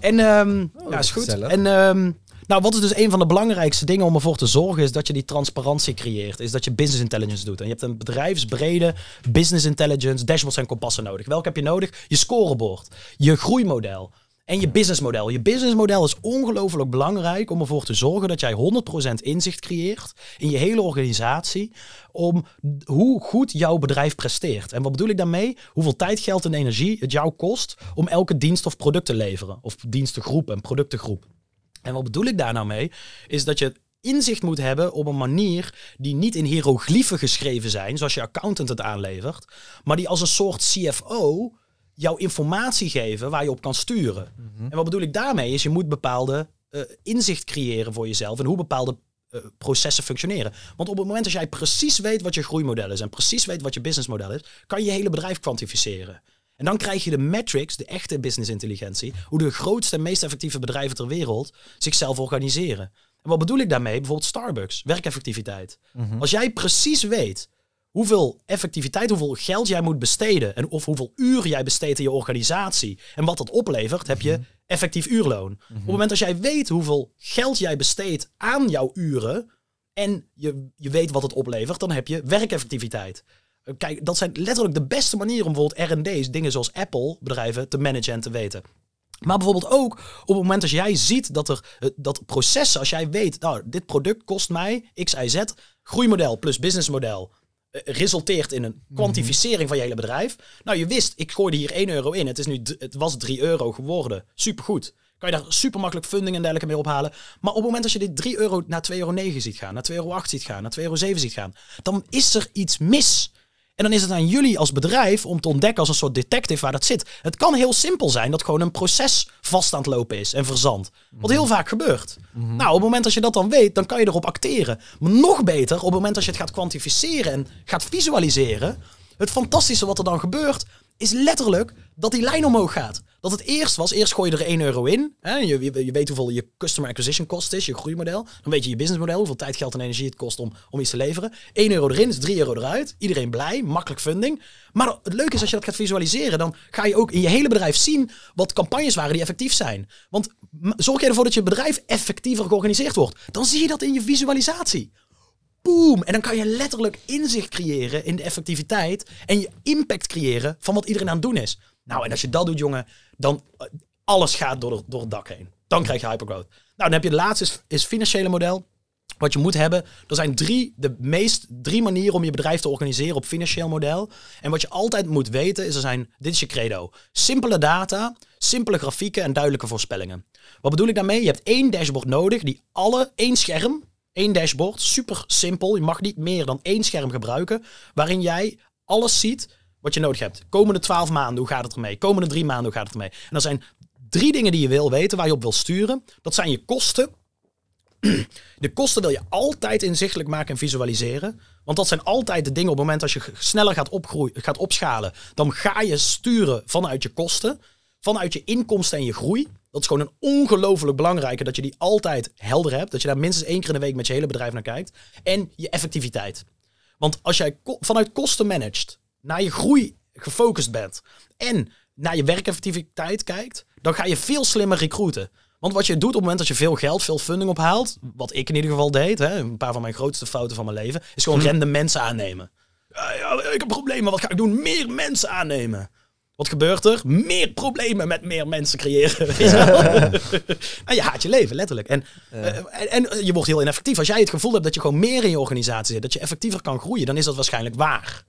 En ehm, oh, ja, is goed. En ehm, nou, wat is dus een van de belangrijkste dingen om ervoor te zorgen, is dat je die transparantie creëert. Is dat je business intelligence doet. En je hebt een bedrijfsbrede business intelligence, dashboards en kompassen nodig. Welke heb je nodig? Je scorebord, je groeimodel. En je businessmodel. Je businessmodel is ongelooflijk belangrijk om ervoor te zorgen dat jij 100% inzicht creëert in je hele organisatie om hoe goed jouw bedrijf presteert. En wat bedoel ik daarmee? Hoeveel tijd, geld en energie het jou kost om elke dienst of product te leveren. Of dienstengroep en productengroep. En wat bedoel ik daar nou mee? Is dat je inzicht moet hebben op een manier die niet in hieroglyphen geschreven zijn, zoals je accountant het aanlevert, maar die als een soort CFO jou informatie geven waar je op kan sturen. Mhm. En wat bedoel ik daarmee is, je moet bepaalde eh, inzicht creëren voor jezelf en hoe bepaalde eh, processen functioneren. Want op het moment dat jij precies weet wat je groeimodel is en precies weet wat je businessmodel is, kan je je hele bedrijf kwantificeren. En dan krijg je de metrics, de echte business intelligentie, hoe de grootste en meest effectieve bedrijven ter wereld zichzelf organiseren. En wat bedoel ik daarmee? Bijvoorbeeld Starbucks, werkeffectiviteit. Mhm. Als jij precies weet hoeveel effectiviteit, hoeveel geld jij moet besteden. En of hoeveel uren jij besteedt in je organisatie. En wat dat oplevert, heb je mhm. effectief uurloon. Op het mhm. moment dat jij weet hoeveel geld jij besteedt aan jouw uren. En je, je weet wat het oplevert, dan heb je werkeffectiviteit. Eh, kijk, dat zijn letterlijk de beste manieren om bijvoorbeeld RD's, dingen zoals Apple, bedrijven te managen en te weten. Maar bijvoorbeeld ook op het moment als jij ziet dat er eh, dat processen, als jij weet, nou, dit product kost mij X, Y, Z, groeimodel plus businessmodel resulteert in een mhm. kwantificering van je hele bedrijf. Nou, je wist, ik gooide hier 1 euro in. Het, is nu, het was 3 euro geworden. Supergoed. Kan je daar super makkelijk funding en dergelijke mee ophalen. Maar op het moment dat je dit 3 euro naar 2,09 euro ziet gaan, naar 2,08 euro ziet gaan, naar 2,07 euro ziet gaan, dan is er iets mis. En dan is het aan jullie als bedrijf om te ontdekken als een soort detective waar dat zit. Het kan heel simpel zijn dat gewoon een proces vast aan het lopen is en verzand. Wat heel mhm. vaak gebeurt. Mhm. Nou, op het moment dat je dat dan weet, dan kan je erop acteren. Maar nog beter, op het moment dat je het gaat kwantificeren en gaat visualiseren. Het fantastische wat er dan gebeurt, is letterlijk dat die lijn omhoog gaat. Dat het eerst was, eerst gooi je er 1 euro in. Hè, je, weet hoeveel je customer acquisition kost is, je groeimodel. Dan weet je je businessmodel, hoeveel tijd, geld en energie het kost om, om iets te leveren. 1 euro erin is 3 euro eruit. Iedereen blij, makkelijk funding. Maar het leuke is als je dat gaat visualiseren, dan ga je ook in je hele bedrijf zien wat campagnes waren die effectief zijn. Want zorg je ervoor dat je bedrijf effectiever georganiseerd wordt. Dan zie je dat in je visualisatie. Boom. En dan kan je letterlijk inzicht creëren in de effectiviteit en je impact creëren van wat iedereen aan het doen is. Nou, en als je dat doet, jongen, dan uh, alles gaat door, door het dak heen. Dan krijg je hypergrowth. Nou, dan heb je het laatste is, is financiële model. Wat je moet hebben, er zijn drie, de meest, drie manieren om je bedrijf te organiseren op financieel model. En wat je altijd moet weten is, er zijn, dit is je credo. Simpele data, simpele grafieken en duidelijke voorspellingen. Wat bedoel ik daarmee? Je hebt één dashboard nodig die alle, één scherm, één dashboard, super simpel. Je mag niet meer dan één scherm gebruiken waarin jij alles ziet wat je nodig hebt. Komende twaalf maanden, hoe gaat het ermee? Komende drie maanden, hoe gaat het ermee? En er zijn drie dingen die je wil weten, waar je op wil sturen. Dat zijn je kosten. De kosten wil je altijd inzichtelijk maken en visualiseren. Want dat zijn altijd de dingen op het moment als je sneller gaat, opgroeien, gaat opschalen. Dan ga je sturen vanuit je kosten, vanuit je inkomsten en je groei. Dat is gewoon een ongelooflijk belangrijke dat je die altijd helder hebt. Dat je daar minstens één keer in de week met je hele bedrijf naar kijkt. En je effectiviteit. Want als jij vanuit kosten managed naar je groei gefocust bent en naar je werkeffectiviteit kijkt, dan ga je veel slimmer recruiten. Want wat je doet op het moment dat je veel geld, veel funding ophaalt, wat ik in ieder geval deed, hè, een paar van mijn grootste fouten van mijn leven, is gewoon mhm. random mensen aannemen. ja, ik heb problemen, wat ga ik doen? Meer mensen aannemen. Wat gebeurt er? Meer problemen met meer mensen creëren. en je haat je leven, letterlijk. Eh, en, en, je wordt heel ineffectief. Als jij het gevoel hebt dat je gewoon meer in je organisatie zit, dat je effectiever kan groeien, dan is dat waarschijnlijk waar.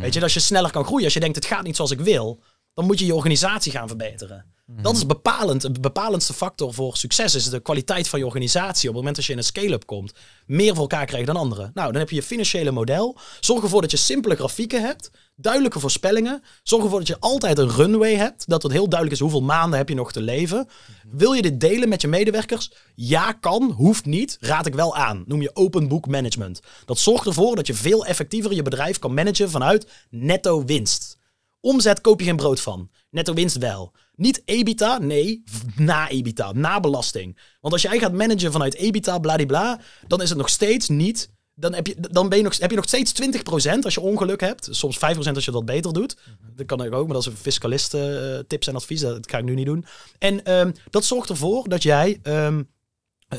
Weet je, als je sneller kan groeien, als je denkt het gaat niet zoals ik wil, dan moet je je organisatie gaan verbeteren. Mhm. Dat is bepalend. Een bepalendste factor voor succes is de kwaliteit van je organisatie. Op het moment dat je in een scale-up komt, meer voor elkaar krijgt dan anderen. Nou, dan heb je je financiële model. Zorg ervoor dat je simpele grafieken hebt duidelijke voorspellingen. Zorg ervoor dat je altijd een runway hebt. Dat het heel duidelijk is hoeveel maanden heb je nog te leven. Wil je dit delen met je medewerkers? Ja, kan, hoeft niet. Raad ik wel aan. Noem je open book management. Dat zorgt ervoor dat je veel effectiever je bedrijf kan managen vanuit netto winst. Omzet koop je geen brood van. Netto winst wel. Niet EBITA, nee, na EBITA, na belasting. Want als jij gaat managen vanuit EBITA, bladibla, dan is het nog steeds niet dan, heb je, dan ben je nog, heb je nog steeds 20% als je ongeluk hebt. Soms 5% als je dat beter doet. Mhm. Dat kan ik ook, maar dat is een fiscalisten eh, tips en advies. Dat ga ik nu niet doen. En ehm, dat zorgt ervoor dat jij, ehm, eh,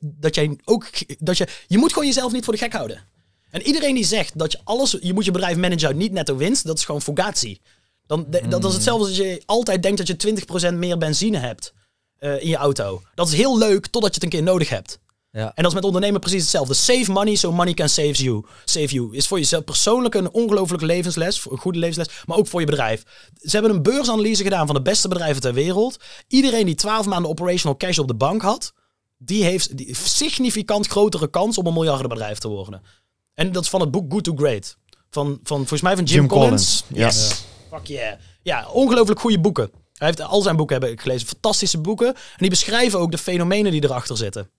dat jij ook... Dat je, je moet gewoon jezelf niet voor de gek houden. En iedereen die zegt dat je alles... Je moet je bedrijf managen uit niet netto winst. Dat is gewoon fugatie. Dan, Dat is mm. hetzelfde als je altijd denkt dat je 20% meer benzine hebt eh, in je auto. Dat is heel leuk totdat je het een keer nodig hebt. Ja. En dat is met ondernemen precies hetzelfde. Save money so money can save you. Save you is voor jezelf persoonlijk een ongelooflijke levensles, een goede levensles, maar ook voor je bedrijf. Ze hebben een beursanalyse gedaan van de beste bedrijven ter wereld. Iedereen die 12 maanden operational cash op de bank had, die heeft significant grotere kans om een miljardenbedrijf te worden. En dat is van het boek Good to Great. Van, van volgens mij van Jim, Collins. Yes. Fuck yeah. Ja, ongelooflijk goede boeken. Hij heeft al zijn boeken heb ik gelezen. Fantastische boeken. En die beschrijven ook de fenomenen die erachter zitten.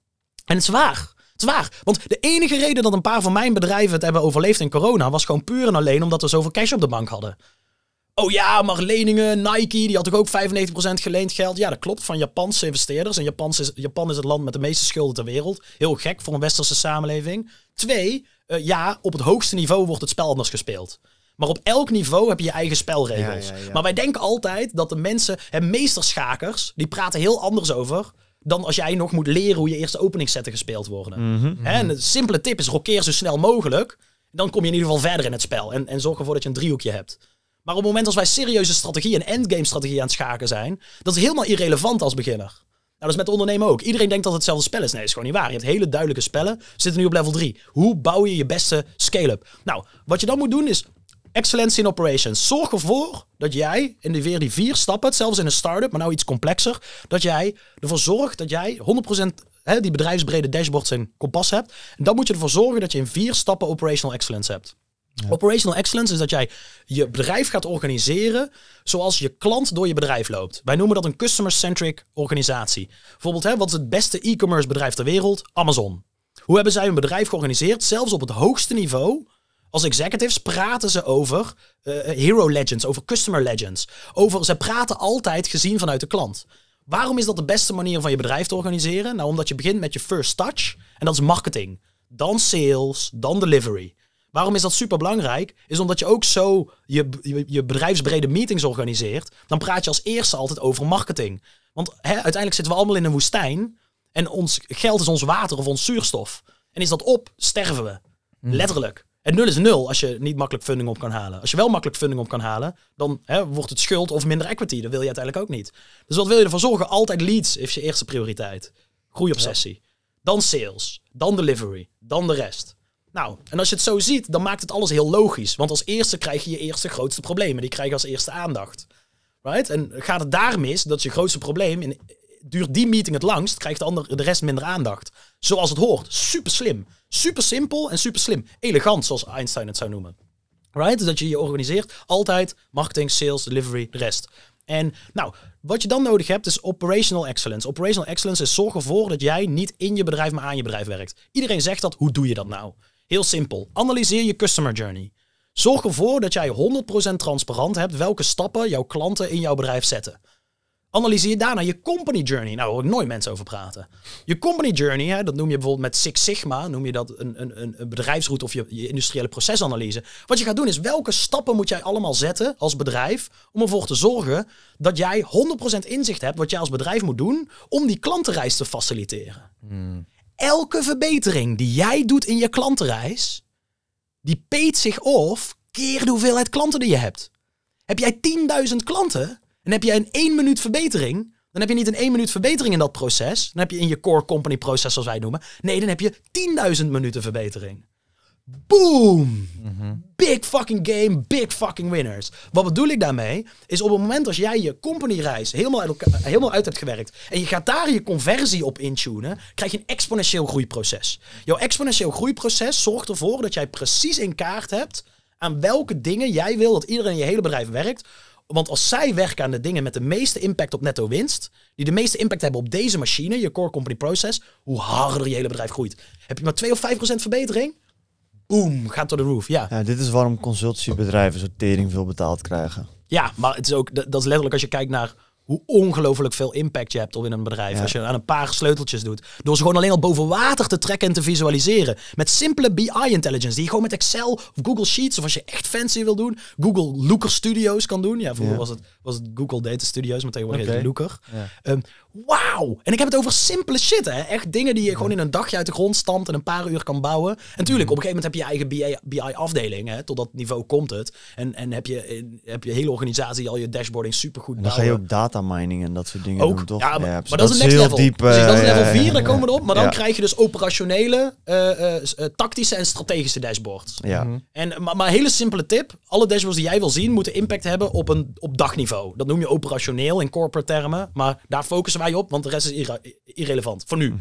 En het is waar. Het is waar. Want de enige reden dat een paar van mijn bedrijven het hebben overleefd in corona was gewoon puur en alleen omdat we zoveel cash op de bank hadden. Oh ja, maar leningen, Nike, die had toch ook 95% geleend geld? Ja, dat klopt, van Japanse investeerders. En Japan is, Japan is het land met de meeste schulden ter wereld. Heel gek voor een westerse samenleving. Twee, eh, ja, op het hoogste niveau wordt het spel anders gespeeld. Maar op elk niveau heb je je eigen spelregels. Maar wij denken altijd dat de mensen, en meesterschakers, die praten heel anders over dan als jij nog moet leren hoe je eerste openingssetten gespeeld worden. Mhm, mhm. En een simpele tip is rokeer zo snel mogelijk. Dan kom je in ieder geval verder in het spel. En, en zorg ervoor dat je een driehoekje hebt. Maar op het moment als wij serieuze strategie en endgame strategie aan het schaken zijn, dat is helemaal irrelevant als beginner. Nou, dat is met ondernemen ook. Iedereen denkt dat het hetzelfde spel is. Nee, dat is gewoon niet waar. Je hebt hele duidelijke spellen. Zitten nu op level 3. Hoe bouw je je beste scale-up? Nou, wat je dan moet doen is Excellence in operations. Zorg ervoor dat jij in de weer die vier stappen, zelfs in een start-up, maar nou iets complexer, dat jij ervoor zorgt dat jij 100% hè, die bedrijfsbrede dashboards en kompas hebt. En dan moet je ervoor zorgen dat je in vier stappen operational excellence hebt. Operational excellence is dat jij je bedrijf gaat organiseren zoals je klant door je bedrijf loopt. Wij noemen dat een customer-centric organisatie. Bijvoorbeeld, hè, wat is het beste e-commerce bedrijf ter wereld? Amazon. Hoe hebben zij hun bedrijf georganiseerd? Zelfs op het hoogste niveau als executives praten ze over eh, eh, hero legends, over customer legends. Over, ze praten altijd gezien vanuit de klant. Waarom is dat de beste manier om van je bedrijf te organiseren? Nou, omdat je begint met je first touch en dat is marketing. Dan sales, dan delivery. Waarom is dat super belangrijk? Is omdat je ook zo je, je, bedrijfsbrede meetings organiseert. Dan praat je als eerste altijd over marketing. Want uiteindelijk zitten we allemaal in een woestijn. En ons geld is ons water of ons zuurstof. En is dat op, sterven we. Hmm. Letterlijk. En nul is nul als je niet makkelijk funding op kan halen. Als je wel makkelijk funding op kan halen, dan hè, wordt het schuld of minder equity. Dat wil je uiteindelijk ook niet. Dus wat wil je ervoor zorgen? Altijd leads is je eerste prioriteit. Groeiobsessie. Ja. Dan sales. Dan delivery. Dan de rest. Nou, en als je het zo ziet, dan maakt het alles heel logisch. Want als eerste krijg je je eerste grootste problemen. Die krijgen als eerste aandacht. Right? En gaat het daar mis dat je grootste probleem in duurt die meeting het langst, krijgt de, ander, de rest minder aandacht. Zoals het hoort. Super slim. Super simpel en super slim. Elegant, zoals Einstein het zou noemen. Right? Dus dat je je organiseert altijd marketing, sales, delivery, de rest. En nou, wat je dan nodig hebt is operational excellence. Operational excellence is zorg ervoor dat jij niet in je bedrijf, maar aan je bedrijf werkt. Iedereen zegt dat, hoe doe je dat nou? Heel simpel. Analyseer je customer journey. Zorg ervoor dat jij 100% transparant hebt welke stappen jouw klanten in jouw bedrijf zetten. Analyseer daarna je company journey. Nou, hoor ik nooit mensen over praten. Je company journey, hè, dat noem je bijvoorbeeld met Six Sigma, noem je dat een, een, een bedrijfsroute of je, industriële procesanalyse. Wat je gaat doen is welke stappen moet jij allemaal zetten als bedrijf om ervoor te zorgen dat jij 100% inzicht hebt wat jij als bedrijf moet doen om die klantenreis te faciliteren. Hmm. Elke verbetering die jij doet in je klantenreis, die peet zich of keer de hoeveelheid klanten die je hebt. Heb jij 10.000 klanten, en heb je een één minuut verbetering, dan heb je niet een één minuut verbetering in dat proces. Dan heb je in je core company proces, zoals wij het noemen. Nee, dan heb je 10.000 minuten verbetering. Boom! Mhm. Big fucking game, big fucking winners. Wat bedoel ik daarmee? Is op het moment als jij je reis helemaal helemaal uit hebt gewerkt. en je gaat daar je conversie op intunen. krijg je een exponentieel groeiproces. Jouw exponentieel groeiproces zorgt ervoor dat jij precies in kaart hebt. aan welke dingen jij wil dat iedereen in je hele bedrijf werkt want als zij werken aan de dingen met de meeste impact op netto winst, die de meeste impact hebben op deze machine, je core company process, hoe harder je hele bedrijf groeit. Heb je maar 2 of 5 procent verbetering? Boom, gaat door de roof. Ja. ja, dit is waarom consultiebedrijven tering veel betaald krijgen. Ja, maar het is ook, dat is letterlijk als je kijkt naar hoe ongelooflijk veel impact je hebt op in een bedrijf. Als je aan een paar sleuteltjes doet. Door ze gewoon alleen al boven water te trekken en te visualiseren. Met simpele BI-intelligence. Die je gewoon met Excel of Google Sheets. Of als je echt fancy wil doen. Google Looker Studios kan doen. Ja, vroeger Was, het, was het Google Data Studios. Maar tegenwoordig okay. Looker. Ehm, wauw. En ik heb het over simpele shit, hè. Echt dingen die je gewoon in een dagje uit de grond stampt en een paar uur kan bouwen. En tuurlijk, mhm. op een gegeven moment heb je je eigen BI-afdeling, hè. Tot dat niveau komt het. En, en heb, je, eh, heb je hele organisatie al je dashboarding supergoed goed Dan ga je ook data mining en dat soort dingen ook, doen, toch? Ja, maar, maar dat, is een next level. Diep, dat is eh, level 4, daar komen we op. Maar dan krijg je dus operationele, eh, tactische en strategische dashboards. Ja. Mhm. en, maar, maar hele simpele tip. Alle dashboards die jij wil zien, moeten impact hebben op, een, op dagniveau. Dat noem je operationeel in corporate termen. Maar daar focussen op, want de rest is irrelevant voor nu. Mhm.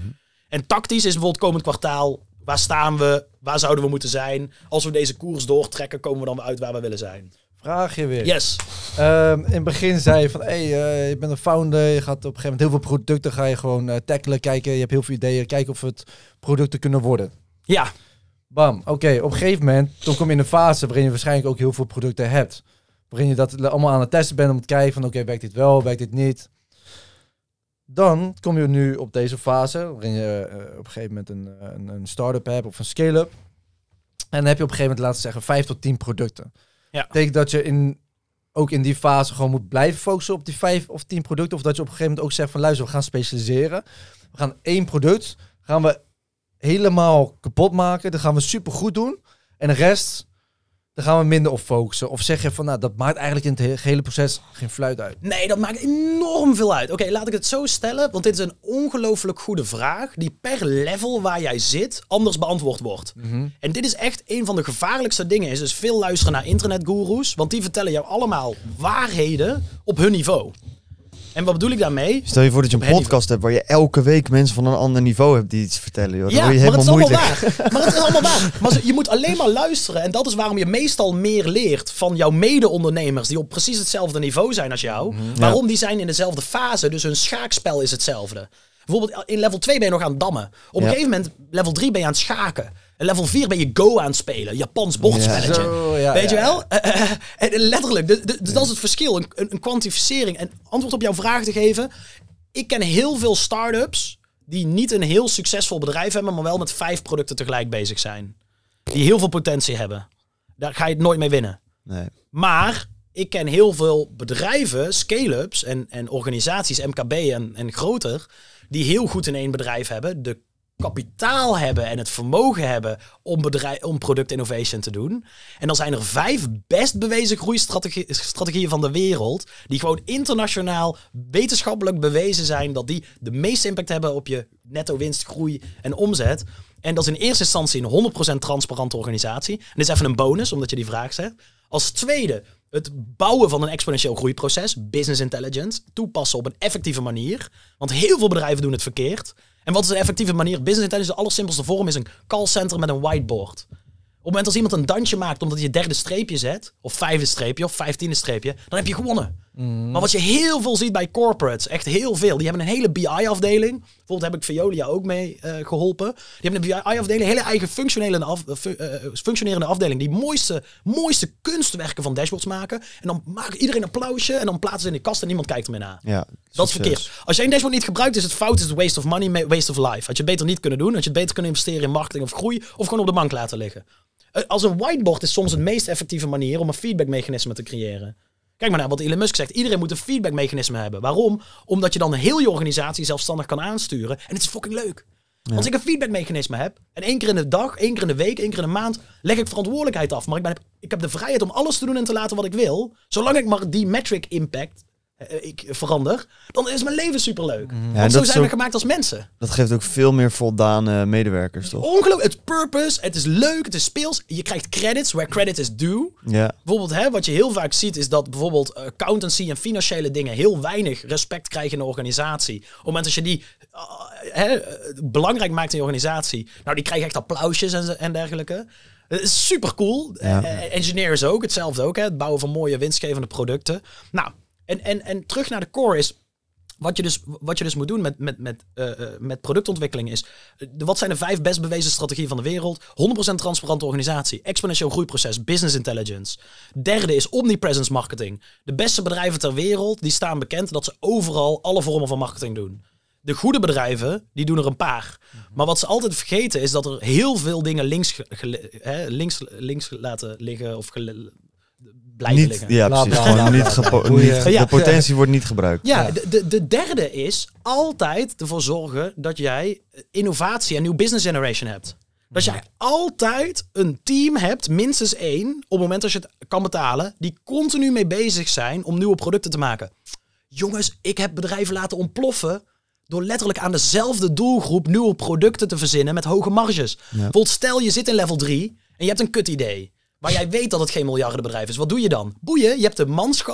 En tactisch is bijvoorbeeld komend kwartaal, waar staan we, waar zouden we moeten zijn? Als we deze koers doortrekken, komen we dan uit waar we willen zijn. Vraag je weer. Yes. Ehm, in het begin zei je van, hey, eh, je bent een founder, je gaat op een gegeven moment heel veel producten, ga je gewoon eh, tackelen, kijken, je hebt heel veel ideeën, kijken of het producten kunnen worden. Ja. Bam, oké, op een gegeven moment, toen kom je in een fase waarin je waarschijnlijk ook heel veel producten hebt. Waarin je dat allemaal aan het testen bent om te kijken van, oké, werkt dit wel, werkt dit niet? Dan kom je nu op deze fase, waarin je eh, op een gegeven moment een, eh, een, een start-up hebt of een scale-up. En dan heb je op een gegeven moment, laten we zeggen, 5 tot 10 producten. Ja. Betekent dat je in, ook in die fase gewoon moet blijven focussen op die vijf of tien producten. Of dat je op een gegeven moment ook zegt van luister, we gaan specialiseren. We gaan één product, gaan we helemaal kapot maken. Dat gaan we supergoed doen. En de rest gaan we minder op focussen. Of zeg je van, nou, dat maakt eigenlijk in het hele proces geen fluit uit. Nee, dat maakt enorm veel uit. Oké, laat ik het zo stellen, want dit is een ongelooflijk goede vraag die per level waar jij zit anders beantwoord wordt. Mhm. En dit is echt een van de gevaarlijkste dingen. Is dus veel luisteren naar internetgoeroes, want die vertellen jou allemaal waarheden op hun niveau. En wat bedoel ik daarmee? Stel je voor dat je een podcast hebt waar je elke week mensen van een ander niveau hebt die iets vertellen. Joh. ja, is allemaal moeilijk. waar. Maar het is allemaal waar. Maar je moet alleen maar luisteren. En dat is waarom je meestal meer leert van jouw mede-ondernemers die op precies hetzelfde niveau zijn als jou. Mhm. Waarom die zijn in dezelfde fase. Dus hun schaakspel is hetzelfde. Bijvoorbeeld in level 2 ben je nog aan het dammen. Op een gegeven moment, level 3 ben je aan het schaken level 4 ben je Go aan het spelen. Japans bochtspelletje. Weet je wel? Eh, eh, eh, letterlijk. Dus dat is het verschil. Een, een, kwantificering. En antwoord op jouw vraag te geven. Ik ken heel veel start-ups die niet een heel succesvol bedrijf hebben, maar wel met vijf producten tegelijk bezig zijn. Die heel veel potentie hebben. Daar ga je het nooit mee winnen. Nee. Maar ik ken heel veel bedrijven, scale-ups en, en organisaties, MKB en, en groter, die heel goed in één bedrijf hebben, de kapitaal hebben en het vermogen hebben om, bedrijf, om product innovation te doen. En dan zijn er vijf best bewezen groeistrategieën van de wereld, die gewoon internationaal wetenschappelijk bewezen zijn dat die de meeste impact hebben op je netto winst, groei en omzet. En dat is in eerste instantie een 100% transparante organisatie. En dit is even een bonus, omdat je die vraag zegt. Als tweede, het bouwen van een exponentieel groeiproces, business intelligence, toepassen op een effectieve manier. Want heel veel bedrijven doen het verkeerd. En wat is de effectieve manier? Business intelligence, de allersimpelste vorm is een callcenter met een whiteboard. Op het moment als iemand een dansje maakt omdat hij je derde streepje zet, of vijfde streepje, of vijftiende streepje, dan heb je gewonnen. Mhm. Maar wat je heel veel ziet bij corporates, echt heel veel. Die hebben een hele BI-afdeling. Bijvoorbeeld heb ik Veolia ook mee eh, geholpen. Die hebben een BI-afdeling, hele eigen functionele af, eh, eh, functionerende afdeling. Die mooiste, mooiste kunstwerken van dashboards maken. En dan maakt iedereen een applausje en dan plaatsen ze in de kast en niemand kijkt er meer naar. Ja, dat is verkeerd. Als je een dashboard niet gebruikt, is het fout. Is het waste of money, waste of life. Had je beter niet kunnen doen. Had je het beter kunnen investeren in marketing of groei. Of gewoon op de bank laten liggen. Als een whiteboard is soms de meest effectieve manier om een feedbackmechanisme te creëren. Kijk maar naar wat Elon Musk zegt. Iedereen moet een feedbackmechanisme hebben. Waarom? Omdat je dan heel je organisatie zelfstandig kan aansturen. En het is fucking leuk. Ja. Als ik een feedbackmechanisme heb, en één keer in de dag, één keer in de week, één keer in de maand, leg ik verantwoordelijkheid af. Maar ik, ben, ik heb de vrijheid om alles te doen en te laten wat ik wil, zolang ik maar die metric impact eh, eh, ik verander, dan is mijn leven superleuk. leuk. Mhm. en zo zijn we gemaakt als mensen. Dat geeft ook veel meer voldane medewerkers, toch? Ongelooflijk. Het purpose, het is leuk, het is speels. Je krijgt credits where credit is due. Ja. Bijvoorbeeld, hè, wat je heel vaak ziet, is dat bijvoorbeeld accountancy en financiële dingen heel weinig respect krijgen in de organisatie. Op het moment dat je die eh, hè, belangrijk maakt in je organisatie, nou, die krijgen echt applausjes en, en dergelijke. Super cool. Ja. engineers ook, hetzelfde ook. Hè? Het bouwen van mooie winstgevende producten. Nou, en, en, en terug naar de core is, wat je dus, wat je dus moet doen met, met, met, eh, eh, met productontwikkeling is, eh, wat zijn de vijf best bewezen strategieën van de wereld? 100% transparante organisatie, exponentieel groeiproces, business intelligence. Derde is omnipresence marketing. De beste bedrijven ter wereld, die staan bekend dat ze overal alle vormen van marketing doen. De goede bedrijven, die doen er een paar. Mhm. Maar wat ze altijd vergeten is dat er heel veel dingen links, hè, links, links laten liggen of blijven niet, liggen. Ja, precies. niet de potentie wordt niet gebruikt. Ja, De, de derde is altijd ervoor zorgen dat jij innovatie en nieuw business generation hebt. Dat jij altijd een team hebt, minstens één, op het moment dat je het kan betalen, die continu mee bezig zijn om nieuwe producten te maken. Jongens, ik heb bedrijven laten ontploffen door letterlijk aan dezelfde doelgroep nieuwe producten te verzinnen met hoge marges. Ja. Bijvoorbeeld stel je zit in level 3 en je hebt een kut idee. Waar jij weet dat het geen miljardenbedrijf is. Wat doe je dan? Boeien, je hebt de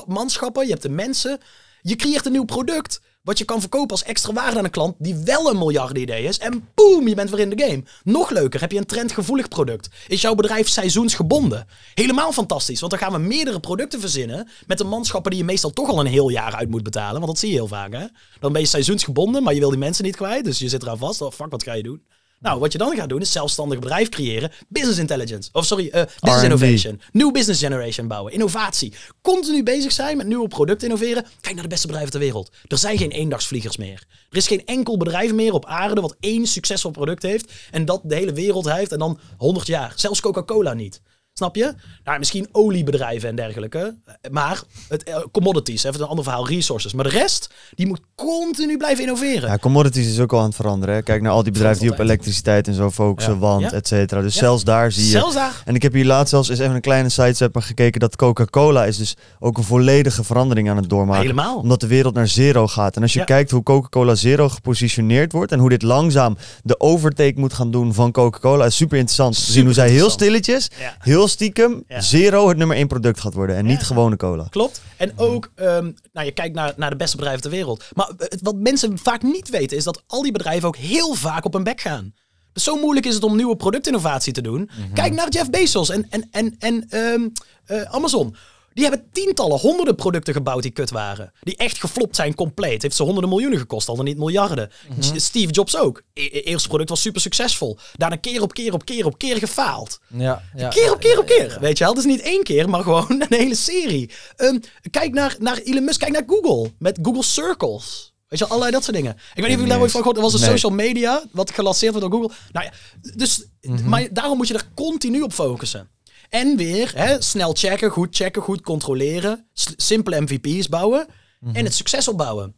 manschappen, je hebt de mensen. Je creëert een nieuw product. Wat je kan verkopen als extra waarde aan een klant die wel een miljardenidee is. En boem, je bent weer in de game. Nog leuker, heb je een trendgevoelig product. Is jouw bedrijf seizoensgebonden? Helemaal fantastisch, want dan gaan we meerdere producten verzinnen. Met de manschappen die je meestal toch al een heel jaar uit moet betalen. Want dat zie je heel vaak, hè? Dan ben je seizoensgebonden, maar je wil die mensen niet kwijt. Dus je zit eraan vast. Oh, fuck, wat ga je doen? Nou, wat je dan gaat doen is zelfstandig bedrijf creëren, business intelligence, of sorry, eh, business innovation, new business generation bouwen, innovatie, continu bezig zijn met nieuwe producten innoveren. Kijk naar de beste bedrijven ter wereld. Er zijn geen eendagsvliegers meer. Er is geen enkel bedrijf meer op aarde wat één succesvol product heeft en dat de hele wereld heeft en dan 100 jaar. Zelfs Coca-Cola niet. Snap je? Nou, misschien oliebedrijven en dergelijke. Maar het, eh, commodities, even een ander verhaal, resources. Maar de rest, die moet continu blijven innoveren. Ja, commodities is ook al aan het veranderen. Kijk naar al die bedrijven die op elektriciteit en zo focussen, want, et cetera. Dus zelfs daar zie je. Zelfs daar. En ik heb hier laatst zelfs eens even een kleine sidestep maar gekeken dat Coca-Cola is dus ook een volledige verandering aan het doormaken. Helemaal. Omdat de wereld naar zero gaat. En als je kijkt hoe Coca-Cola zero gepositioneerd wordt en hoe dit langzaam de overtake moet gaan doen van Coca-Cola, is super interessant. te zien hoe zij heel stilletjes, heel heel Zero het nummer één product gaat worden en niet gewone cola. Klopt. En ook, ehm, nou, je kijkt naar, naar de beste bedrijven ter wereld. Maar eh, wat mensen vaak niet weten is dat al die bedrijven ook heel vaak op hun bek gaan. Dus zo moeilijk is het om nieuwe productinnovatie te doen. Mhm. Kijk naar Jeff Bezos en, en, en, en ehm, eh, Amazon. Die hebben tientallen, honderden producten gebouwd die kut waren. Die echt geflopt zijn compleet. Heeft ze honderden miljoenen gekost, al dan niet miljarden. Mhm. Steve Jobs ook. Eerst eerste product was super succesvol. Daarna keer op keer op keer op keer gefaald. Ja, ja keer op keer op keer. Weet je wel, is niet één keer, maar gewoon een hele serie. Ehm, kijk naar, naar Elon Musk, kijk naar Google. Met Google Circles. Weet je, allerlei dat soort dingen. Ik weet niet of je daar ooit van gehoord Er was een social media wat gelanceerd werd door Google. Nou ja, dus, mhm. maar daarom moet je er continu op focussen. En weer snel checken, goed checken, goed controleren. Simpele MVP's bouwen. En het succes opbouwen.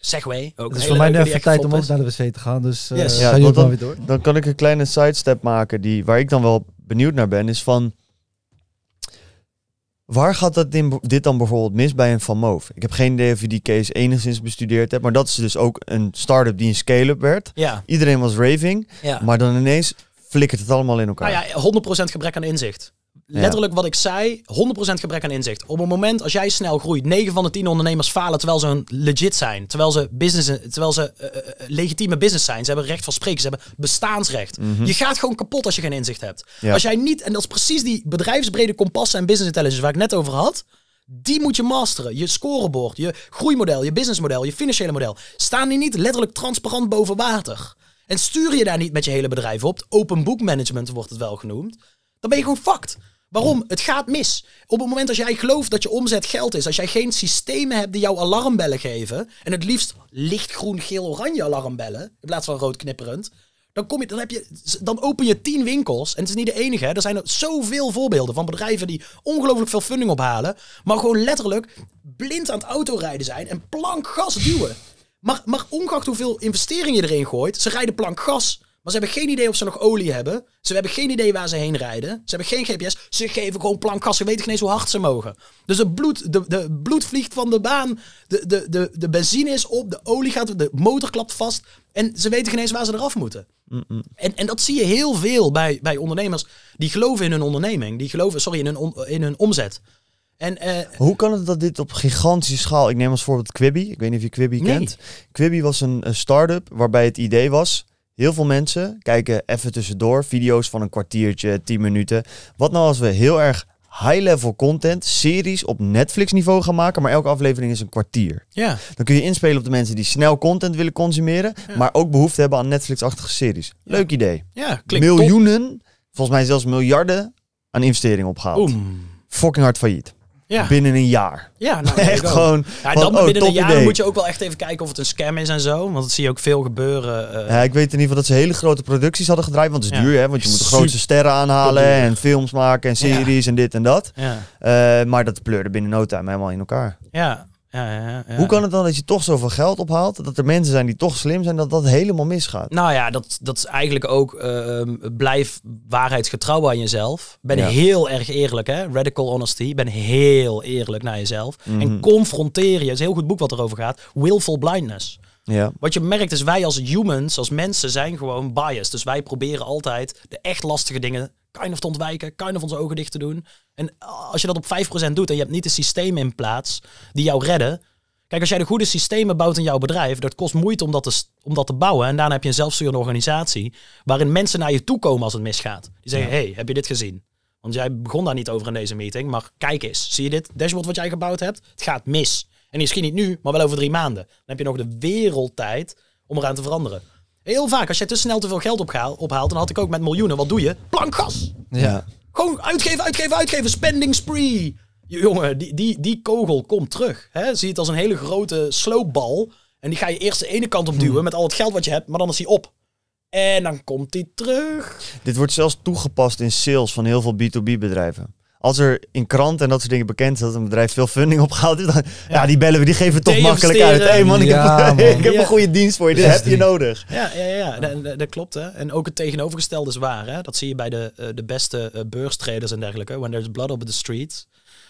Segway. Ook is voor mij nu even tijd om ook naar de wc te gaan. Dus uh, ja, dan, weer door. dan kan ik een kleine sidestep maken die, waar ik dan wel benieuwd naar ben. Is van, Waar gaat dat dit dan bijvoorbeeld mis bij een Van Moof? Ik heb geen idee of je die case enigszins bestudeerd hebt, maar dat is dus ook een start-up die een scale-up werd. Ja. Iedereen was raving, maar dan ineens flikkert het allemaal in elkaar. Nou ja, 100% gebrek aan inzicht. Letterlijk wat ik zei, 100% gebrek aan inzicht. Op het moment als jij snel groeit, 9 van de 10 ondernemers falen terwijl ze een legit zijn. Terwijl ze, business, terwijl ze eh, eh, eh, legitieme business zijn. Ze hebben recht van spreken, ze hebben bestaansrecht. Mhm. Je gaat gewoon kapot als je geen inzicht hebt. Als jij niet, en dat is precies die bedrijfsbrede kompassen en business intelligence waar ik net over had. Die moet je masteren. Je scorebord, je groeimodel, je businessmodel, je financiële model. Staan die niet letterlijk transparant boven water? En stuur je daar niet met je hele bedrijf op, open book management wordt het wel genoemd, dan ben je gewoon fucked. Waarom? Het gaat mis. Op het moment als jij gelooft dat je omzet geld is, als jij geen systemen hebt die jou alarmbellen geven, en het liefst lichtgroen, geel, oranje alarmbellen, in plaats van rood knipperend, dan, kom je, dan, heb je, dan open je tien winkels. En het is niet de enige. Er zijn er zoveel voorbeelden van bedrijven die ongelooflijk veel funding ophalen. Maar gewoon letterlijk blind aan het autorijden zijn en plank gas duwen. Maar, maar ongeacht hoeveel investering je erin gooit, ze rijden plank gas. Maar ze hebben geen idee of ze nog olie hebben. Ze hebben geen idee waar ze heen rijden. Ze hebben geen GPS. Ze geven gewoon plank gas. Ze weten geen eens hoe hard ze mogen. Dus het bloed, de, de bloed vliegt van de baan. De, de, de, de benzine is op. De olie gaat. De motor klapt vast. En ze weten geen eens waar ze eraf moeten. En, en dat zie je heel veel bij, bij ondernemers. Die geloven in hun onderneming. Die geloven, sorry, in in hun omzet. En, eh, Hoe kan het dat dit op gigantische schaal... Ik neem als voorbeeld Quibi. Ik weet niet of je Quibi kent. Quibi was een, een start-up waarbij het idee was... Heel veel mensen kijken even tussendoor video's van een kwartiertje, 10 minuten. Wat nou als we heel erg high-level content, series op Netflix-niveau gaan maken, maar elke aflevering is een kwartier. Ja. Dan kun je inspelen op de mensen die snel content willen consumeren, maar ook behoefte hebben aan Netflix-achtige series. Leuk idee. Ja, klinkt Miljoenen, volgens mij zelfs miljarden aan investeringen opgehaald. Oem. Fucking hard failliet. Ja. Binnen een jaar. Ja, nou, echt gewoon. Ja, dan oh, binnen een jaar moet je ook wel echt even kijken of het een scam is en zo. Want dat zie je ook veel gebeuren. Eh. Ja, ik weet in ieder geval dat ze hele grote producties hadden gedraaid. Want het is duur, hè? Want je moet de grootste sterren aanhalen en films maken en series en dit en dat. Eh, maar dat pleurde binnen no time helemaal in elkaar. Ja, ja, ja, Hoe kan het dan dat je toch zoveel geld ophaalt, dat er mensen zijn die toch slim zijn, dat dat helemaal misgaat? Nou ja, dat, dat is eigenlijk ook uh, blijf waarheidsgetrouw aan jezelf. Ben heel erg eerlijk, hè? Radical honesty. Ben heel eerlijk naar jezelf. En mhm. confronteer je, Het is een heel goed boek wat erover gaat, willful blindness. Ja. Wat je merkt is wij als humans, als mensen, zijn gewoon biased. Dus wij proberen altijd de echt lastige dingen kind of te ontwijken, kind of onze ogen dicht te doen. En als je dat op 5% doet en je hebt niet de systemen in plaats die jou redden. Kijk, als jij de goede systemen bouwt in jouw bedrijf, dat kost moeite om dat te, om dat te bouwen. En daarna heb je een zelfsturende organisatie waarin mensen naar je toe komen als het misgaat. Die zeggen, hey, heb je dit gezien? Want jij begon daar niet over in deze meeting, maar kijk eens, zie je dit dashboard wat jij gebouwd hebt? Het gaat mis. En misschien niet nu, maar wel over drie maanden. Dan heb je nog de wereldtijd om eraan te veranderen. Heel vaak, als jij te snel te veel geld ophaalt, dan had ik ook met miljoenen, wat doe je? Plankgas! Ja. Gewoon uitgeven, uitgeven, uitgeven, spending spree! Jongen, die, die, die kogel komt terug. Hè? Zie het als een hele grote sloopbal. En die ga je eerst de ene kant op duwen hmm. met al het geld wat je hebt, maar dan is die op. En dan komt die terug. Dit wordt zelfs toegepast in sales van heel veel B2B bedrijven als er in krant en dat soort dingen bekend is dat een bedrijf veel funding opgehaald is, dan, ja. die bellen we, die geven we toch makkelijk uit. Hé hey man, ik heb, een goede dienst voor je, die heb je nodig. Ja, ja, ja. Dat, klopt. Hè. En ook het tegenovergestelde is waar. Hè. Dat zie je bij de, eh, de beste eh, beurstraders en dergelijke. When there's blood op the streets,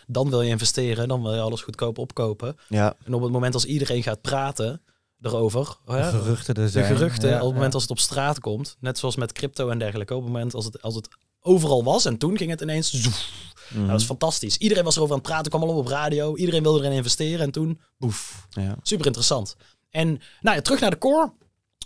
dan wil je investeren, dan wil je alles goedkoop opkopen. Ja. En op het moment als iedereen gaat praten, erover. De geruchten er zijn. De geruchten, op het moment als het op straat komt, net zoals met crypto en dergelijke, op het moment als het, als het overal was en toen ging het ineens zoef, Mhm. Dat was fantastisch. Iedereen was erover aan het praten, kwam al op radio. Iedereen wilde erin investeren. En toen, boef. Ja. Super interessant. En nou ja, terug naar de core.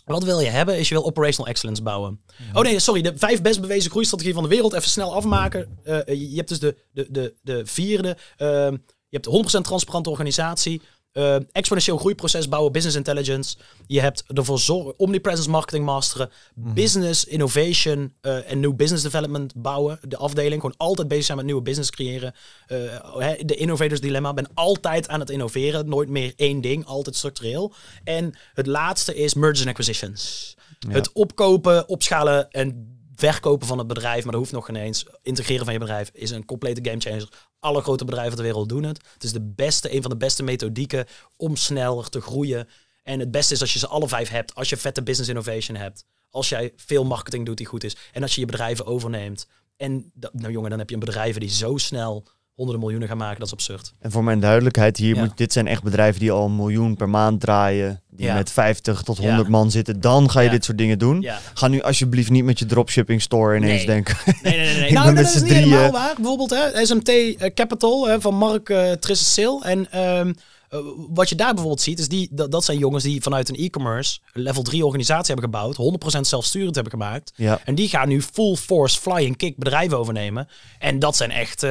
Wat wil je hebben? Is je wil operational excellence bouwen. Oh nee, sorry. De vijf best bewezen groeistrategieën van de wereld. Even snel afmaken. Eh, eh, je hebt dus de, de, de, de vierde. Ehm, je hebt 100% transparante organisatie uh, exponentieel groeiproces bouwen, business intelligence. Je hebt ervoor zorgen, omnipresence marketing masteren, mhm. business innovation eh, en new business development bouwen. De afdeling, gewoon altijd bezig zijn met nieuwe business creëren. Eh, de innovators dilemma, ben altijd aan het innoveren. Nooit meer één ding, altijd structureel. En het laatste is mergers and acquisitions. Het opkopen, opschalen en verkopen van het bedrijf, maar dat hoeft nog geen eens. Integreren van je bedrijf is een complete gamechanger. Alle grote bedrijven ter wereld doen het. Het is de beste, een van de beste methodieken om sneller te groeien. En het beste is als je ze alle vijf hebt. Als je vette business innovation hebt. Als jij veel marketing doet die goed is. En als je je bedrijven overneemt. En nou jongen, dan heb je een bedrijven die zo snel onder de miljoenen gaan maken. Dat is absurd. En voor mijn duidelijkheid hier, moet, dit zijn echt bedrijven die al een miljoen per maand draaien. Die met 50 tot 100 man zitten. Dan ga je dit soort dingen doen. Ga nu alsjeblieft niet met je dropshipping store ineens denken. Nee, nee, nee. nee. nou, dat is niet helemaal waar. Bijvoorbeeld hè, SMT eh, Capital hè, van Mark uh, eh, Trissel. En... Ehm, eh, wat je daar bijvoorbeeld ziet, is die, dat, dat zijn jongens die vanuit een e-commerce level 3 organisatie hebben gebouwd, 100% zelfsturend hebben gemaakt. Ja. En die gaan nu full force flying kick bedrijven overnemen. En dat zijn echt,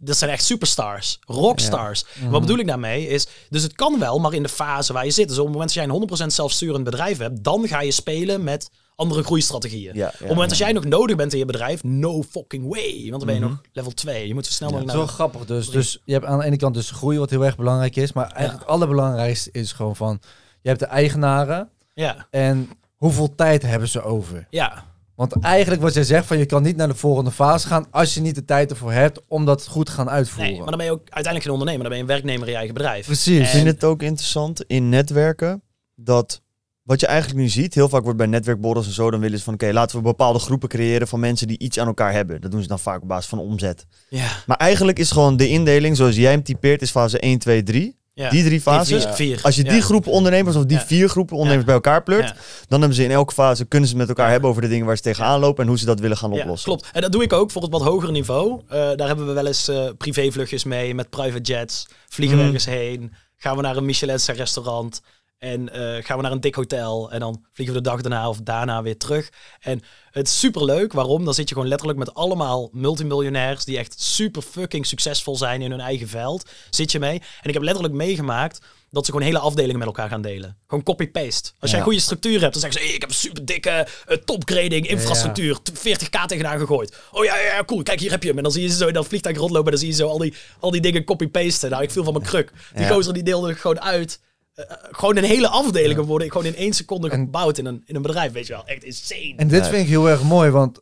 dat zijn echt superstars, rockstars. Mhm. Wat bedoel ik daarmee is, dus het kan wel, maar in de fase waar je zit. Dus op het moment dat jij een 100% zelfsturend bedrijf hebt, dan ga je spelen met andere groeistrategieën. Ja, op het moment als jij nog nodig bent in je bedrijf, no fucking way. Want dan ben je mhm. nog level 2. Je moet snel naar. Dat is Zo grappig dus. Dus je hebt aan de ene kant dus groei wat heel erg belangrijk is, maar eigenlijk het allerbelangrijkste is gewoon van, je hebt de eigenaren. Ja. En hoeveel tijd hebben ze over? Ja. Want eigenlijk wat jij zegt van je kan niet naar de volgende fase gaan als je niet de tijd ervoor hebt om dat goed te gaan uitvoeren. Nee, maar dan ben je ook uiteindelijk een ondernemer, dan ben je een werknemer in je eigen bedrijf. Precies. Ik vind het ook interessant in netwerken dat wat je eigenlijk nu ziet, heel vaak wordt bij netwerkborrels en zo, dan willen ze van oké, laten we bepaalde groepen creëren van mensen die iets aan elkaar hebben. Dat doen ze dan vaak op basis van omzet. Ja. Maar eigenlijk is gewoon de indeling zoals jij hem typeert, is fase 1, 2, 3. Die drie fases. vier, Als je die groep groepen ondernemers of die vier groepen ondernemers bij elkaar pleurt, dan hebben ze in elke fase kunnen ze met elkaar hebben over de dingen waar ze tegenaan lopen en hoe ze dat willen gaan oplossen. klopt. En dat doe ik ook voor het wat hoger niveau. Eh, daar hebben we wel eens uh, eh, privévluchtjes mee met private jets. Vliegen mm. we ergens heen. Gaan we naar een Michelinse restaurant. En eh, gaan we naar een dik hotel. En dan vliegen we de dag daarna of daarna weer terug. En het is super leuk. Waarom? Dan zit je gewoon letterlijk met allemaal multimiljonairs. die echt super fucking succesvol zijn in hun eigen veld. Zit je mee. En ik heb letterlijk meegemaakt dat ze gewoon hele afdelingen met elkaar gaan delen. Gewoon copy-paste. Als jij een goede structuur hebt, dan zeggen ze: ik heb een super dikke eh, topgrading infrastructuur. 40k tegenaan gegooid. Oh ja, ja, cool. Kijk, hier heb je hem. En dan zie je zo in dat vliegtuig rondlopen. En dan zie je zo al die, al die dingen copy-pasten. Nou, ik viel van mijn kruk. Die ja. gozer die deelde gewoon uit eh, gewoon een hele afdeling worden gewoon in één seconde gebouwd in een, in een bedrijf. Weet je wel, echt insane. En dit vind ik heel erg mooi, want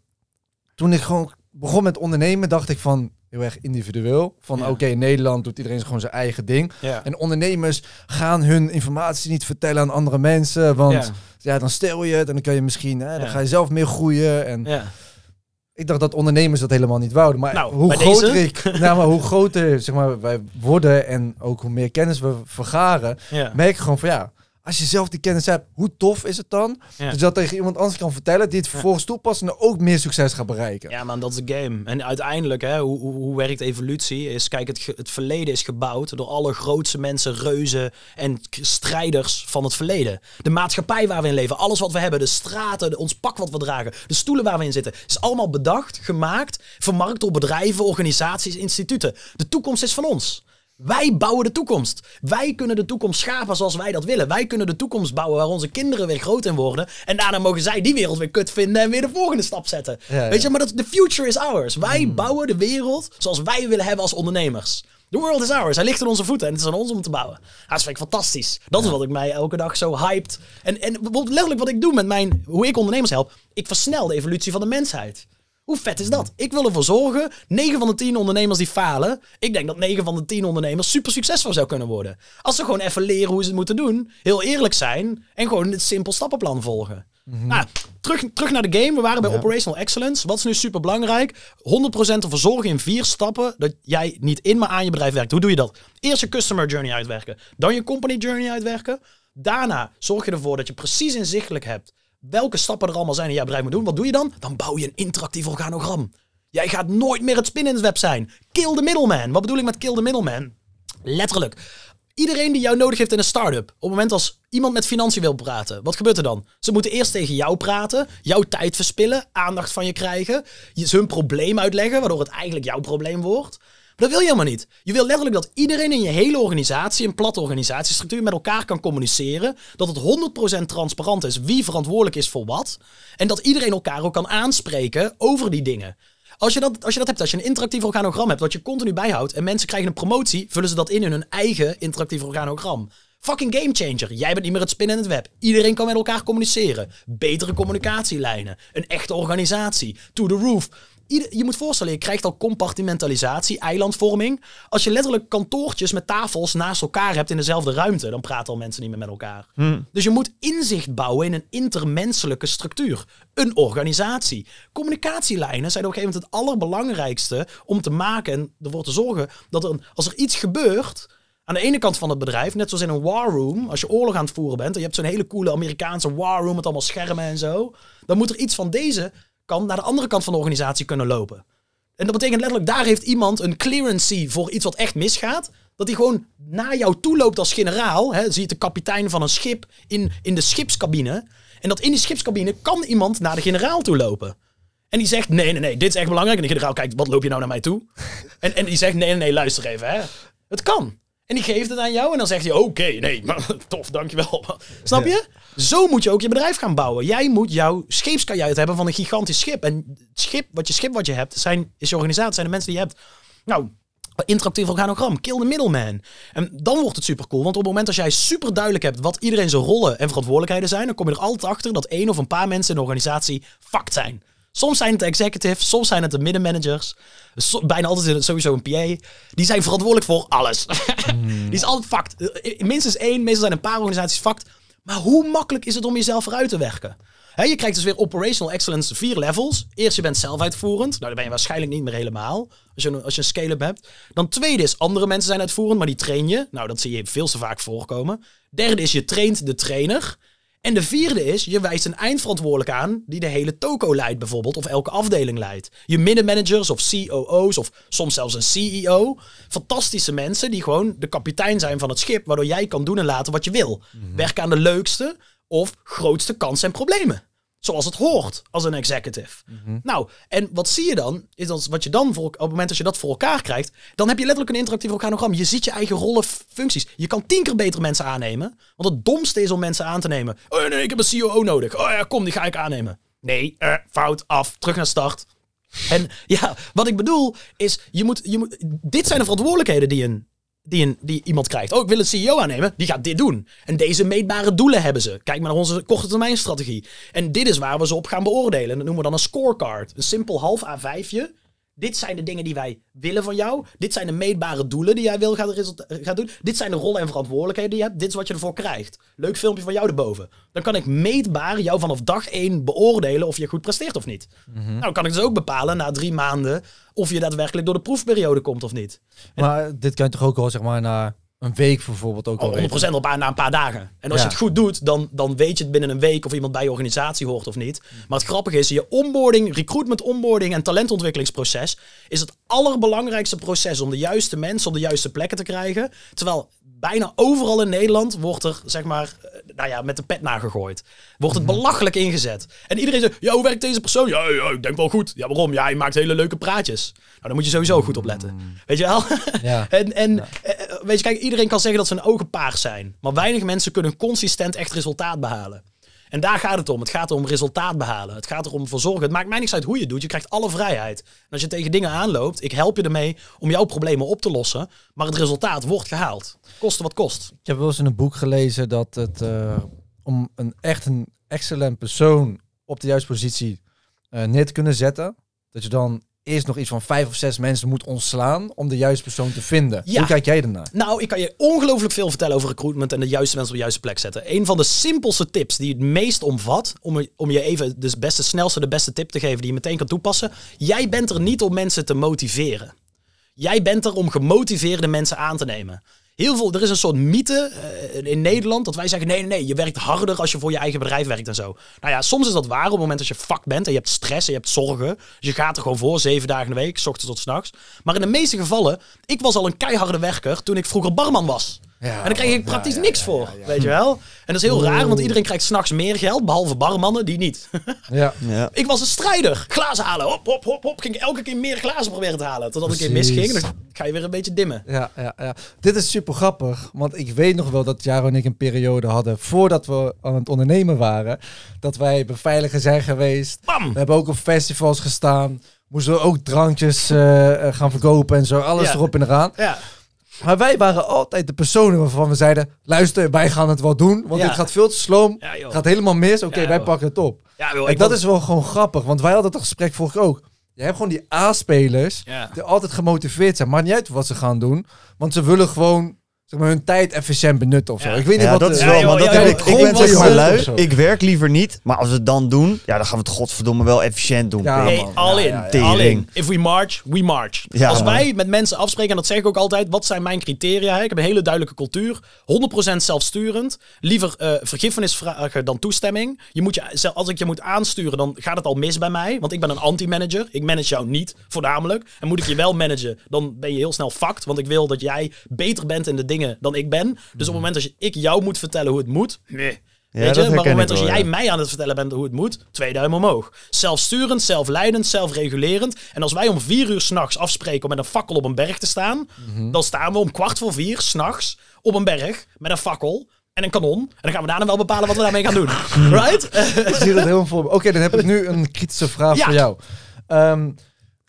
toen ik gewoon begon met ondernemen, dacht ik van heel erg individueel. Van oké, in Nederland doet iedereen gewoon zijn eigen ding. En ondernemers gaan hun informatie niet vertellen aan andere mensen. Want ja. dan stel je het en dan kan je misschien, hè, dan ga je zelf meer groeien. En, ik dacht dat ondernemers dat helemaal niet wouden. Maar nou, hoe groter ik, nou, maar hoe groter zeg maar, wij worden en ook hoe meer kennis we vergaren, ja. merk ik gewoon van ja, als je zelf die kennis hebt, hoe tof is het dan? Dus Dat je dat tegen iemand anders kan vertellen, die het vervolgens ja. toepast en ook meer succes gaat bereiken. Ja, man, dat is de game. En uiteindelijk, hè, hoe, hoe, hoe, werkt evolutie? Is, kijk, het, het verleden is gebouwd door alle grootste mensen, reuzen en strijders van het verleden. De maatschappij waar we in leven, alles wat we hebben, de straten, ons pak wat we dragen, de stoelen waar we in zitten, is allemaal bedacht, gemaakt, vermarkt door bedrijven, organisaties, instituten. De toekomst is van ons. Wij bouwen de toekomst. Wij kunnen de toekomst schapen zoals wij dat willen. Wij kunnen de toekomst bouwen waar onze kinderen weer groot in worden. En daarna mogen zij die wereld weer kut vinden en weer de volgende stap zetten. Weet je, maar dat, the future is ours. Wij hmm. bouwen de wereld zoals wij willen hebben als ondernemers. The world is ours. Hij ligt in onze voeten en het is aan ons om te bouwen. Ah, dat vind ik fantastisch. Dat is wat ik mij elke dag zo hyped. En, en letterlijk wat ik doe met mijn, hoe ik ondernemers help. Ik versnel de evolutie van de mensheid. Hoe vet is dat? Ik wil ervoor zorgen, 9 van de 10 ondernemers die falen, ik denk dat 9 van de 10 ondernemers super succesvol zou kunnen worden. Als ze gewoon even leren hoe ze het moeten doen, heel eerlijk zijn en gewoon het simpel stappenplan volgen. Mm terug, terug naar de game. We waren bij Operational Excellence. Wat is nu super belangrijk? 100% ervoor zorgen in vier stappen dat jij niet in maar aan je bedrijf werkt. Hoe doe je dat? Eerst je customer journey uitwerken, dan je company journey uitwerken. Daarna zorg je ervoor dat je precies inzichtelijk hebt welke stappen er allemaal zijn in jouw bedrijf moet doen. Wat doe je dan? Dan bouw je een interactief organogram. Jij gaat nooit meer het spin in web zijn. Kill the middleman. Wat bedoel ik met kill the middleman? Letterlijk. Iedereen die jou nodig heeft in een start-up, op het moment als iemand met financiën wil praten, wat gebeurt er dan? Ze moeten eerst tegen jou praten, jouw tijd verspillen, aandacht van je krijgen, je hun probleem uitleggen, waardoor het eigenlijk jouw probleem wordt dat wil je helemaal niet. Je wil letterlijk dat iedereen in je hele organisatie, een platte organisatiestructuur, met elkaar kan communiceren. Dat het 100% transparant is wie verantwoordelijk is voor wat. En dat iedereen elkaar ook kan aanspreken over die dingen. Als je, dat, als je dat hebt, als je een interactief organogram hebt, wat je continu bijhoudt en mensen krijgen een promotie, vullen ze dat in in hun eigen interactief organogram. Fucking game changer. Jij bent niet meer het spin in het web. Iedereen kan met elkaar communiceren. Betere communicatielijnen. Een echte organisatie. To the roof je moet voorstellen, je krijgt al compartimentalisatie, eilandvorming. Als je letterlijk kantoortjes met tafels naast elkaar hebt in dezelfde ruimte, dan praten al mensen niet meer met elkaar. Hmm. Dus je moet inzicht bouwen in een intermenselijke structuur, een organisatie. Communicatielijnen zijn op een gegeven moment het allerbelangrijkste om te maken en ervoor te zorgen dat er, als er iets gebeurt, aan de ene kant van het bedrijf, net zoals in een war room, als je oorlog aan het voeren bent en je hebt zo'n hele coole Amerikaanse war room met allemaal schermen en zo, dan moet er iets van deze kan naar de andere kant van de organisatie kunnen lopen. En dat betekent letterlijk, daar heeft iemand een clearancy voor iets wat echt misgaat. Dat hij gewoon naar jou toe loopt als generaal. Hè, zie je de kapitein van een schip in, in de schipskabine. En dat in die schipskabine kan iemand naar de generaal toe lopen. En die zegt, nee, nee, nee, dit is echt belangrijk. En de generaal kijkt, wat loop je nou naar mij toe? en, en die zegt, nee, nee, nee, luister even. Hè. Het kan. En die geeft het aan jou en dan zegt hij: Oké, nee, maar, tof, dankjewel. Snap je? Zo moet je ook je bedrijf gaan bouwen. Jij moet jouw scheepskajuit hebben van een gigantisch schip. En het schip, wat je schip wat je hebt, zijn, is je organisatie, zijn de mensen die je hebt. Nou, interactief organogram, kill the middleman. En dan wordt het super cool, want op het moment als jij super duidelijk hebt wat iedereen zijn rollen en verantwoordelijkheden zijn, dan kom je er altijd achter dat één of een paar mensen in de organisatie fucked zijn. Soms zijn het de executives, soms zijn het de middenmanagers bijna altijd sowieso een PA. Die zijn verantwoordelijk voor alles. Hmm. die is altijd fakt. Eh, eh, minstens één, meestal zijn een paar organisaties fakt. Maar hoe makkelijk is het om jezelf eruit te werken? He, je krijgt dus weer operational excellence vier levels. Eerst je bent zelfuitvoerend. Nou, dan ben je waarschijnlijk niet meer helemaal. Als je, als je een scale-up hebt. Dan tweede is andere mensen zijn uitvoerend, maar die train je. Nou, dat zie je veel te vaak voorkomen. Derde is je traint de trainer. En de vierde is, je wijst een eindverantwoordelijk aan die de hele toko leidt bijvoorbeeld, of elke afdeling leidt. Je middenmanagers of COO's of soms zelfs een CEO. Fantastische mensen die gewoon de kapitein zijn van het schip, waardoor jij kan doen en laten wat je wil. Mm Werk aan de leukste of grootste kansen en problemen zoals het hoort als een executive. Mhm. Nou, en wat zie je dan? Is dat wat je dan voor, op het moment dat je dat voor elkaar krijgt, dan heb je letterlijk een interactief organogram. Je ziet je eigen rollen, functies. Je kan tien keer beter mensen aannemen. Want het domste is om mensen aan te nemen. Oh nee, ik heb een CEO nodig. Oh ja, kom, die ga ik aannemen. Nee, eh, fout, af, terug naar start. En ja, wat ik bedoel is, je moet, je moet, dit zijn de verantwoordelijkheden die een die, die iemand krijgt. Oh, ik wil een CEO aannemen. Die gaat dit doen. En deze meetbare doelen hebben ze. Kijk maar naar onze korte termijn strategie. En dit is waar we ze op gaan beoordelen. En dat noemen we dan een scorecard. Een simpel half a vijfje. Dit zijn de dingen die wij willen van jou. Dit zijn de meetbare doelen die jij wil gaan, doen. Dit zijn de rollen en verantwoordelijkheden die je hebt. Dit is wat je ervoor krijgt. Leuk filmpje van jou erboven. Dan kan ik meetbaar jou vanaf dag één beoordelen of je goed presteert of niet. Mhm. Nou, kan ik dus ook bepalen na drie maanden of je daadwerkelijk door de proefperiode komt of niet. maar dit kan je toch ook wel zeg maar naar een week bijvoorbeeld ook al. Oh, 100% op na een paar dagen. En als je het goed doet, dan, dan weet je het binnen een week of iemand bij je organisatie hoort of niet. Maar het grappige is, je onboarding, recruitment, onboarding en talentontwikkelingsproces is het allerbelangrijkste proces om de juiste mensen op de juiste plekken te krijgen. Terwijl bijna overal in Nederland wordt er, zeg maar, eh, nou ja, met de pet nagegooid. Wordt het mhm. belachelijk ingezet. En iedereen zegt, ja, hoe werkt deze persoon? Ja, ja, ik denk wel goed. Ja, waarom? Ja, hij maakt hele leuke praatjes. Nou, dan moet je sowieso goed opletten mm. Weet je wel? Ja. en en eh, eh, weet je, kijk, iedereen kan zeggen dat ze ogen paars zijn. Maar weinig mensen kunnen consistent echt resultaat behalen. En daar gaat het om. Het gaat om resultaat behalen. Het gaat erom voor zorgen. Het maakt mij niks uit hoe je het doet. Je krijgt alle vrijheid. En als je tegen dingen aanloopt, ik help je ermee om jouw problemen op te lossen. Maar het resultaat wordt gehaald. Kosten wat kost. Ik heb wel eens in een boek gelezen dat het eh, om een echt een excellent persoon op de juiste positie uh, neer te kunnen zetten. Dat je dan eerst nog iets van vijf of zes mensen moet ontslaan om de juiste persoon te vinden. Hoe kijk jij ernaar? Nou, ik kan je ongelooflijk veel vertellen over recruitment en de juiste mensen op de juiste plek zetten. Een van de simpelste tips die het meest omvat, om, om je even de beste, snelste, de beste tip te geven die je meteen kan toepassen. Jij bent er niet om mensen te motiveren. Jij bent er om gemotiveerde mensen aan te nemen heel veel, er is een soort mythe eh, in Nederland dat wij zeggen: nee, nee, nee, je werkt harder als je voor je eigen bedrijf werkt en zo. Nou ja, soms is dat waar op het moment dat je vak bent en je hebt stress en je hebt zorgen. Dus je gaat er gewoon voor, zeven dagen in de week, s ochtends tot s'nachts. Maar in de meeste gevallen, ik was al een keiharde werker toen ik vroeger barman was. Ja, en dan krijg ik oh, praktisch niks voor, weet je wel? En dat is heel raar, want iedereen krijgt s'nachts meer geld, behalve barmannen, die niet. ja. Ik was een strijder. Glazen halen, hop, hop, hop, hop. Ging elke keer meer glazen proberen te halen. Totdat ik een keer misging, dan dus ga je weer een beetje dimmen. Ja, ja, ja. Dit is super grappig, want ik weet nog wel dat Jaro en ik een periode hadden, voordat we aan het ondernemen waren, dat wij beveiliger zijn geweest. Bam. We hebben ook op festivals gestaan moesten we ook drankjes eh, eh, gaan verkopen en zo. Alles erop en eraan. Ja. Maar wij waren altijd de personen waarvan we zeiden: luister, wij gaan het wel doen. Want ja. dit gaat veel te sloom. Het gaat helemaal mis. Oké, wij pakken het op. en dat is wel gewoon grappig. Want wij hadden dat gesprek vorige ook. Je hebt gewoon die A-spelers die altijd gemotiveerd zijn. Maakt niet uit wat ze gaan doen. Want ze willen gewoon zeg maar, hun tijd efficiënt benutten of zo. Ik weet niet wat... dat is wel, Maar dat heb ik, ik ben toch lui. Ik werk liever niet, maar als we het dan doen, ja, dan gaan we het godverdomme wel efficiënt doen. Ja, nee, in. All in. If we march, we march. als wij met mensen afspreken, en dat zeg ik ook altijd, wat zijn mijn criteria? Ik heb een hele duidelijke cultuur. 100% zelfsturend. Liever uh, eh, vergiffenis vragen dan toestemming. Je moet je, als ik je moet aansturen, dan gaat het al mis bij mij. Want ik ben een anti-manager. Ik manage jou niet, voornamelijk. En moet ik je wel managen, dan ben je heel snel fucked. Want ik wil dat jij beter bent in de dingen dan ik ben. Dus op het hmm. moment dat ik jou moet vertellen hoe het moet, nee. Weet je? Maar op het moment als jij mij aan het vertellen bent hoe het moet, twee duim omhoog. Zelfsturend, zelfleidend, zelfregulerend. En als wij om vier uur s'nachts afspreken om met een fakkel op een berg te staan, mhm. dan staan we om kwart voor vier s'nachts op een berg met een fakkel en een kanon. En dan gaan we daarna wel bepalen wat we daarmee gaan doen. right? Ik zie dat heel voor Oké, dan heb ik nu een kritische vraag voor jou. Ehm,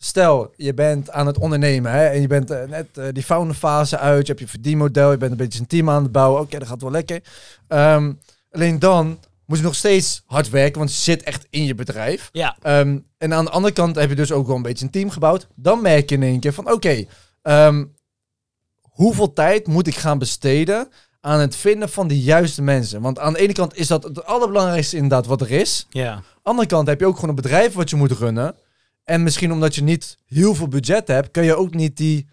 Stel, je bent aan het ondernemen hè, en je bent eh, net eh, die founderfase uit, je hebt je verdienmodel, je bent een beetje een team aan het bouwen. Oké, dat gaat wel lekker. Ehm, alleen dan moet je nog steeds hard werken, want je zit echt in je bedrijf. Ja. Ehm, en aan de andere kant heb je dus ook wel een beetje een team gebouwd. Dan merk je in één keer van, oké, ehm, hoeveel tijd moet ik gaan besteden aan het vinden van de juiste mensen? Want aan de ene kant is dat het allerbelangrijkste inderdaad wat er is. Ja. Aan de andere kant heb je ook gewoon een bedrijf wat je moet runnen. En misschien omdat je niet heel veel budget hebt, kun je ook niet die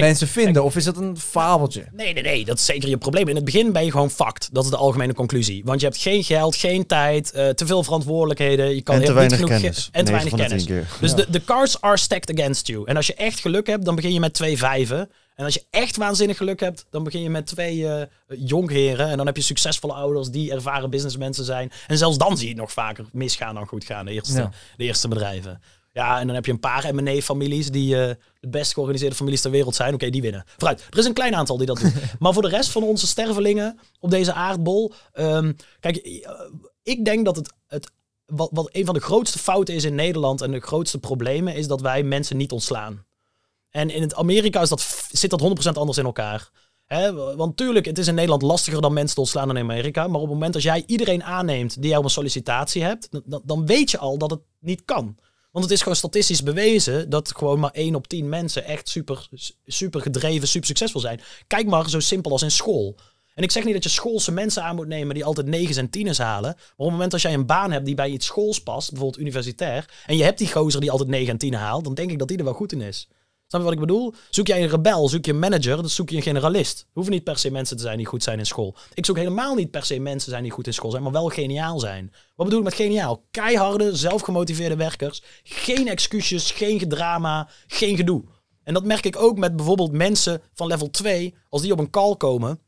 mensen vinden? of is dat een fabeltje? Nee, nee, nee. Dat is zeker je probleem. In het begin ben je gewoon fucked. Dat is de algemene conclusie. Want je hebt geen geld, geen tijd, eh, te veel verantwoordelijkheden. Je kan en te weinig niet kennis. En te weinig kennis. Dus de, de cards are stacked against you. En als je echt geluk hebt, dan begin je met twee vijven. En als je echt waanzinnig geluk hebt, dan begin je met twee uh, jongheren. En dan heb je succesvolle ouders die ervaren businessmensen zijn. En zelfs dan zie je het nog vaker misgaan dan goed gaan, de eerste, ja. de eerste bedrijven. Ja, en dan heb je een paar M&A-families die eh, de best georganiseerde families ter wereld zijn. Oké, die winnen. Vooruit. Er is een klein aantal die dat doen. maar voor de rest van onze stervelingen op deze aardbol... Ehm, kijk, eh, ik denk dat het, het wat, een van de grootste fouten is in Nederland... en de grootste problemen is dat wij mensen niet ontslaan. En in het Amerika is dat, zit dat 100% anders in elkaar. want tuurlijk, het is in Nederland lastiger dan mensen te ontslaan dan in Amerika. Maar op het moment dat jij iedereen aanneemt die jou een sollicitatie hebt, dan, dan weet je al dat het niet kan. Want het is gewoon statistisch bewezen dat gewoon maar 1 op 10 mensen echt super, super gedreven, super succesvol zijn. Kijk maar zo simpel als in school. En ik zeg niet dat je schoolse mensen aan moet nemen die altijd negens en tieners halen. Maar op het moment dat jij een baan hebt die bij iets schools past, bijvoorbeeld universitair, en je hebt die gozer die altijd negen en tienen haalt, dan denk ik dat die er wel goed in is. Snap je wat ik bedoel? Zoek jij een rebel, zoek je een manager, dan zoek je een generalist. Hoeven niet per se mensen te zijn die goed zijn in school. Ik zoek helemaal niet per se mensen zijn die goed in school zijn, maar wel geniaal zijn. Wat bedoel ik met geniaal? Keiharde, zelfgemotiveerde werkers. Geen excuses, geen drama, geen gedoe. En dat merk ik ook met bijvoorbeeld mensen van level 2, als die op een call komen.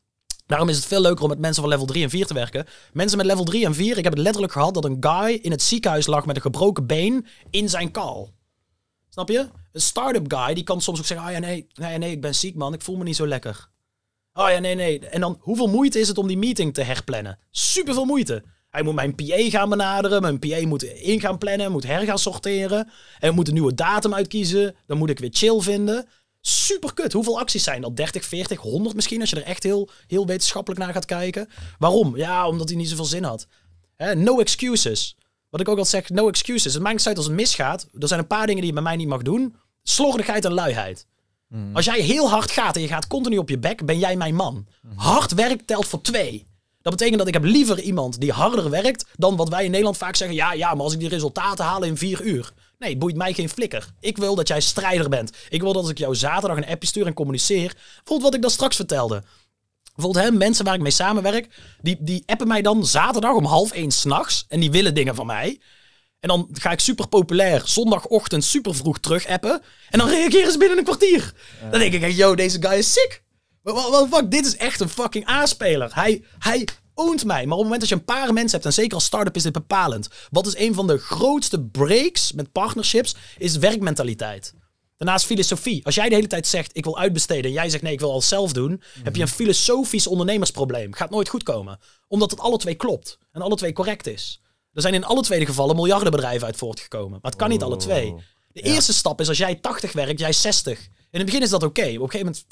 Daarom is het veel leuker om met mensen van level 3 en 4 te werken. Mensen met level 3 en 4, ik heb het letterlijk gehad dat een guy in het ziekenhuis lag met een gebroken been in zijn call. Snap je? Een start-up guy die kan soms ook zeggen: Oh ja, nee, nee, nee, ik ben ziek, man. Ik voel me niet zo lekker. Oh ja, nee, nee. En dan, hoeveel moeite is het om die meeting te herplannen? Super veel moeite. Hij moet mijn PA gaan benaderen. Mijn PA moet in gaan plannen. Moet her gaan sorteren. En moet een nieuwe datum uitkiezen. Dan moet ik weer chill vinden. Super kut. Hoeveel acties zijn dat? 30, 40, 100 misschien. Als je er echt heel, heel wetenschappelijk naar gaat kijken. Waarom? Ja, omdat hij niet zoveel zin had. no excuses. Wat ik ook al zeg, no excuses. Het maakt als het misgaat. Er zijn een paar dingen die je bij mij niet mag doen. Slordigheid en luiheid. Mm. Als jij heel hard gaat en je gaat continu op je bek, ben jij mijn man. Mm. Hard werk telt voor twee. Dat betekent dat ik heb liever iemand die harder werkt dan wat wij in Nederland vaak zeggen. Ja, ja, maar als ik die resultaten haal in vier uur. Nee, boeit mij geen flikker. Ik wil dat jij strijder bent. Ik wil dat als ik jou zaterdag een appje stuur en communiceer. Voelt wat ik dan straks vertelde bijvoorbeeld hè, mensen waar ik mee samenwerk, die, die appen mij dan zaterdag om half één s'nachts en die willen dingen van mij. En dan ga ik super populair zondagochtend super vroeg terug appen. En dan reageren ze binnen een kwartier. Dan denk ik, yo, deze guy is sick. Wat fuck, dit is echt een fucking aanspeler. Hij, hij oont mij. Maar op het moment dat je een paar mensen hebt, en zeker als start-up is dit bepalend. Wat is een van de grootste breaks met partnerships, is werkmentaliteit. Daarnaast filosofie. Als jij de hele tijd zegt ik wil uitbesteden en jij zegt nee ik wil alles zelf doen, mhm. heb je een filosofisch ondernemersprobleem. Gaat nooit goed komen. Omdat het alle twee klopt en alle twee correct is. Er zijn in alle twee de gevallen miljardenbedrijven uit voortgekomen. Maar het kan niet alle twee. Oh. De eerste stap is als jij 80 werkt, jij 60. In het begin is dat oké. Op een gegeven moment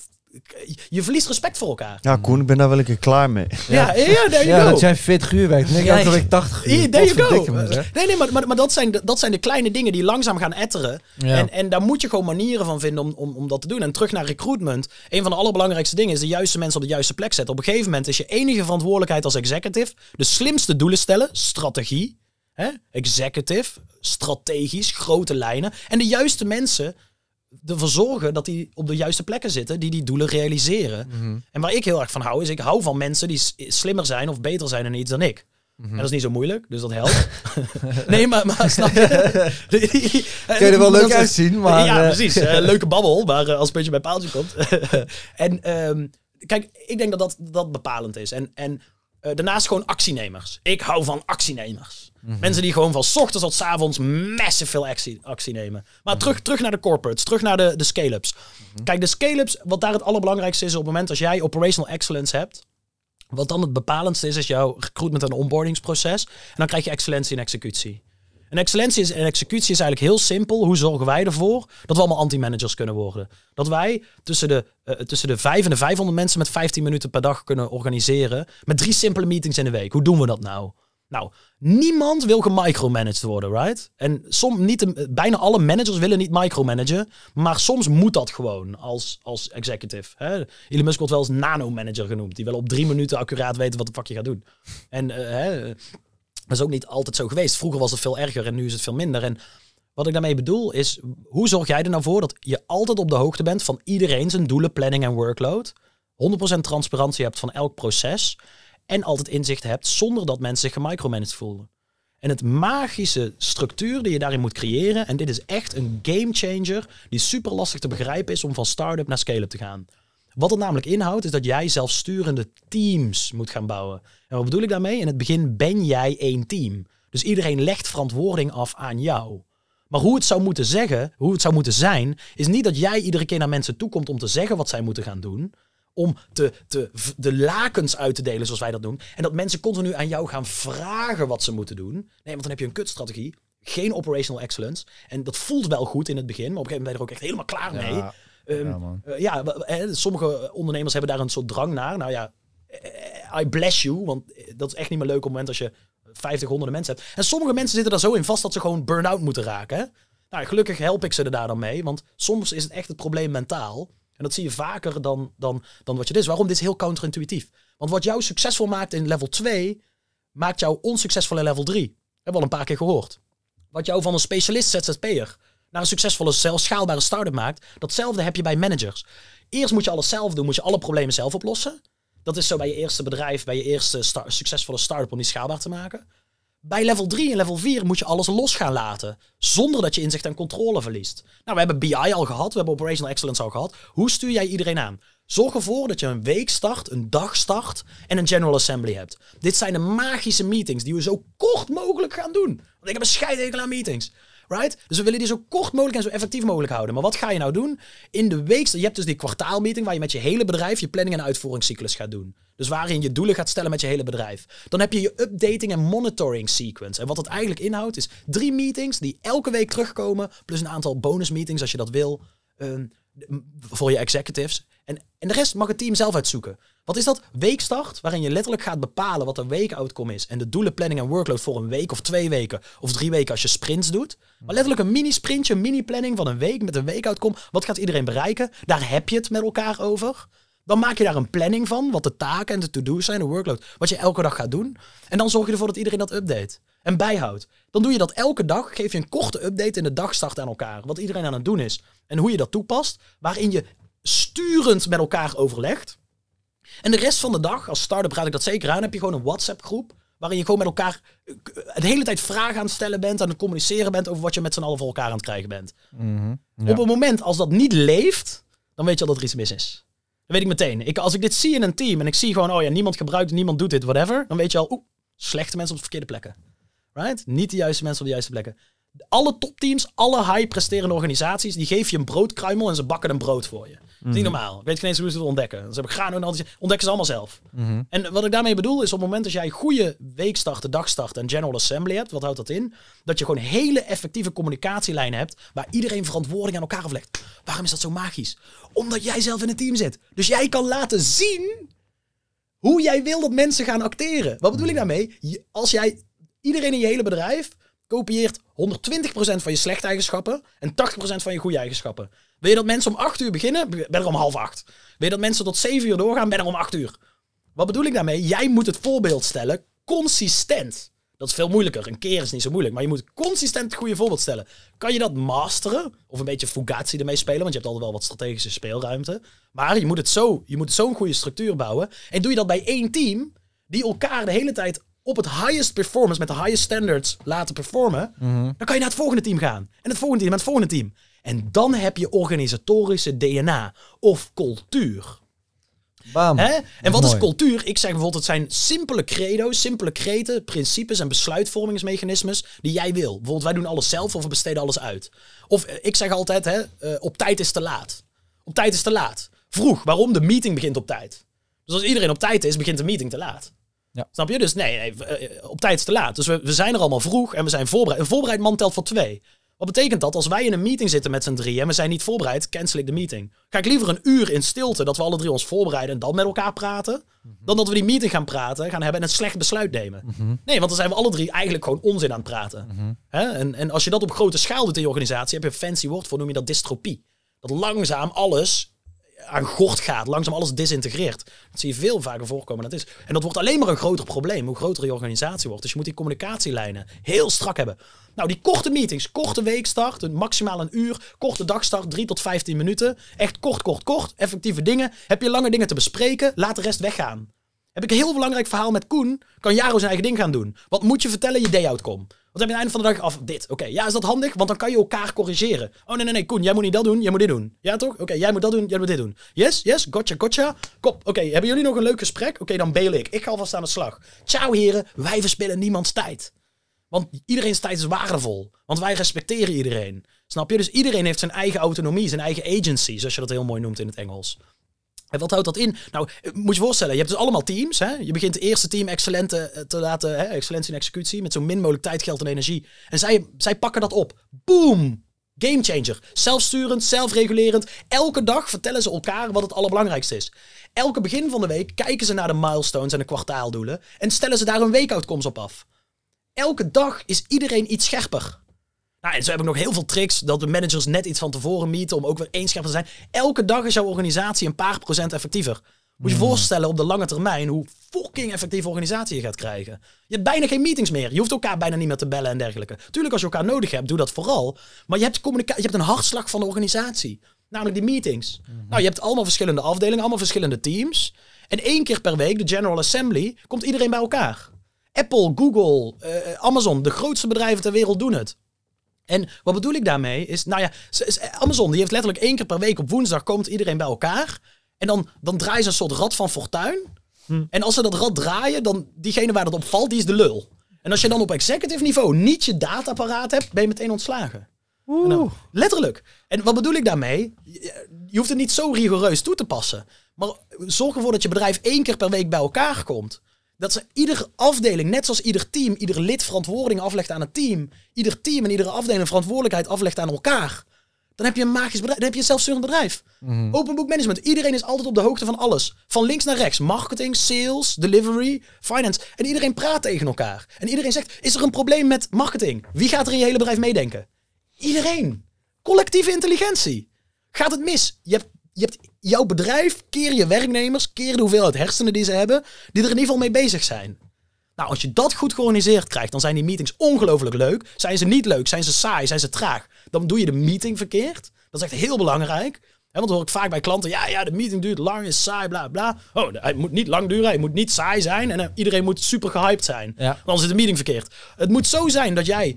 je verliest respect voor elkaar. Ja, Koen, ik ben daar wel een keer klaar mee. Ja, ja, ja dat jij 40 uur werkt. Nee, ja, dat ik 80 uur. There go. nee, nee, maar, maar, maar, dat, zijn de, dat zijn de kleine dingen die langzaam gaan etteren. Ja. En, en daar moet je gewoon manieren van vinden om, om, om dat te doen. En terug naar recruitment. Een van de allerbelangrijkste dingen is de juiste mensen op de juiste plek zetten. Op een gegeven moment is je enige verantwoordelijkheid als executive de slimste doelen stellen, strategie, hè? executive, strategisch, grote lijnen. En de juiste mensen ervoor zorgen dat die op de juiste plekken zitten die die doelen realiseren. Mhm. En waar ik heel erg van hou, is ik hou van mensen die slimmer zijn of beter zijn in iets dan ik. Mhm. En dat is niet zo moeilijk, dus dat helpt. nee, maar, maar snap je? Kun je er wel leuk zien maar... Ja, eh, precies. Eh, leuke babbel, maar eh, als een beetje bij paaltje komt. en ehm, kijk, ik denk dat dat, dat bepalend is. En, en eh, daarnaast gewoon actienemers. Ik hou van actienemers. Mm Mensen die gewoon van ochtends tot avonds massive veel actie, actie nemen. Maar mhm. terug, terug naar de corporates, terug naar de, de scale-ups. Mhm. Kijk, de scale-ups, wat daar het allerbelangrijkste is op het moment als jij operational excellence hebt. Wat dan het bepalendste is, is jouw recruitment- en onboardingsproces. En dan krijg je excellentie in executie. Een excellentie is, en executie is eigenlijk heel simpel. Hoe zorgen wij ervoor dat we allemaal anti-managers kunnen worden? Dat wij tussen de, uh, tussen de 5 en de 500 mensen met 15 minuten per dag kunnen organiseren. Met drie simpele meetings in de week. Hoe doen we dat nou? Nou, niemand wil gemicromanaged worden, right? En som, niet, bijna alle managers willen niet micromanagen. Maar soms moet dat gewoon als, als executive. Hè? Elon Musk wordt wel eens nanomanager genoemd. Die wel op drie minuten accuraat weten wat de fuck je gaat doen. En eh, hè, dat is ook niet altijd zo geweest. Vroeger was het veel erger en nu is het veel minder. En wat ik daarmee bedoel is, hoe zorg jij er nou voor dat je altijd op de hoogte bent van iedereen zijn doelen, planning en workload? 100% transparantie hebt van elk proces en altijd inzicht hebt zonder dat mensen zich gemicromanaged voelen. En het magische structuur die je daarin moet creëren, en dit is echt een game changer die super lastig te begrijpen is om van start-up naar scale-up te gaan. Wat het namelijk inhoudt, is dat jij zelfsturende teams moet gaan bouwen. En wat bedoel ik daarmee? In het begin ben jij één team. Dus iedereen legt verantwoording af aan jou. Maar hoe het zou moeten zeggen, hoe het zou moeten zijn, is niet dat jij iedere keer naar mensen toe komt om te zeggen wat zij moeten gaan doen. Om te, de lakens uit te delen, zoals wij dat doen. En dat mensen continu aan jou gaan vragen wat ze moeten doen. Nee, want dan heb je een kutstrategie. Geen operational excellence. En dat voelt wel goed in het begin, maar op een gegeven moment ben je er ook echt helemaal klaar mee. Ehm, ja, eh, sommige ondernemers hebben daar een soort drang naar. Nou ja, eh, I bless you, want eh, dat is echt niet meer leuk op het moment als je 50, honderden mensen hebt. En sommige mensen zitten daar zo in vast dat ze gewoon burn-out moeten raken. Nou, gelukkig help ik ze er daar dan mee, want soms is het echt het probleem mentaal. En dat zie je vaker dan, dan, dan wat je dit is. Waarom? Dit is heel counterintuïtief. Want wat jou succesvol maakt in level 2, maakt jou onsuccesvol in level 3. Hebben we al een paar keer gehoord. Wat jou van een specialist ZZP'er naar een succesvolle, zelfschaalbare schaalbare start-up maakt. Datzelfde heb je bij managers. Eerst moet je alles zelf doen, moet je alle problemen zelf oplossen. Dat is zo bij je eerste bedrijf, bij je eerste succesvolle start-up om die schaalbaar te maken. Bij level 3 en level 4 moet je alles los gaan laten, zonder dat je inzicht en controle verliest. Nou, we hebben BI al gehad, we hebben Operational Excellence al gehad. Hoe stuur jij iedereen aan? Zorg ervoor dat je een week start, een dag start en een General Assembly hebt. Dit zijn de magische meetings die we zo kort mogelijk gaan doen. Want ik heb een scheidhekel aan meetings. Right? Dus we willen die zo kort mogelijk en zo effectief mogelijk houden. Maar wat ga je nou doen? In de week, je hebt dus die kwartaalmeeting waar je met je hele bedrijf je planning en uitvoeringscyclus gaat doen. Dus waarin je doelen gaat stellen met je hele bedrijf. Dan heb je je updating en monitoring sequence. En wat dat eigenlijk inhoudt is drie meetings die elke week terugkomen. Plus een aantal bonus meetings als je dat wil. Ehm, voor je executives. En, en de rest mag het team zelf uitzoeken. Wat is dat? Weekstart, waarin je letterlijk gaat bepalen wat de weekoutcome is. En de doelen, planning en workload voor een week of twee weken of drie weken als je sprints doet. Maar letterlijk een mini-sprintje, mini-planning van een week met een weekoutcome. Wat gaat iedereen bereiken? Daar heb je het met elkaar over. Dan maak je daar een planning van, wat de taken en de to-do's zijn, de workload, wat je elke dag gaat doen. En dan zorg je ervoor dat iedereen dat update en bijhoudt. Dan doe je dat elke dag, geef je een korte update in de dagstart aan elkaar, wat iedereen aan het doen is. En hoe je dat toepast, waarin je sturend met elkaar overlegt. En de rest van de dag, als start-up raad ik dat zeker aan, heb je gewoon een WhatsApp-groep. Waarin je gewoon met elkaar eh, de hele tijd vragen aan het stellen bent, aan het communiceren bent over wat je met z'n allen voor elkaar aan het krijgen bent. Mhm, op het moment als dat niet leeft, dan weet je al dat er iets mis is. Dat weet ik meteen. Ik, als ik dit zie in een team en ik zie gewoon, oh ja, niemand gebruikt, niemand doet dit, whatever. Dan weet je al, oeh, slechte mensen op de verkeerde plekken. Right? Niet de juiste mensen op de juiste plekken. Alle topteams, alle high presterende organisaties, die geef je een broodkruimel en ze bakken een brood voor je. Mm. niet mhm. normaal. Ik weet geen eens hoe ze het ontdekken. Dus heb ik gaan doen. Ontdekken ze allemaal zelf. Mhm. En wat ik daarmee bedoel is op het moment dat jij goede weekstart, dagstart en general assembly hebt. Wat houdt dat in? Dat je gewoon hele effectieve communicatielijnen hebt. Waar iedereen verantwoording aan elkaar aflegt. Waarom is dat zo magisch? Omdat jij zelf in het team zit. Dus jij kan laten zien hoe jij wil dat mensen gaan acteren. Wat bedoel ik daarmee? Als jij iedereen in je hele bedrijf kopieert 120% van je slechte eigenschappen en 80% van je goede eigenschappen. Wil je dat mensen om 8 uur beginnen? Ben er om half 8. Wil je dat mensen tot 7 uur doorgaan? Ben er om 8 uur. Wat bedoel ik daarmee? Jij moet het voorbeeld stellen consistent. Dat is veel moeilijker. Een keer is niet zo moeilijk. Maar je moet consistent het goede voorbeeld stellen. Kan je dat masteren? Of een beetje fugatie ermee spelen? Want je hebt altijd wel wat strategische speelruimte. Maar je moet het zo, je moet zo'n goede structuur bouwen. En doe je dat bij één team die elkaar de hele tijd op het highest performance, met de highest standards laten performen, mhm. dan kan je naar het volgende team gaan. En het volgende team, en het volgende team. En dan heb je organisatorische DNA of cultuur. Bam. En wat is cultuur? Ik zeg bijvoorbeeld, het zijn simpele credo's, simpele kreten, principes en besluitvormingsmechanismes die jij wil. Bijvoorbeeld, wij doen alles zelf of we besteden alles uit. Of eh, ik zeg altijd, hè, eh, op tijd is te laat. Op tijd is te laat. Vroeg, waarom? De meeting begint op tijd. Dus als iedereen op tijd is, begint de meeting te laat. Ja. Snap je? Dus nee, nee, eh, op tijd is te laat. Dus we, we zijn er allemaal vroeg en we zijn voorbereid. Een voorbereid man telt voor twee. Wat betekent dat? Als wij in een meeting zitten met z'n drieën en we zijn niet voorbereid, cancel ik de meeting. Ga ik liever een uur in stilte dat we alle drie ons voorbereiden en dan met elkaar praten, mhm. dan dat we die meeting gaan praten, gaan hebben en een slecht besluit nemen. Mhm. Nee, want dan zijn we alle drie eigenlijk gewoon onzin aan het praten. Mhm. Hè? En, en als je dat op grote schaal doet in je organisatie, heb je een fancy woord voor, noem je dat dystropie. Dat langzaam alles aan gort gaat, langzaam alles disintegreert. Dat zie je veel vaker voorkomen dat is. En dat wordt alleen maar een groter probleem, hoe groter je organisatie wordt. Dus je moet die communicatielijnen heel strak hebben. Nou, die korte meetings, korte weekstart, maximaal een uur, korte dagstart, 3 tot 15 minuten. Echt kort, kort, kort, effectieve dingen. Heb je lange dingen te bespreken, laat de rest weggaan. Heb ik een heel belangrijk verhaal met Koen. Kan Jaro zijn eigen ding gaan doen. Wat moet je vertellen je day want Wat heb je aan het einde van de dag af? Dit. Oké, ja, is dat handig? Want dan kan je elkaar corrigeren. Oh nee, nee, nee, Koen, jij moet niet dat doen, jij moet dit doen. Ja, toch? Oké, jij moet dat doen, jij moet dit doen. Yes, yes, gotcha, gotcha. Kop, oké, hebben jullie nog een leuk gesprek? Oké, dan bail ik. Ik ga alvast aan de slag. Ciao heren, wij verspillen niemands tijd. Want iedereen's tijd is waardevol. Want wij respecteren iedereen. Snap je? Dus iedereen heeft zijn eigen autonomie, zijn eigen agency, zoals je dat heel mooi noemt in het Engels wat houdt dat in? Nou, eh, moet je voorstellen, je hebt dus allemaal teams. Hè? Je begint het eerste team excellente eh, te laten, hè, excellentie in executie, met zo min mogelijk tijd, geld en energie. En zij, zij pakken dat op. Boom! Game changer. Zelfsturend, zelfregulerend. Elke dag vertellen ze elkaar wat het allerbelangrijkste is. Elke begin van de week kijken ze naar de milestones en de kwartaaldoelen en stellen ze daar hun weekoutkomst op af. Elke dag is iedereen iets scherper. Nou, en zo heb ik nog heel veel tricks dat de managers net iets van tevoren meeten om ook weer eenscherp te zijn. Elke dag is jouw organisatie een paar procent effectiever. Moet je je hmm. voorstellen op de lange termijn hoe fucking effectieve organisatie je gaat krijgen. Je hebt bijna geen meetings meer. Je hoeft elkaar bijna niet meer te bellen en dergelijke. Tuurlijk, als je elkaar nodig hebt, doe dat vooral. Maar je hebt, communicatie, je hebt een hartslag van de organisatie. Namelijk die meetings. Hmm. Nou, je hebt allemaal verschillende afdelingen, allemaal verschillende teams. En één keer per week, de General Assembly, komt iedereen bij elkaar. Apple, Google, eh, Amazon, de grootste bedrijven ter wereld doen het. En wat bedoel ik daarmee is, nou ja, Amazon die heeft letterlijk één keer per week op woensdag komt iedereen bij elkaar. En dan, dan draaien ze een soort rad van fortuin. Hm. En als ze dat rad draaien, dan diegene waar dat op valt, die is de lul. En als je dan op executive niveau niet je dataapparaat hebt, ben je meteen ontslagen. Oeh. Nou, letterlijk. En wat bedoel ik daarmee? Je hoeft het niet zo rigoureus toe te passen. Maar zorg ervoor dat je bedrijf één keer per week bij elkaar komt dat ze iedere afdeling, net zoals ieder team, ieder lid verantwoording aflegt aan het team. Ieder team en iedere afdeling verantwoordelijkheid aflegt aan elkaar. Dan heb je een magisch bedrijf. Dan heb je een zelfsturend bedrijf. Mhm. Open book management. Iedereen is altijd op de hoogte van alles. Van links naar rechts. Marketing, sales, delivery, finance. En iedereen praat tegen elkaar. En iedereen zegt, is er een probleem met marketing? Wie gaat er in je hele bedrijf meedenken? Iedereen. Collectieve intelligentie. Gaat het mis? Je hebt je hebt jouw bedrijf, keer je werknemers, keer de hoeveelheid hersenen die ze hebben, die er in ieder geval mee bezig zijn. Nou, als je dat goed georganiseerd krijgt, dan zijn die meetings ongelooflijk leuk. Zijn ze niet leuk, zijn ze saai, zijn ze traag, dan doe je de meeting verkeerd. Dat is echt heel belangrijk. want dan hoor ik vaak bij klanten, ja, ja, de meeting duurt lang, is saai, bla, bla. Oh, hij moet niet lang duren, hij moet niet saai zijn en eh, iedereen moet super gehyped zijn. Ja. Dan zit de meeting verkeerd. Het moet zo zijn dat jij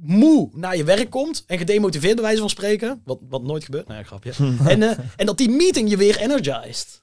moe naar je werk komt en gedemotiveerd bij wijze van spreken, wat, wat nooit gebeurt, nou ja, grapje. en, eh, en dat die meeting je weer energized.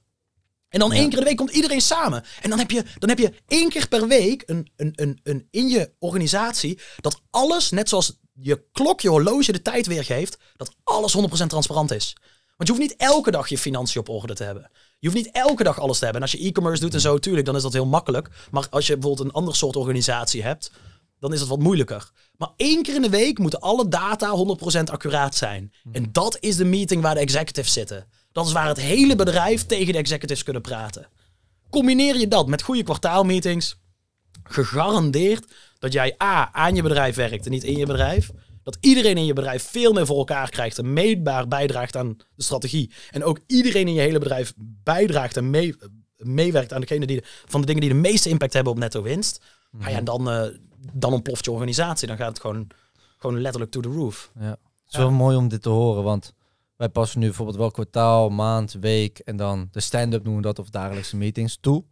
En dan één keer de week komt iedereen samen. En dan heb je, dan heb je één keer per week een, een, een, een in je organisatie dat alles, net zoals je klok, je horloge de tijd weergeeft, dat alles 100% transparant is. Want je hoeft niet elke dag je financiën op orde te hebben. Je hoeft niet elke dag alles te hebben. En als je e-commerce doet en zo, tuurlijk, dan is dat heel makkelijk. Maar als je bijvoorbeeld een ander soort organisatie hebt, dan is dat wat moeilijker. Maar één keer in de week moeten alle data 100% accuraat zijn. Mhm. En dat is de meeting waar de executives zitten. Dat is waar het hele bedrijf tegen de executives kunnen praten. Combineer je dat met goede kwartaalmeetings, gegarandeerd dat jij A aan je bedrijf werkt en niet in je bedrijf. Dat iedereen in je bedrijf veel meer voor elkaar krijgt en meetbaar bijdraagt aan de strategie. En ook iedereen in je hele bedrijf bijdraagt en meewerkt aan degene die van de dingen die de meeste impact hebben op netto winst. Mm ja, en dan, eh, dan ontploft je organisatie. Dan gaat het gewoon, gewoon letterlijk to the roof. Ja. Het is wel mooi om dit te horen, want wij passen nu bijvoorbeeld wel kwartaal, maand, week en dan de stand-up noemen we dat of dagelijkse meetings toe.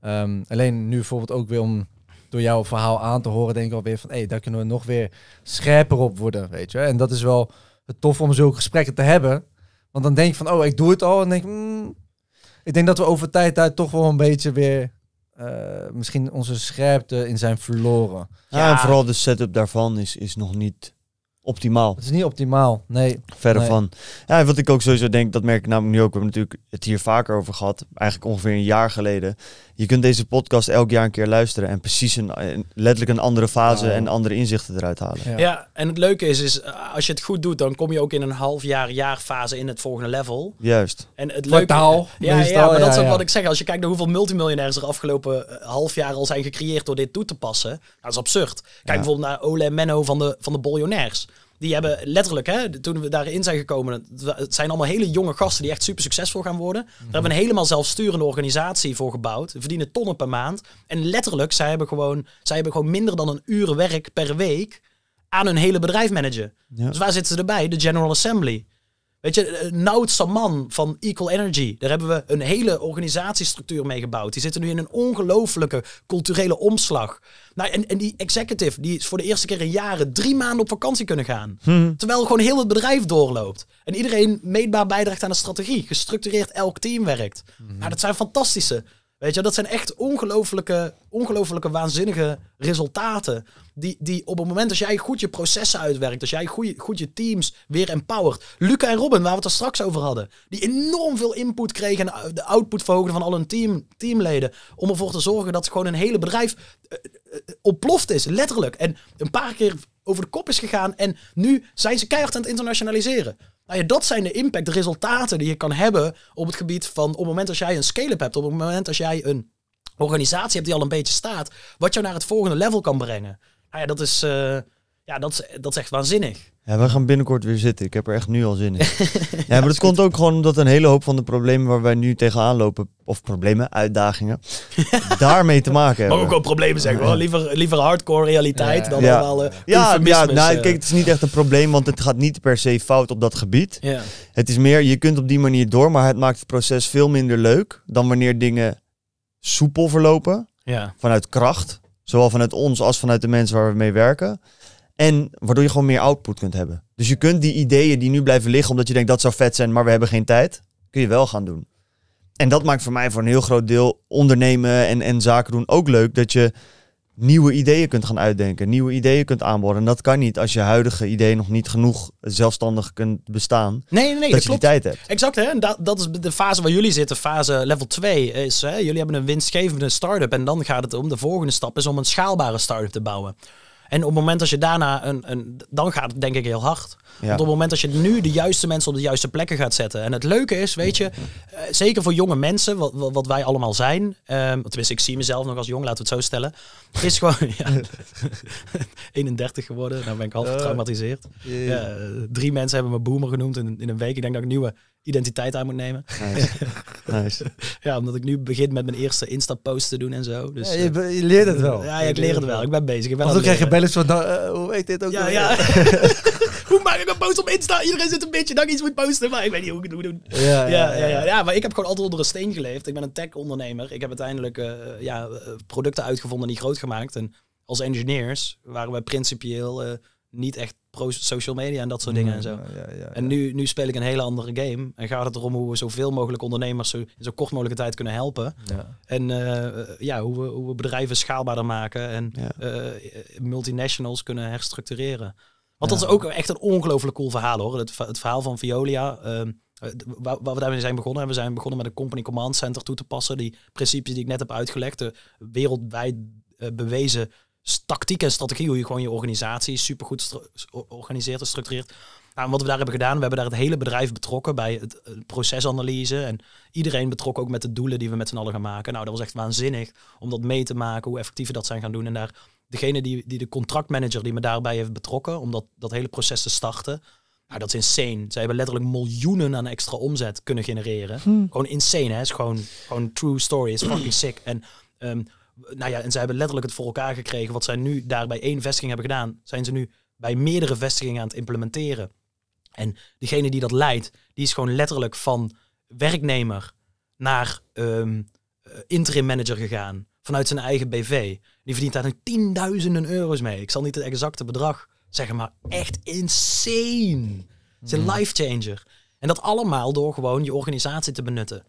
Ehm, alleen nu bijvoorbeeld ook weer om door jouw verhaal aan te horen, denk ik alweer van hé, hey, daar kunnen we nog weer scherper op worden, weet je. En dat is wel het tof om zulke gesprekken te hebben. Want dan denk je van oh, ik doe het al en denk hmm. ik denk dat we over tijd daar toch wel een beetje weer eh, misschien onze scherpte in zijn verloren. Ja, en vooral de setup daarvan is, is nog niet optimaal. Het is niet optimaal, nee. Verder van. Ja, wat ik ook sowieso denk, dat merk ik namelijk nu ook. We hebben natuurlijk het hier vaker over gehad. Eigenlijk ongeveer een jaar geleden je kunt deze podcast elk jaar een keer luisteren en precies een, letterlijk een andere fase en andere inzichten eruit halen. Ja. en het leuke is, is eh, als je het goed doet, dan kom je ook in een half jaar, jaar fase in het volgende level. Juist. En het leuke... Ja, ja, ja, maar dat is ook wat ik zeg. Als je kijkt naar hoeveel multimiljonairs er afgelopen eh, half jaar al zijn gecreëerd door dit toe te passen, dat is absurd. Kijk bijvoorbeeld naar Ole Menno van de, van de Boljonairs die hebben letterlijk, hè, toen we daarin zijn gekomen, het zijn allemaal hele jonge gasten die echt super succesvol gaan worden. Daar mhm. hebben we een helemaal zelfsturende organisatie voor gebouwd. We verdienen tonnen per maand. En letterlijk, zij hebben gewoon, zij hebben gewoon minder dan een uur werk per week aan hun hele bedrijf managen. Dus waar zitten ze erbij? De General Assembly. Weet je, eh, Nout Saman van Equal Energy, daar hebben we een hele organisatiestructuur mee gebouwd. Die zitten nu in een ongelofelijke culturele omslag. Nou, en, die executive, die is voor de eerste keer in jaren drie maanden op vakantie kunnen gaan. Mhm. Terwijl gewoon heel het bedrijf doorloopt. En iedereen meetbaar bijdraagt aan de strategie, gestructureerd elk team werkt. Mhm. Nou, dat zijn fantastische Weet je, dat zijn echt ongelofelijke, ongelofelijke waanzinnige resultaten. Die, die op het moment dat jij goed je processen uitwerkt, als jij goed je teams weer empowert. Luca en Robin, waar we het er straks over hadden, die enorm veel input kregen en eh, de output verhogen van al hun team, teamleden. Om ervoor te zorgen dat gewoon een hele bedrijf eh, eh, ontploft is, letterlijk. En een paar keer over de kop is gegaan. En nu zijn ze keihard aan het internationaliseren. Nou ja, dat zijn de impact, de resultaten die je kan hebben op het gebied van op het moment als jij een scale-up hebt, op het moment als jij een organisatie hebt die al een beetje staat, wat jou naar het volgende level kan brengen. Nou ja, dat is. Eh, ja, dat is, dat echt waanzinnig. Ja, we gaan binnenkort weer zitten. Ik heb er echt nu al zin in. ja, maar dat komt ook gewoon omdat een hele hoop van de problemen waar wij nu tegenaan lopen, of problemen, uitdagingen, daarmee te maken hebben. Maar ook al problemen zeggen, hoor. Liever, liever hardcore realiteit dan ja. allemaal eh, Ja, ja nou, eh. kijk, het is niet echt een probleem, want het gaat niet per se fout op dat gebied. Ja. Het is meer, je kunt op die manier door, maar het maakt het proces veel minder leuk dan wanneer dingen soepel verlopen, ja. vanuit kracht. Zowel vanuit ons als vanuit de mensen waar we mee werken. En waardoor je gewoon meer output kunt hebben. Dus je kunt die ideeën die nu blijven liggen, omdat je denkt dat zou vet zijn, maar we hebben geen tijd, kun je wel gaan doen. En dat maakt voor mij voor een heel groot deel ondernemen en, en zaken doen ook leuk. Dat je nieuwe ideeën kunt gaan uitdenken, nieuwe ideeën kunt aanboren. En dat kan niet als je huidige ideeën nog niet genoeg zelfstandig kunt bestaan. Nee, nee, nee dat, dat je klopt. die tijd hebt. Exact, hè? En dat, dat is de fase waar jullie zitten. Fase level 2 is, hè, jullie hebben een winstgevende start-up. En dan gaat het om, de volgende stap is om een schaalbare start-up te bouwen. En op het moment dat je daarna een, een dan gaat het denk ik heel hard. Want op het moment dat je nu de juiste mensen op de juiste plekken gaat zetten. En het leuke is, weet je, eh, zeker voor jonge mensen, wat, wat wij allemaal zijn. Um, tenminste, ik zie mezelf nog als jong, laten we het zo stellen. Is gewoon 31 geworden. Nou ben ik half eh, getraumatiseerd. Eh, drie mensen hebben me boomer genoemd in, in een week. Ik denk dat ik nieuwe identiteit aan moet nemen. Nice. ja, omdat ik nu begin met mijn eerste Insta-post te doen en zo. Dus, ja, je, eh, leert het wel. Ja, ik leer het wel. Ik ben bezig. Ik dan krijg je bellen van, uh, hoe heet dit ook? Ja, ja. hoe maak ik een post op Insta? Iedereen zit een beetje dat ik iets moet posten, maar ik weet niet hoe ik het moet doen. Ja, ja, ja, ja, maar ik heb gewoon altijd onder een steen geleefd. Ik ben een tech-ondernemer. Ik heb uiteindelijk eh, ja, producten uitgevonden en die groot gemaakt. En als engineers waren we principieel niet echt pro-social media en dat soort dingen en zo. en nu, nu speel ik een hele andere game. En gaat het erom hoe we zoveel mogelijk ondernemers zo, in zo kort mogelijke tijd kunnen helpen. En eh, eh, ja, hoe we, hoe we bedrijven schaalbaarder maken en eh, multinationals kunnen herstructureren. Want dat is ook echt een ongelooflijk cool verhaal hoor. Het, het verhaal van Violia. Uh, ehm, waar, we daarmee zijn begonnen. En we zijn begonnen met een company command center toe te passen. Die principes die ik net heb uitgelegd. De wereldwijd bewezen dus tactiek en strategie, hoe je gewoon je organisatie supergoed organiseert en structureert. Nou, en wat we daar hebben gedaan, we hebben daar het hele bedrijf betrokken bij het, eh, procesanalyse. En iedereen betrokken ook met de doelen die we met z'n allen gaan maken. Nou, dat was echt waanzinnig om dat mee te maken, hoe effectief we dat zijn gaan doen. En daar, degene die, die de contractmanager die me daarbij heeft betrokken, om dat, dat hele proces te starten. Nou, dat is insane. Zij hebben letterlijk miljoenen aan extra omzet kunnen genereren. Hm. Gewoon insane, hè? Het is gewoon, gewoon true story. is fucking sick. En ehm, nou ja, en zij hebben letterlijk het voor elkaar gekregen. Wat zij nu daar bij één vestiging hebben gedaan, zijn ze nu bij meerdere vestigingen aan het implementeren. En degene die dat leidt, die is gewoon letterlijk van werknemer naar ehm, eh, interim manager gegaan. Vanuit zijn eigen BV. Die verdient daar nu tienduizenden euro's mee. Ik zal niet het exacte bedrag zeggen, maar echt insane. Het is een life changer. En dat allemaal door gewoon je organisatie te benutten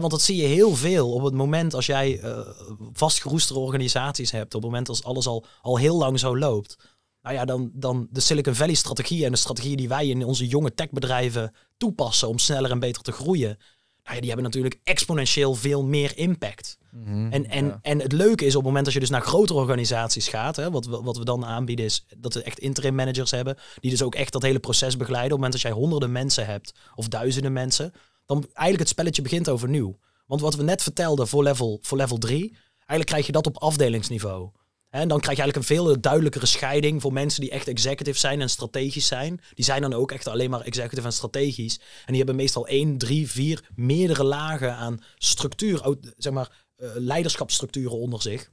want dat zie je heel veel op het moment als jij uh, organisaties hebt. Op het moment als alles al, al heel lang zo loopt. Nou ja, dan, dan de Silicon Valley-strategieën en de strategieën die wij in onze jonge techbedrijven toepassen om sneller en beter te groeien. Nou ja, die hebben natuurlijk exponentieel veel meer impact. Mhm, en, en, en het leuke is op het moment dat je dus naar grotere organisaties gaat, hè, wat, wat we dan aanbieden is dat we echt interim managers hebben, die dus ook echt dat hele proces begeleiden. Op het moment dat jij honderden mensen hebt of duizenden mensen, dan eigenlijk het spelletje begint overnieuw. Want wat we net vertelden voor level, voor level 3, eigenlijk krijg je dat op afdelingsniveau. En dan krijg je eigenlijk een veel duidelijkere scheiding voor mensen die echt executive zijn en strategisch zijn. Die zijn dan ook echt alleen maar executive en strategisch. En die hebben meestal 1, drie, vier, meerdere lagen aan structuur, zeg maar, eh, leiderschapsstructuren onder zich.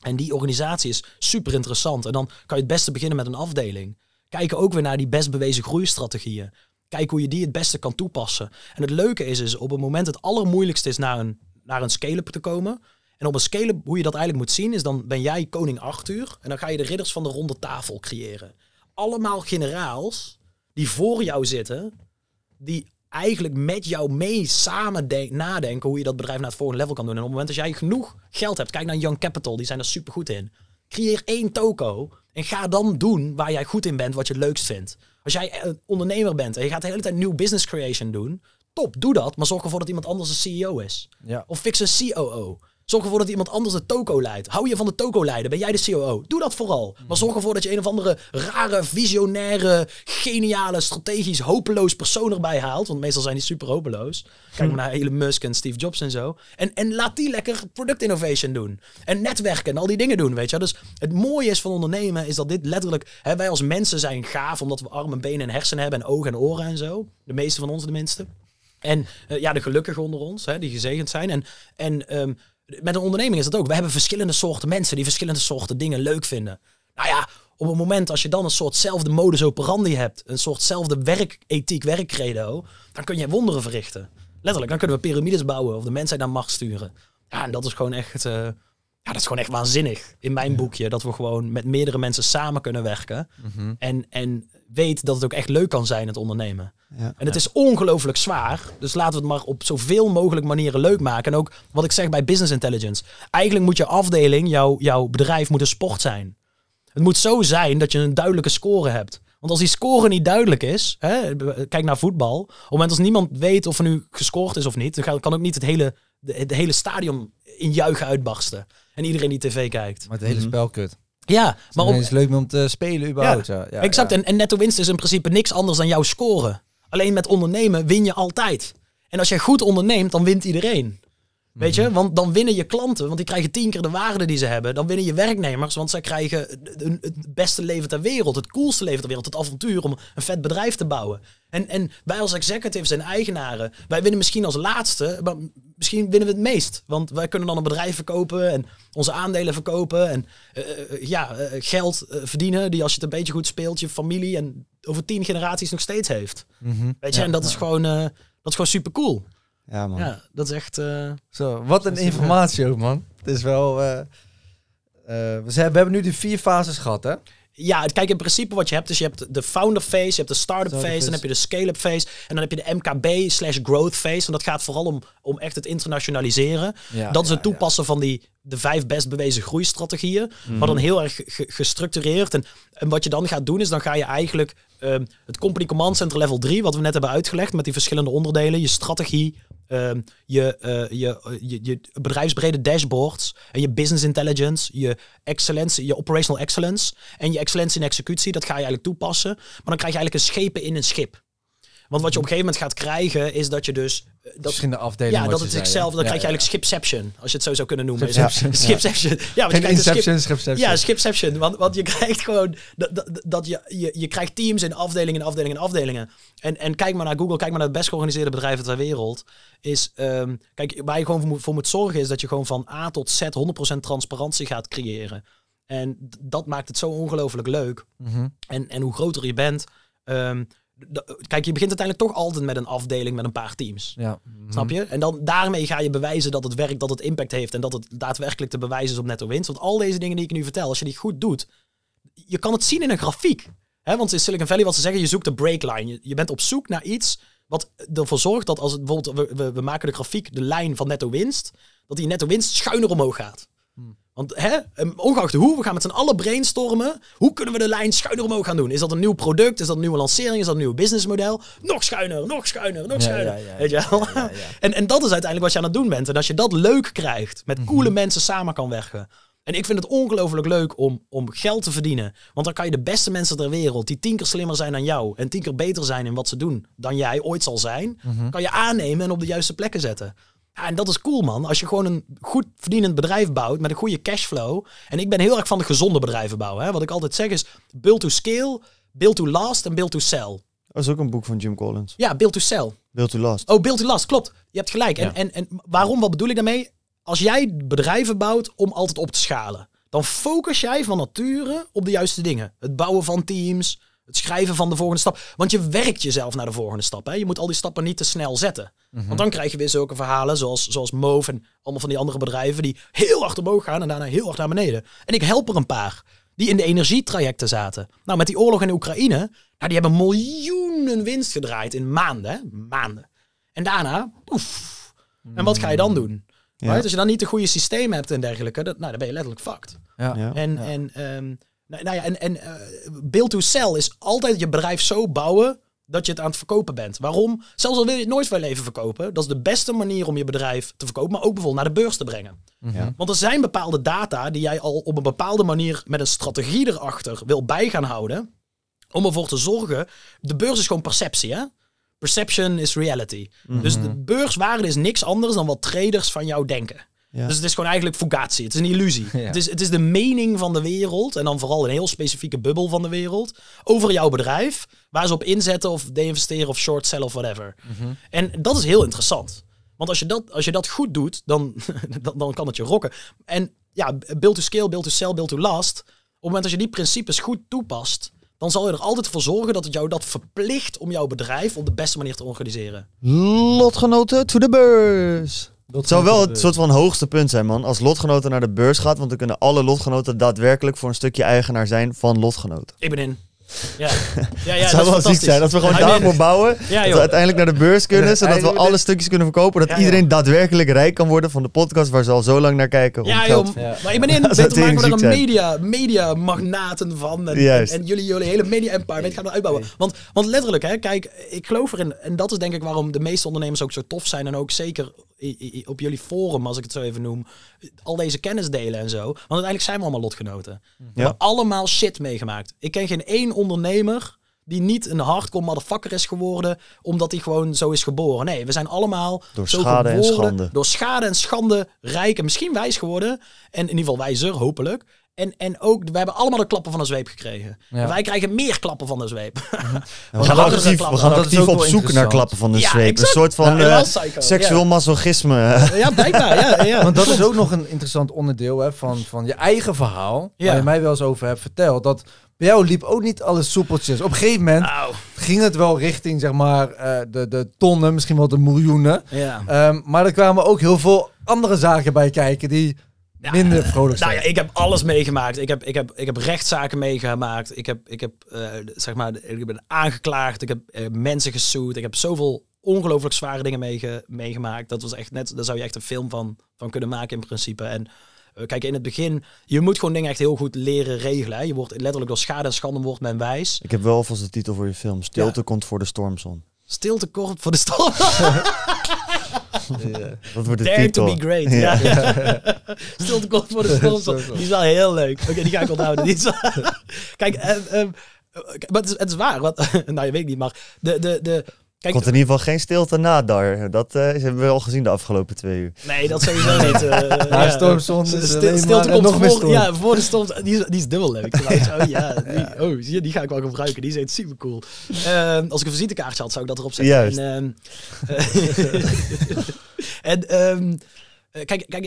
En die organisatie is super interessant. En dan kan je het beste beginnen met een afdeling. Kijken ook weer naar die best bewezen groeistrategieën. Kijk hoe je die het beste kan toepassen. En het leuke is, is op het moment dat het allermoeilijkste is naar een, naar een scale-up te komen. En op een scale-up, hoe je dat eigenlijk moet zien, is dan ben jij koning Arthur. En dan ga je de ridders van de ronde tafel creëren. Allemaal generaals die voor jou zitten. Die eigenlijk met jou mee samen nadenken hoe je dat bedrijf naar het volgende level kan doen. En op het moment dat jij genoeg geld hebt, kijk naar Young Capital, die zijn er supergoed in. Creëer één toko en ga dan doen waar jij goed in bent, wat je leukst vindt. Als jij een eh, ondernemer bent en je gaat de hele tijd nieuw business creation doen, top, doe dat. Maar zorg ervoor dat iemand anders een CEO is. Ja. Of fix een COO. Zorg ervoor dat iemand anders de toko leidt. Hou je van de toko leiden? Ben jij de COO? Doe dat vooral. Maar mhm. zorg ervoor dat je een of andere rare, visionaire, geniale, strategisch hopeloos persoon erbij haalt. Want meestal zijn die super hopeloos. Kijk mhm. maar naar Elon Musk en Steve Jobs en zo. En, en laat die lekker product innovation doen. En netwerken en al die dingen doen, weet je. Dus het mooie is van ondernemen is dat dit letterlijk... Hè, wij als mensen zijn gaaf omdat we armen, benen en hersenen hebben en ogen en oren en zo. De meeste van ons tenminste. En eh, ja, de gelukkigen onder ons, hè, die gezegend zijn. En, en ehm, met een onderneming is dat ook. We hebben verschillende soorten mensen die verschillende soorten dingen leuk vinden. Nou ja, op een moment als je dan een soortzelfde modus operandi hebt, een soortzelfde werkethiek, werkcredo, dan kun je wonderen verrichten. Letterlijk, dan kunnen we piramides bouwen of de mensen naar macht sturen. Ja, en dat is gewoon echt, eh, ja, dat is gewoon echt waanzinnig in mijn boekje. Dat we gewoon met meerdere mensen samen kunnen werken. Mhm. en, en weet dat het ook echt leuk kan zijn, het ondernemen. En het is ongelooflijk zwaar. Dus laten we het maar op zoveel mogelijk manieren leuk maken. En ook wat ik zeg bij business intelligence. Eigenlijk moet je afdeling, jouw, jouw bedrijf, moet een sport zijn. Het moet zo zijn dat je een duidelijke score hebt. Want als die score niet duidelijk is, hè, kijk naar voetbal. Op het moment als niemand weet of er nu gescoord is of niet, dan kan ook niet het hele, het hele stadion in juichen uitbarsten. En iedereen die tv kijkt. Maar het hele mhm. spel kut. Ja, maar het is leuk om te spelen überhaupt. Ja, exact. En, en netto winst is in principe niks anders dan jouw scoren. Alleen met ondernemen win je altijd. En als jij goed onderneemt, dan wint iedereen. Weet je, mhm. want dan winnen je klanten, want die krijgen tien keer de waarde die ze hebben. Dan winnen je werknemers, want zij krijgen het beste leven ter wereld, het coolste leven ter wereld, het avontuur om een vet bedrijf te bouwen. En, en wij als executives en eigenaren, wij winnen misschien als laatste, maar misschien winnen we het meest. Want wij kunnen dan een bedrijf verkopen en onze aandelen verkopen en eh, eh, ja, eh, geld verdienen die als je het een beetje goed speelt, je familie en over tien generaties nog steeds heeft. Mhm. Weet je, en dat, is gewoon, dat is gewoon super cool. Ja, man. Ja, dat is echt... Eh, Zo, wat een informatie ook, man. Het is wel... Eh, eh, we, we hebben nu de vier fases gehad, hè? Ja, kijk, in principe wat je hebt is je hebt de founder phase, je hebt de startup phase, dan heb je de scale-up phase en dan heb je de MKB slash growth phase. En dat gaat vooral om, om echt het internationaliseren. dat is het toepassen van die de vijf best bewezen groeistrategieën, mhm. maar dan heel erg gestructureerd. En, en wat je dan gaat doen is dan ga je eigenlijk ehm, het Company Command Center level 3, wat we net hebben uitgelegd met die verschillende onderdelen, je strategie, Ehm, je, eh, je, je, je, bedrijfsbrede dashboards en je business intelligence, je excellence, je operational excellence en je excellence in executie, dat ga je eigenlijk toepassen. Maar dan krijg je eigenlijk een schepen in een schip. Want wat je op een gegeven moment gaat krijgen, is dat je dus... Eh, dat, Verschillende afdelingen. Ja, dat het zichzelf... Dan krijg je eigenlijk skipception, als je het zo zou kunnen noemen. Skipception. Dus ja, want skipception. Ja, skipception. Want, want je krijgt gewoon... Dat, dat, je, je, je krijgt teams in afdelingen, in afdelingen, in afdelingen. En, en kijk maar naar Google, kijk maar naar de best georganiseerde bedrijven ter wereld. Is, ehm, kijk, waar je gewoon voor moet, voor zorgen is dat je gewoon van A tot Z 100% transparantie gaat creëren. En dat maakt het zo ongelooflijk leuk. Mhm. en, en hoe groter je bent, ehm, Kijk, je begint uiteindelijk toch altijd met een afdeling met een paar teams. Ja. Snap je? En dan daarmee ga je bewijzen dat het werkt, dat het impact heeft en dat het daadwerkelijk te bewijzen is op netto winst. Want al deze dingen die ik nu vertel, als je die goed doet, je kan het zien in een grafiek. want in Silicon Valley, wat ze zeggen, je zoekt de breakline. Je, je bent op zoek naar iets wat ervoor zorgt dat als het bijvoorbeeld, we, we, maken de grafiek, de lijn van netto winst, dat die netto winst schuiner omhoog gaat. Hmm. Want hè, ehm, ongeacht hoe, we gaan met z'n allen brainstormen. Hoe kunnen we de lijn schuiner omhoog gaan doen? Is dat een nieuw product? Is dat een nieuwe lancering? Is dat een nieuw businessmodel? Nog schuiner, nog schuiner, nog schuiner. Weet je En, dat is uiteindelijk wat je aan het doen bent. En als je dat leuk krijgt, met mhm. coole mensen samen kan werken. En ik vind het ongelooflijk leuk om, om geld te verdienen. Want dan kan je de beste mensen ter wereld, die tien keer slimmer zijn dan jou en tien keer beter zijn in wat ze doen dan jij ooit zal zijn, mhm. kan je aannemen en op de juiste plekken zetten. Ja, en dat is cool, man. Als je gewoon een goed verdienend bedrijf bouwt met een goede cashflow. En ik ben heel erg van de gezonde bedrijven bouwen. Hè. Wat ik altijd zeg is: build to scale, build to last en build to sell. Dat is ook een boek van Jim Collins. Ja, build to sell. Build to last. Oh, build to last, klopt. Je hebt gelijk. En, en, en waarom, wat bedoel ik daarmee? Als jij bedrijven bouwt om altijd op te schalen, dan focus jij van nature op de juiste dingen. Het bouwen van teams, schrijven van de volgende stap. Want je werkt jezelf naar de volgende stap. Hè? Je moet al die stappen niet te snel zetten. Mhm. Want dan krijg je weer zulke verhalen zoals, zoals Move en allemaal van die andere bedrijven die heel hard gaan en daarna heel hard naar beneden. En ik help er een paar die in de energietrajecten zaten. Nou, met die oorlog in Oekraïne, nou, die hebben miljoenen winst gedraaid in maanden. Maanden. En daarna, oef. En wat ga je dan doen? Als je dan niet de goede systeem hebt en dergelijke, nou, dan ben je letterlijk fucked. Ja. Ja. En, en ehm, nou, ja, en, en eh, build to sell is altijd je bedrijf zo bouwen dat je het aan het verkopen bent. Waarom? Zelfs al wil je het nooit van je leven verkopen, dat is de beste manier om je bedrijf te verkopen, maar ook bijvoorbeeld naar de beurs te brengen. Mhm. Ja. Want er zijn bepaalde data die jij al op een bepaalde manier met een strategie erachter wil bij gaan houden. Om ervoor te zorgen. De beurs is gewoon perceptie, hè? Perception is reality. Dus mhm. de beurswaarde is niks anders dan wat traders van jou denken. Dus het is gewoon eigenlijk fugatie. Het is een illusie. Het, is, het is de mening van de wereld. En dan vooral een heel specifieke bubbel van de wereld. Over jouw bedrijf. Waar ze op inzetten of deinvesteren of short sell of whatever. Mhm. En dat is heel interessant. Want als je dat, als je dat goed doet, dan, dan, kan het je rocken. En ja, build to scale, build to sell, build to last. Op het moment dat je die principes goed toepast, dan zal je er altijd voor zorgen dat het jou dat verplicht om jouw bedrijf op de beste manier te organiseren. Lotgenoten to the beurs. Dat zou wel het eh, soort van hoogste punt zijn, man. Als lotgenoten naar de beurs gaat, want dan kunnen alle lotgenoten daadwerkelijk voor een stukje eigenaar zijn van lotgenoten. Ik ben in. Ja, ja, ja dat zou wel ziek zijn. Dat we gewoon daarvoor bouwen. Ja, dat we uiteindelijk naar de beurs kunnen. Zodat we alle stukjes kunnen verkopen. Dat iedereen daadwerkelijk rijk kan worden van de podcast waar ze al zo lang naar kijken. Ja, joh. Maar ik ben in. Beter maken we een media, media magnaten van. En, en, jullie, jullie hele media empire weet gaan dat uitbouwen. Want, want letterlijk, hè, kijk, ik geloof erin. En dat is denk ik waarom de meeste ondernemers ook zo tof zijn. En ook zeker op jullie forum, als ik het zo even noem, al deze kennis delen en zo. Want uiteindelijk zijn we allemaal lotgenoten. Mhm. We hebben allemaal shit meegemaakt. Ik ken geen één ondernemer die niet een hardcore motherfucker is geworden omdat hij gewoon zo is geboren. Nee, we zijn allemaal door schade geboren, en schande. door schade en schande rijk en misschien wijs geworden. En in ieder geval wijzer, hopelijk. En, en ook, we hebben allemaal de klappen van de zweep gekregen. wij krijgen meer klappen van de zweep. Mhm. we gaan actief, we gaan actief op zoek naar klappen van de zweep. Een soort van eh, seksueel masochisme. Eh, ja, blijkbaar. Ja, Want dat is ook nog een interessant onderdeel hè, van, van je eigen verhaal. Waar je mij wel eens over hebt verteld. Dat bij jou liep ook niet alles soepeltjes. Op een gegeven moment ging het wel richting zeg maar, eh, de, de tonnen, misschien wel de miljoenen. Um, maar er kwamen ook heel veel andere zaken bij kijken die minder vrolijk Nou ja, ik heb alles meegemaakt. Ik heb, ik heb, ik heb rechtszaken meegemaakt. Ik heb, ik heb eh, zeg maar, ik ben aangeklaagd. Ik heb eh, mensen gesuut. Ik heb zoveel ongelooflijk zware dingen meegemaakt. Dat was echt net, daar zou je echt een film van, van kunnen maken in principe. En eh, kijk, in het begin, je moet gewoon dingen echt heel goed leren regelen. Je wordt letterlijk door schade en schande wordt men wijs. Ik heb wel vast de titel voor je film. Stilte komt voor de stormzon. Stilte komt voor de storm. Wat wordt Dare to be great. Ja. ja. voor de sponsor. Die is wel heel leuk. Oké, die ga ik onthouden. Die is Kijk, um, um, het is, het waar. Want, nou, je weet niet, maar de, de, de, Kijk, Komt in ieder geval geen stilte na daar. Dat eh, hebben we al gezien de afgelopen twee uur. Nee, dat sowieso niet. Uh, ja, stilte komt nog meer Ja, voor de storm. Die is, die is dubbel leuk. Oh ja, die, oh, die ga ik wel gebruiken. Die is echt super cool. Ehm, als ik een visitekaartje had, zou ik dat erop zetten. Juist. En, ehm, en ehm, eh, Kijk, kijk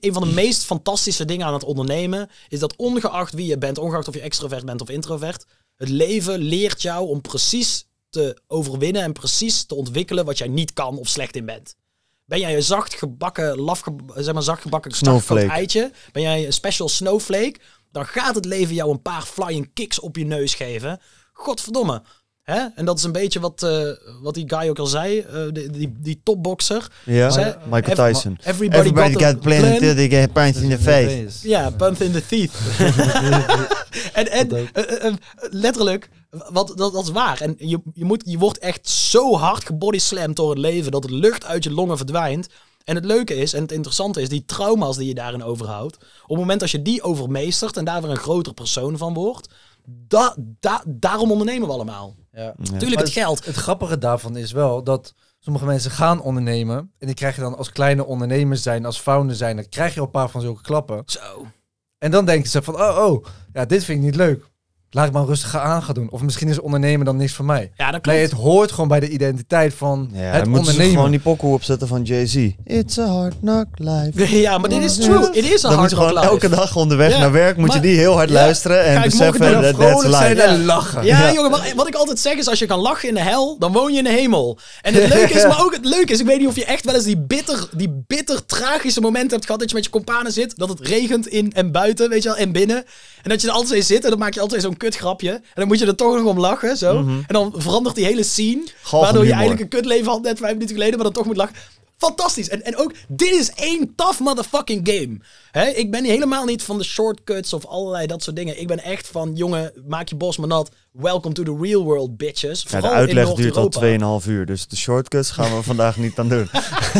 een van de meest fantastische dingen aan het ondernemen is dat ongeacht wie je bent, ongeacht of je extrovert bent of introvert, het leven leert jou om precies te overwinnen en precies te ontwikkelen wat jij niet kan of slecht in bent. Ben jij een zacht gebakken, laf, zeg maar zacht gebakken snowflake. eitje? Ben jij een special snowflake? Dan gaat het leven jou een paar flying kicks op je neus geven. Godverdomme. Hè? En dat is een beetje wat, uh, wat die guy ook al zei, uh, die, die, topboxer. Ja, Michael ev Tyson. Everybody, everybody got, until they get punched in the face. Ja, punched in the teeth. en en eh, letterlijk, wat, dat, dat, is waar. En je, je, wordt echt zo hard gebodyslamd door het leven dat het lucht uit je longen verdwijnt. En het leuke is, en het interessante is, die trauma's die je daarin overhoudt. Op het moment dat je die overmeestert en daar weer een grotere persoon van wordt. Da, daarom ondernemen we allemaal. Ja. Tuurlijk, het geld. Het grappige daarvan is wel dat sommige mensen gaan ondernemen. En die krijg je dan als kleine ondernemer zijn, als founder zijn, dan krijg je al een paar van zulke klappen. Zo. En dan denken ze van, oh, oh, ja, dit vind ik niet leuk laat ik maar rustig aan gaan doen. Of misschien is ondernemen dan niks voor mij. Ja, dat Nee, het hoort gewoon bij de identiteit van het moet ondernemen. Ze gewoon die pokoe opzetten van Jay-Z. It's a hard knock life. ja, maar dit is true. Het is een Dan moet hard je gewoon elke dag onderweg naar werk, moet je die heel hard luisteren en Kijk, beseffen dat that's life. zijn en lachen. Ja, jongen, wat, ik altijd zeg is, als je kan lachen in de hel, dan woon je in de hemel. En het leuke is, maar ook het leuke is, ik weet niet of je echt wel eens die bitter, die bitter tragische momenten hebt gehad dat je met je kompanen zit, dat het regent in en buiten, weet je wel, en binnen. En dat je er altijd zit en dat maak je altijd zo'n kut grapje. En dan moet je er toch nog om lachen, zo. Mhm. En dan verandert die hele scene. waardoor je eigenlijk een kutleven had net vijf minuten geleden, maar dan toch moet lachen fantastisch. En, en ook, dit is één tough motherfucking game. He? ik ben helemaal niet van de shortcuts of allerlei dat soort dingen. Ik ben echt van, jongen, maak je bos maar nat. Welcome to the real world, bitches. Ja, de uitleg duurt al 2,5 uur, dus de shortcuts gaan we vandaag niet aan doen.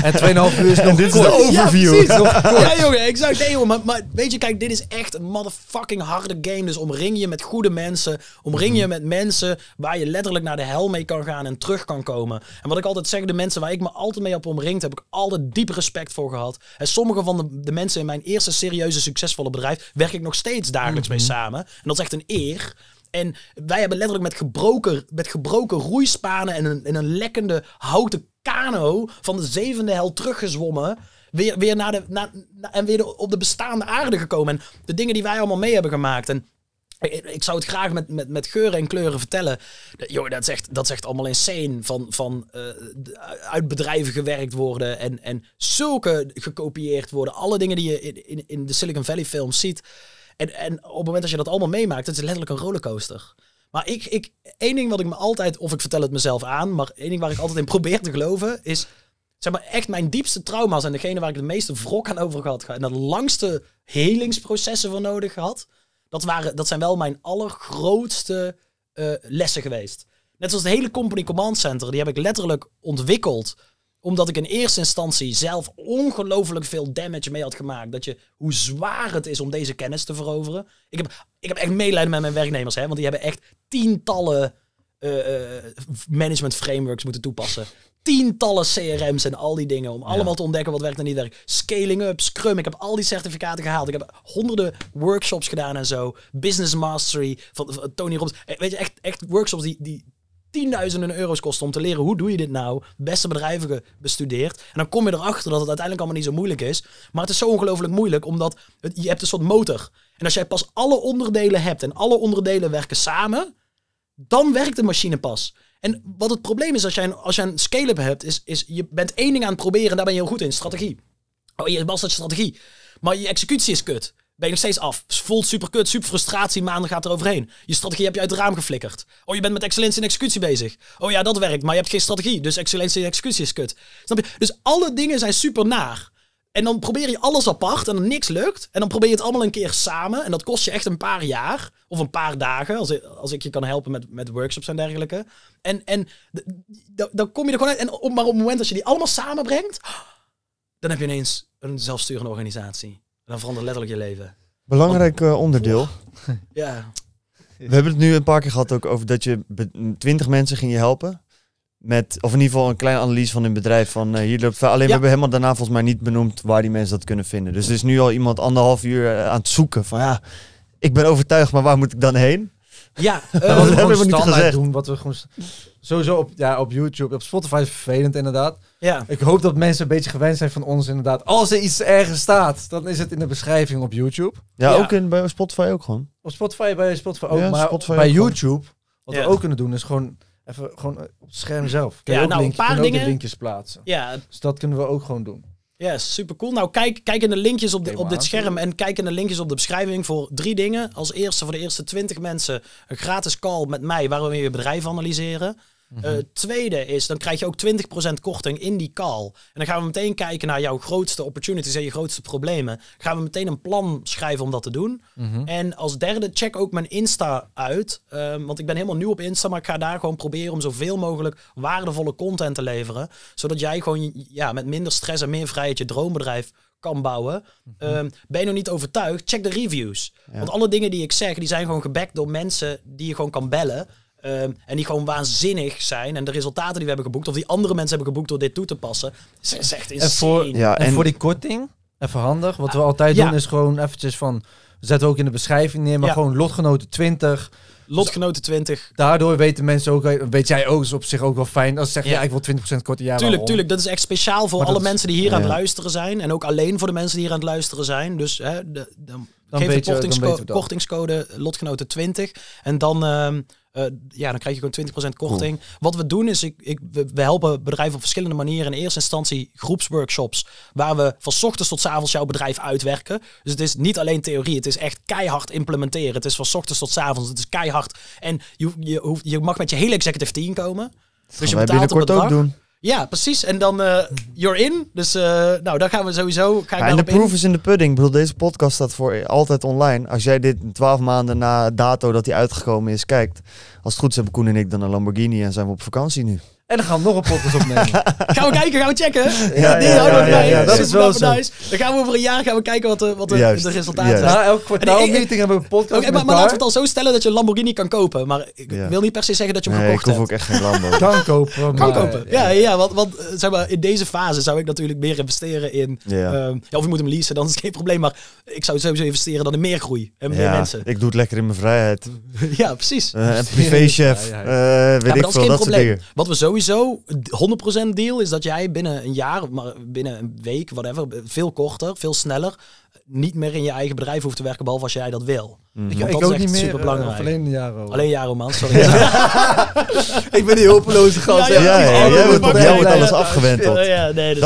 en 2,5 uur is nog dit is de overview. Ja, ja jongen, exact. Nee, jongen, maar, maar, weet je, kijk, dit is echt een motherfucking harde game. Dus omring je met goede mensen. Omring je mhm. met mensen waar je letterlijk naar de hel mee kan gaan en terug kan komen. En wat ik altijd zeg, de mensen waar ik me altijd mee op omringd heb, heb ik altijd diep respect voor gehad. En sommige van de, de mensen in mijn eerste serieuze succesvolle bedrijf werk ik nog steeds dagelijks mee mhm. samen. En dat is echt een eer. En wij hebben letterlijk met gebroken, met gebroken roeispanen en een, en een lekkende houten kano van de zevende hel teruggezwommen. Weer, weer naar de, naar, en weer op de bestaande aarde gekomen. En de dingen die wij allemaal mee hebben gemaakt. En ik zou het graag met, met, met geuren en kleuren vertellen. Yo, dat, zegt, dat zegt allemaal insane. Van, van eh, uit bedrijven gewerkt worden en, en zulke gekopieerd worden. Alle dingen die je in, in, de Silicon Valley films ziet. En, en op het moment dat je dat allemaal meemaakt, het is letterlijk een rollercoaster. Maar ik, ik, één ding wat ik me altijd, of ik vertel het mezelf aan, maar één ding waar ik altijd in probeer te geloven, is zeg maar echt mijn diepste trauma's en degene waar ik de meeste wrok aan over gehad ga. En de langste helingsprocessen voor nodig gehad. Dat, waren, dat zijn wel mijn allergrootste eh, lessen geweest. Net zoals de hele Company Command Center, die heb ik letterlijk ontwikkeld omdat ik in eerste instantie zelf ongelooflijk veel damage mee had gemaakt. Dat je hoe zwaar het is om deze kennis te veroveren. Ik heb, ik heb echt medelijden met mijn werknemers, hè, want die hebben echt tientallen eh, eh, management frameworks moeten toepassen tientallen CRM's en al die dingen. Om allemaal te ontdekken wat werkt en niet werkt. Scaling up, Scrum. Ik heb al die certificaten gehaald. Ik heb honderden workshops gedaan en zo. Business Mastery van, Tony Robbins. Eh, weet je, echt, echt workshops die, die tienduizenden euro's kosten om te leren hoe doe je dit nou. Beste bedrijven bestudeerd. En dan kom je erachter dat het uiteindelijk allemaal niet zo moeilijk is. Maar het is zo ongelooflijk moeilijk omdat je hebt een soort motor. En als jij pas alle onderdelen hebt en alle onderdelen werken samen, dan werkt de machine pas. En wat het probleem is als jij een, als jij een scale-up hebt, is, is je bent één ding aan het proberen en daar ben je heel goed in, strategie. Oh, je was dat strategie. Maar je executie is kut. Ben je nog steeds af. Dus voelt super kut, super frustratie, maanden gaat er overheen. Je strategie heb je uit het raam geflikkerd. Oh, je bent met excellentie in executie bezig. Oh ja, dat werkt, maar je hebt geen strategie. Dus excellentie in executie is kut. Snap je? Dus alle dingen zijn super naar. En dan probeer je alles apart en dan niks lukt. En dan probeer je het allemaal een keer samen. En dat kost je echt een paar jaar of een paar dagen. Als ik, als ik je kan helpen met, met workshops en dergelijke. En, en dan kom je er gewoon uit. En op, maar op het moment dat je die allemaal samenbrengt. Dan heb je ineens een zelfsturende organisatie. dan verandert letterlijk je leven. Belangrijk eh, onderdeel. Ja. We hebben het nu een paar keer gehad ook over dat je 20 mensen ging je helpen. Met, of in ieder geval een kleine analyse van hun bedrijf. Van, uh, hier loopt, alleen we hebben helemaal daarna volgens mij niet benoemd waar die mensen dat kunnen vinden. Dus er is nu al iemand anderhalf uur eh, aan het zoeken van ja, ik ben overtuigd, maar waar moet ik dan heen? Ja, uh, dat we hebben we niet gezegd. doen. Wat we gewoon sowieso op, ja, op YouTube, op Spotify is vervelend inderdaad. Ja. Ik hoop dat mensen een beetje gewend zijn van ons inderdaad. Als er iets ergens staat, dan is het in de beschrijving op YouTube. Ja, ook in, bij Spotify ook gewoon. Op Spotify, bij Spotify ook, maar bij YouTube. Wat we ook kunnen doen is gewoon Even gewoon op eh, het scherm zelf. Kan je nou, een paar dingen. linkjes plaatsen. Ja. Dus dat kunnen we ook gewoon doen. Ja, yes, super cool. Nou, kijk, kijk in de linkjes op, de, op dit scherm en kijk in de linkjes op de beschrijving voor drie dingen. Als eerste voor de eerste 20 mensen een gratis call met mij waar we je bedrijf analyseren. Mm tweede is, dan krijg je ook 20% korting in die call. En dan gaan we meteen kijken naar jouw grootste opportunities en je grootste problemen. gaan we meteen een plan schrijven om dat te doen. Mhm. En als derde, check ook mijn Insta uit. Ehm, want ik ben helemaal nieuw op Insta, maar ik ga daar gewoon proberen om zoveel mogelijk waardevolle content te leveren. Zodat jij gewoon ja, met minder stress en meer vrijheid je droombedrijf kan bouwen. Mhm. Ehm, ben je nog niet overtuigd? Check de reviews. Want alle dingen die ik zeg, die zijn gewoon gebackt door mensen die je gewoon kan bellen. Ehm, en die gewoon waanzinnig zijn. En de resultaten die we hebben geboekt, of die andere mensen hebben geboekt door dit toe te passen, is echt insane. En voor, en, en voor die korting, even handig. Wat we altijd doen is gewoon eventjes van, zetten we ook in de beschrijving neer, maar gewoon lotgenoten 20. Lotgenoten 20. Daardoor weten mensen ook, weet jij ook, is op zich ook wel fijn. Als zeg zeggen, ik wil 20% korting. Ja, tuurlijk, tuurlijk. Dat is echt speciaal voor alle mensen die hier aan het luisteren zijn. En ook alleen voor de mensen die hier aan het luisteren zijn. Dus hè, de, dan Geef de kortingscode lotgenoten 20. En dan, ehm, eh, ja, dan krijg je gewoon 20% korting. Wat we doen is, ik, ik, we helpen bedrijven op verschillende manieren. In eerste instantie groepsworkshops. Waar we van ochtends tot avonds jouw bedrijf uitwerken. Dus het is niet alleen theorie. Het is echt keihard implementeren. Het is van ochtends tot avonds. Het is keihard. En je, je, je mag met je hele executive team komen. Dus je betaalt binnenkort een bedrag. Ook doen. Ja, precies. En dan eh, you're in. Dus uh, nou, daar gaan we sowieso. Ga ik ja, en de proof is in de pudding. Ik bedoel, deze podcast staat voor altijd online. Als jij dit 12 maanden na dato dat hij uitgekomen is kijkt, als het goed is hebben Koen en ik dan een Lamborghini en zijn we op vakantie nu. En dan gaan we nog een podcast opnemen. gaan we kijken, gaan we checken. Ja, die houden we dat is wel zo. Dan gaan we over een jaar gaan we kijken wat de, wat de, resultaten zijn. Nou, elk kwartaal meeting hebben we een podcast okay, Maar, maar laten we het al zo stellen dat je een Lamborghini kan kopen. Maar ik wil niet per se zeggen dat je hem nee, gekocht hebt. ik hoef ook echt geen Lamborghini. kan kopen. Maar, kan kopen, ja. ja, want, want eh, zeg maar, in deze fase zou ik natuurlijk meer investeren in... Um, of je moet hem leasen, dan is het geen probleem. Maar ik zou sowieso investeren dan in meer groei en meer mensen. ik doe het lekker in mijn vrijheid. ja, precies. Eh, en privéchef, eh, weet ik veel, dat soort Wat we sowieso sowieso 100% deal is dat jij binnen een jaar, maar binnen een week, whatever, veel korter, veel sneller, niet meer in je eigen bedrijf hoeft te werken, behalve als jij dat wil. Mm. Ik, dat is ook niet meer, superbelangrijk. Eh, alleen Jaro. Alleen man. Sorry. ik ben die hopeloze gast. Ja, ja, jij wordt, alles afgewenteld. dat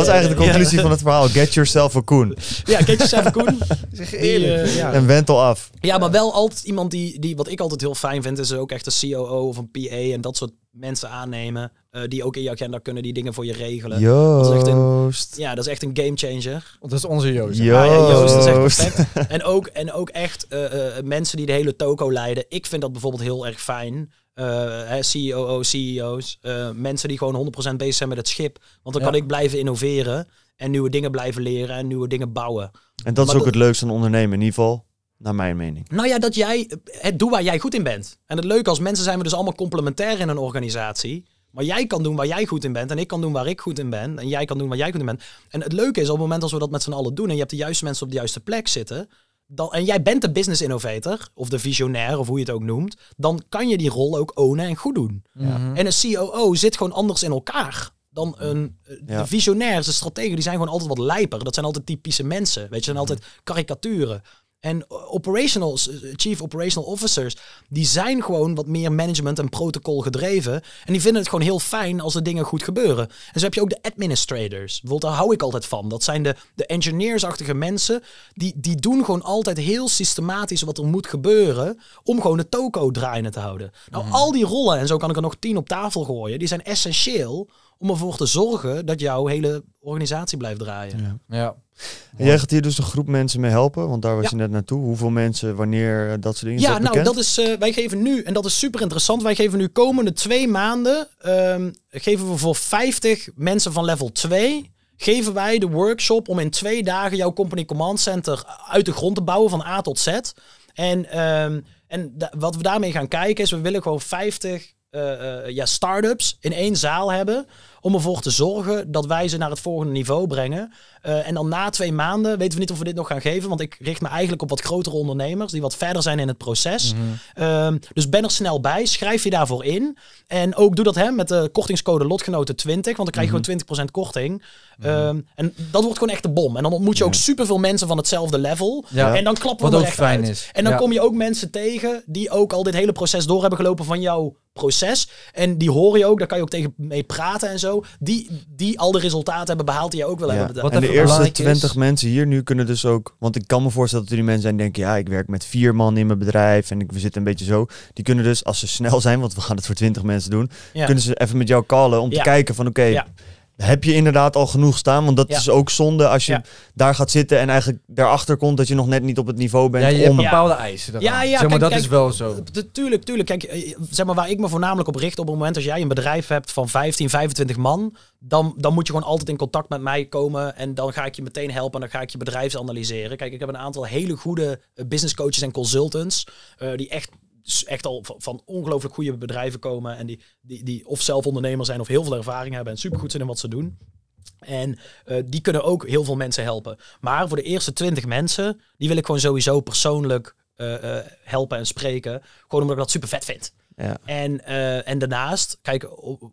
is eigenlijk de conclusie van het verhaal. Get yourself a Koen. Ja, get yourself a Koen. zeg eerlijk. Eh, en wentel af. Ja, maar wel altijd iemand die, die, wat ik altijd heel fijn vind, is ook echt een COO of een PA en dat soort mensen aannemen. Eh, die ook in je agenda kunnen, die dingen voor je regelen. Joost. ja, dat is echt een game changer. Dat is onze Joost. Joost. Ja, Joost is echt perfect. en, ook, en ook echt eh, eh, mensen die de hele toko leiden. Ik vind dat bijvoorbeeld heel erg fijn. Hè, CEO's. E mensen die gewoon 100% bezig zijn met het schip. Want dan kan ik blijven innoveren. En nieuwe dingen blijven leren en nieuwe dingen bouwen. En dat is ook het leukste aan ondernemen, in ieder geval. Naar mijn mening. Nou ja, dat jij het doet waar jij goed in bent. En het leuke als mensen zijn we dus allemaal complementair in een organisatie. Maar jij kan doen waar jij goed in bent. En ik kan doen waar ik goed in ben. En jij kan doen waar jij goed in bent. En het leuke is, op het moment als we dat met z'n allen doen. en je hebt de juiste mensen op de juiste plek zitten. Dan, en jij bent de business innovator. of de visionair, of hoe je het ook noemt. dan kan je die rol ook ownen en goed doen. Ja. Mhm. En een COO zit gewoon anders in elkaar dan een visionair eh, de de strategen, die zijn gewoon altijd wat lijper. Dat zijn altijd typische mensen. Weet je, zijn altijd karikaturen. En operationals, eh, chief operational officers, die zijn gewoon wat meer management en protocol gedreven. En die vinden het gewoon heel fijn als de dingen goed gebeuren. En zo heb je ook de administrators. Bijvoorbeeld, daar hou ik altijd van. Dat zijn de, de engineersachtige mensen. Die, die doen gewoon altijd heel systematisch wat er moet gebeuren. Om gewoon de toko draaiende te houden. Nou, mhm. al die rollen, en zo kan ik er nog tien op tafel gooien, die zijn essentieel om ervoor te zorgen dat jouw hele organisatie blijft draaien. ja. ja. En jij gaat hier dus een groep mensen mee helpen, want daar was je net naartoe. Hoeveel mensen, wanneer, eh, dat soort dingen. Ja, nou, dat is, eh, wij geven nu, en dat is super interessant, wij geven nu komende twee maanden, um, geven we voor 50 mensen van level 2, geven wij de workshop om in twee dagen jouw Company Command Center uit de grond te bouwen van A tot Z. En, ehm, en wat we daarmee gaan kijken is, we willen gewoon 50 eh, ja, start-ups in één zaal hebben. Om ervoor te zorgen dat wij ze naar het volgende niveau brengen. Eh, en dan na twee maanden weten we niet of we dit nog gaan geven. Want ik richt me eigenlijk op wat grotere ondernemers die wat verder zijn in het proces. Mhm. Ehm, dus ben er snel bij. Schrijf je daarvoor in. En ook doe dat hè, met de kortingscode Lotgenoten20. Want dan krijg je mhm. gewoon 20% korting. Ehm, mhm. en dat wordt gewoon echt de bom. En dan ontmoet je ook superveel mensen van hetzelfde level. Ja. En dan klappen we er echt fijn Is. En dan kom je ook mensen tegen die ook al dit hele proces door hebben gelopen van jouw proces. En die hoor je ook, daar kan je ook tegen mee praten en zo. Die, die al de resultaten hebben behaald die je ook wel hebben. Wat en de eerste 20 mensen hier nu kunnen dus ook... Want ik kan me voorstellen dat er die mensen zijn denken... ja, ik werk met vier man in mijn bedrijf en ik, we zitten een beetje zo. Die kunnen dus, als ze snel zijn, want we gaan het voor 20 mensen doen... kunnen ze even met jou callen om te kijken van oké heb je inderdaad al genoeg staan. Want dat is ook zonde als je daar gaat zitten en eigenlijk daarachter komt dat je nog net niet op het niveau bent. Ja, om... bepaalde eisen. Ja, ja, maar, dat is wel zo. Tuurlijk, tuurlijk. Kijk, eh, zeg maar, waar ik me voornamelijk op richt op het moment als jij een bedrijf hebt van 15, 25 man, dan, dan moet je gewoon altijd in contact met mij komen en dan ga ik je meteen helpen en dan ga ik je bedrijfsanalyseren. analyseren. Kijk, ik heb een aantal hele goede eh, business coaches en consultants eh, die echt dus echt al van ongelooflijk goede bedrijven komen. En die, die, die of zelf ondernemer zijn of heel veel ervaring hebben en supergoed zijn in wat ze doen. En eh, die kunnen ook heel veel mensen helpen. Maar voor de eerste twintig mensen, die wil ik gewoon sowieso persoonlijk eh, eh, helpen en spreken. Gewoon omdat ik dat super vet vind. Ja. En, en daarnaast, kijk,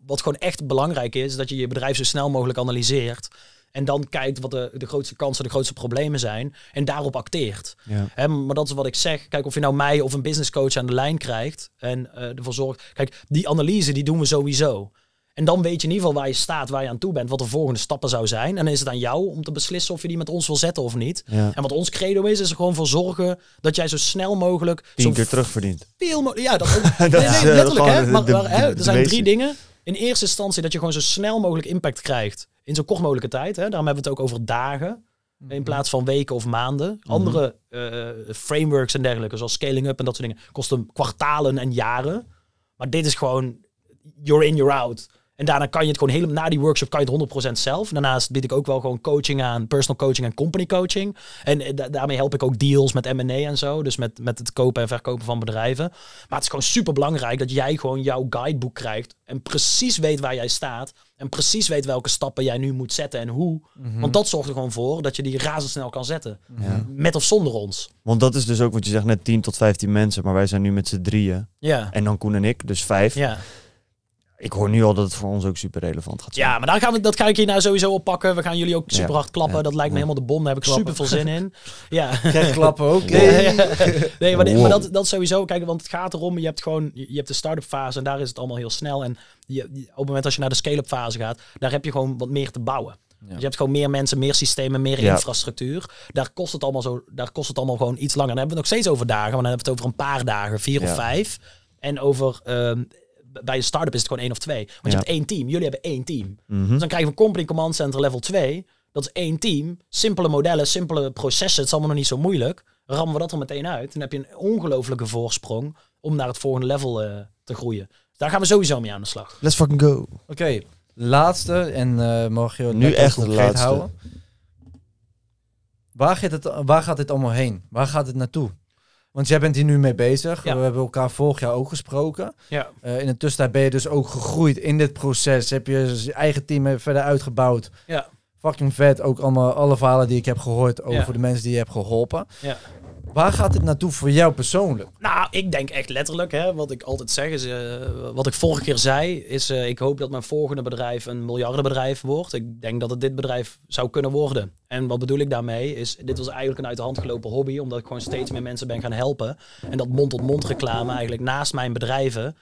wat gewoon echt belangrijk is, dat je je bedrijf zo snel mogelijk analyseert. En dan kijkt wat de, de grootste kansen, de grootste problemen zijn. En daarop acteert. Ja. maar dat is wat ik zeg. Kijk, of je nou mij of een businesscoach aan de lijn krijgt. En eh, ervoor zorgt. Kijk, die analyse die doen we sowieso. En dan weet je in ieder geval waar je staat, waar je aan toe bent, wat de volgende stappen zou zijn. En dan is het aan jou om te beslissen of je die met ons wil zetten of niet. En wat ons credo is, is er gewoon voor zorgen dat jij zo snel mogelijk... Tien keer terugverdient. Veel ja, dat, dat nee, nee, eh, letterlijk. Hè, maar, er zijn drie dingen in eerste instantie dat je gewoon zo snel mogelijk impact krijgt in zo kort mogelijke tijd. Hè? Daarom hebben we het ook over dagen. Mhm. In plaats van weken of maanden. Mhm. Andere eh, frameworks en dergelijke, zoals scaling up en dat soort dingen, kosten kwartalen en jaren. Maar dit is gewoon, you're in, you're out. En daarna kan je het gewoon helemaal, na die workshop kan je het 100% zelf. Daarnaast bied ik ook wel gewoon coaching aan, personal coaching en company coaching. En eh, daarmee help ik ook deals met M&A en zo. Dus met, met het kopen en verkopen van bedrijven. Maar het is gewoon super belangrijk dat jij gewoon jouw guidebook krijgt. En precies weet waar jij staat. En precies weet welke stappen jij nu moet zetten en hoe. Mhm. Want dat zorgt er gewoon voor dat je die razendsnel kan zetten. Met of zonder ons. Want dat is dus ook wat je zegt net 10 tot 15 mensen. Maar wij zijn nu met z'n drieën. Ja. En dan Koen en ik, dus vijf. Ja. Ik hoor nu al dat het voor ons ook super relevant gaat zijn. Ja, maar dan gaan we, dat ga ik hier nou sowieso oppakken. We gaan jullie ook super hard klappen. Dat lijkt me helemaal de bom. Daar heb ik super veel zin in. Ja. klappen ook. nee, maar, dat, dat sowieso. Kijk, want het gaat erom. Je hebt gewoon je hebt de start-up fase en daar is het allemaal heel snel. En je, op het moment als je naar de scale-up fase gaat, daar heb je gewoon wat meer te bouwen. Dus je hebt gewoon meer mensen, meer systemen, meer infrastructuur. Daar kost, het allemaal zo, daar kost het allemaal gewoon iets langer. Dan hebben we het nog steeds over dagen, maar dan hebben we het over een paar dagen, vier of vijf. En over ehm, bij een start-up is het gewoon één of twee. Want je hebt één team. Jullie hebben één team. Mhm. Dus dan krijg je van Company Command Center level 2. Dat is één team. Simpele modellen, simpele processen. Het is allemaal nog niet zo moeilijk. Rammen we dat er meteen uit. Dan heb je een ongelofelijke voorsprong om naar het volgende level eh, te groeien. Dus daar gaan we sowieso mee aan de slag. Let's fucking go. Oké, laatste. En uh, mag je nu echt de laatste houden. Waar gaat, het, waar gaat dit allemaal heen? Waar gaat het naartoe? Want jij bent hier nu mee bezig. We hebben elkaar vorig jaar ook gesproken. Ja. Eh, in de tussentijd ben je dus ook gegroeid in dit proces. Heb je je eigen team verder uitgebouwd. Ja. Fucking vet. Ook allemaal, alle verhalen die ik heb gehoord over de mensen die je hebt geholpen. Ja. Waar gaat dit naartoe voor jou persoonlijk? Nou, ik denk echt letterlijk, hè, wat ik altijd zeg is, eh, wat ik vorige keer zei, is eh, ik hoop dat mijn volgende bedrijf een miljardenbedrijf wordt. Ik denk dat het dit bedrijf zou kunnen worden. En wat bedoel ik daarmee is, dit was eigenlijk een uit de hand gelopen hobby, omdat ik gewoon steeds meer mensen ben gaan helpen. En dat mond-tot-mond reclame eigenlijk naast mijn bedrijven,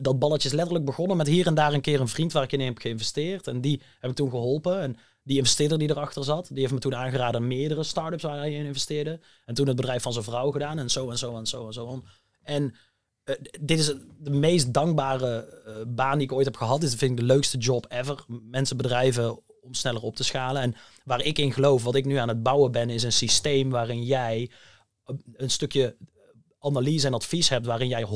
dat balletje is letterlijk begonnen met hier en daar een keer een vriend waar ik in heb geïnvesteerd. En die heb ik toen geholpen. En die investeerder die erachter zat, die heeft me toen aangeraden meerdere start-ups waar hij in investeerde. En toen het bedrijf van zijn vrouw gedaan en zo en zo en zo en zo. En eh, dit is de meest dankbare eh, baan die ik ooit heb gehad. Dit vind ik de leukste job ever. Mensen, bedrijven om sneller op te schalen. En waar ik in geloof, wat ik nu aan het bouwen ben, is een systeem waarin jij eh, een stukje analyse en advies hebt, waarin jij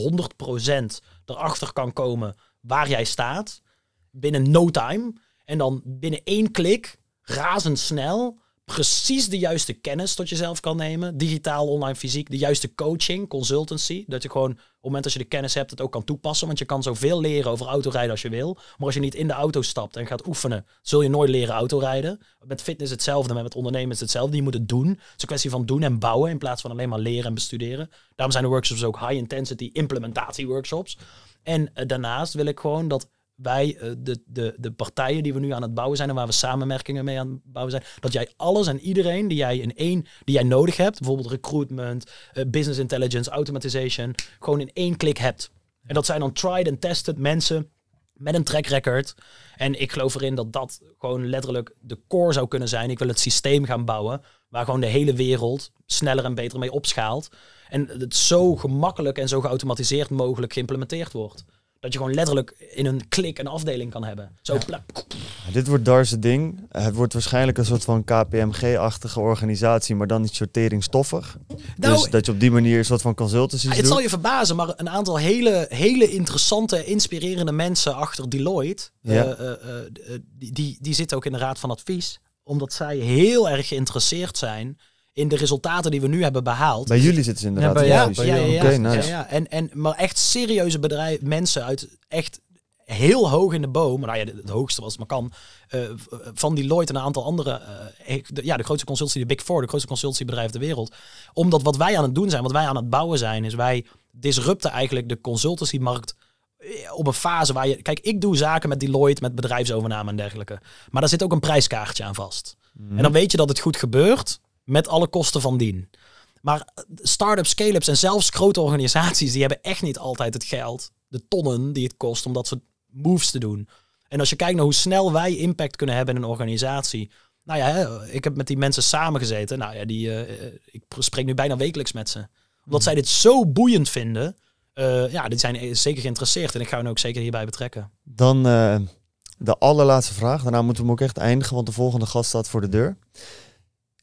100% erachter kan komen waar jij staat binnen no time. En dan binnen één klik razendsnel precies de juiste kennis tot jezelf kan nemen. Digitaal, online, fysiek. De juiste coaching, consultancy. Dat je gewoon op het moment dat je de kennis hebt, het ook kan toepassen. Want je kan zoveel leren over autorijden als je wil. Maar als je niet in de auto stapt en gaat oefenen, zul je nooit leren autorijden. Met fitness hetzelfde, met ondernemen is hetzelfde. Je moet het doen. Het is een kwestie van doen en bouwen in plaats van alleen maar leren en bestuderen. Daarom zijn de workshops ook high intensity implementatie workshops. En eh, daarnaast wil ik gewoon dat wij, eh, de, de, de partijen die we nu aan het bouwen zijn en waar we samenwerkingen mee aan het bouwen zijn, dat jij alles en iedereen die jij in één, die jij nodig hebt, bijvoorbeeld recruitment, eh, business intelligence, automatisation. gewoon in één klik hebt. En dat zijn dan tried and tested mensen met een track record. En ik geloof erin dat dat gewoon letterlijk de core zou kunnen zijn. Ik wil het systeem gaan bouwen waar gewoon de hele wereld sneller en beter mee opschaalt. En het zo gemakkelijk en zo geautomatiseerd mogelijk geïmplementeerd wordt. Dat je gewoon letterlijk in een klik een afdeling kan hebben. Zo Dit wordt Darse ding. Het wordt waarschijnlijk een soort van KPMG-achtige organisatie, maar dan niet sorteringstoffer. Nou, dus dat je op die manier een soort van consultancy ah, Het zal je verbazen, maar een aantal hele, hele interessante, inspirerende mensen achter Deloitte, eh, eh, eh, die, die zitten ook in de Raad van Advies omdat zij heel erg geïnteresseerd zijn in de resultaten die we nu hebben behaald. Bij jullie zitten ze inderdaad. Ja, ja, bij, ja, ja, nice. ja, En, en, maar echt serieuze bedrijf, mensen uit echt heel hoog in de boom, nou ja, het hoogste was, het maar kan, uh, van Deloitte en een aantal andere, eh, de, ja, de grootste consultie, de Big Four, de grootste consultiebedrijf ter wereld. Omdat wat wij aan het doen zijn, wat wij aan het bouwen zijn, is wij disrupten eigenlijk de consultancymarkt op een fase waar je... Kijk, ik doe zaken met Deloitte, met bedrijfsovername en dergelijke. Maar daar zit ook een prijskaartje aan vast. Mhm. En dan weet je dat het goed gebeurt, met alle kosten van dien. Maar eh, start-ups, scale-ups en zelfs grote organisaties, die hebben echt niet altijd het geld, de tonnen die het kost om dat soort moves te doen. En als je kijkt naar hoe snel wij impact kunnen hebben in een organisatie. Nou ja, ik heb met die mensen samengezeten. Nou ja, die, eh, eh, ik spreek nu bijna wekelijks met ze. Omdat mm. zij dit zo boeiend vinden. Uh, ja, die zijn zeker geïnteresseerd. En ik ga hen ook zeker hierbij betrekken. Dan de allerlaatste vraag. Daarna moeten we ook echt eindigen, want de volgende gast staat voor de deur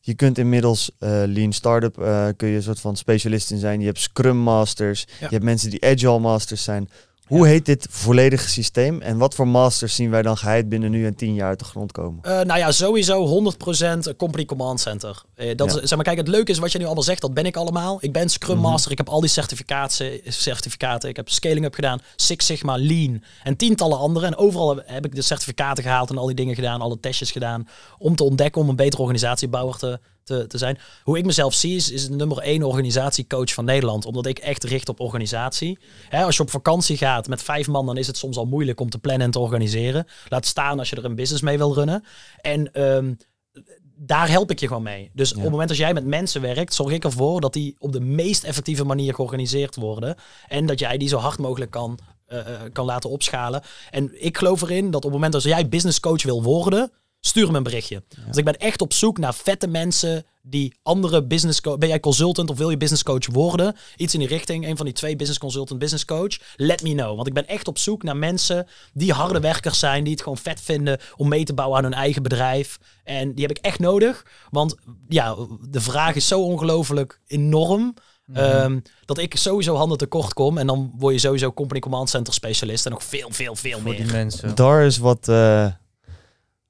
je kunt inmiddels uh, Lean Startup, eh, kun je een soort van specialist in zijn. Je hebt Scrum Masters, je hebt mensen die Agile Masters zijn. Hoe heet dit volledige systeem en wat voor masters zien wij dan geheid binnen nu en tien jaar uit de grond komen? Eh, nou ja, sowieso 100% Company Command Center. Eh, dat is, zeg maar, kijk, het leuke is wat je nu allemaal zegt, dat ben ik allemaal. Ik ben Scrum mhm. Master, ik heb al die certificaten, certificaten, ik heb Scaling Up gedaan, Six Sigma, Lean en tientallen andere. En overal heb, heb, ik de certificaten gehaald en al die dingen gedaan, alle testjes gedaan, om te ontdekken om een betere organisatiebouwer te te, te zijn. Hoe ik mezelf zie is, is de nummer één organisatiecoach van Nederland. Omdat ik echt richt op organisatie. Hè, als je op vakantie gaat met vijf man, dan is het soms al moeilijk om te plannen en te organiseren. Laat staan als je er een business mee wil runnen. En ehm, daar help ik je gewoon mee. Dus op het moment dat jij met mensen werkt, zorg ik ervoor dat die op de meest effectieve manier georganiseerd worden. En dat jij die zo hard mogelijk kan, eh, eh, kan laten opschalen. En ik geloof erin dat op het moment dat jij business coach wil worden, Stuur me een berichtje. Dus ik ben echt op zoek naar vette mensen die andere business coach. Ben jij consultant of wil je business coach worden? Iets in die richting, een van die twee business consultant, business coach. Let me know. Want ik ben echt op zoek naar mensen die harde werkers zijn, die het gewoon vet vinden om mee te bouwen aan hun eigen bedrijf. En die heb ik echt nodig. Want ja, de vraag is zo ongelooflijk enorm. Mhm. Ehm, dat ik sowieso handen tekort kom. En dan word je sowieso company command center specialist. En nog veel, veel, veel meer. Die mensen. Daar is wat. Eh,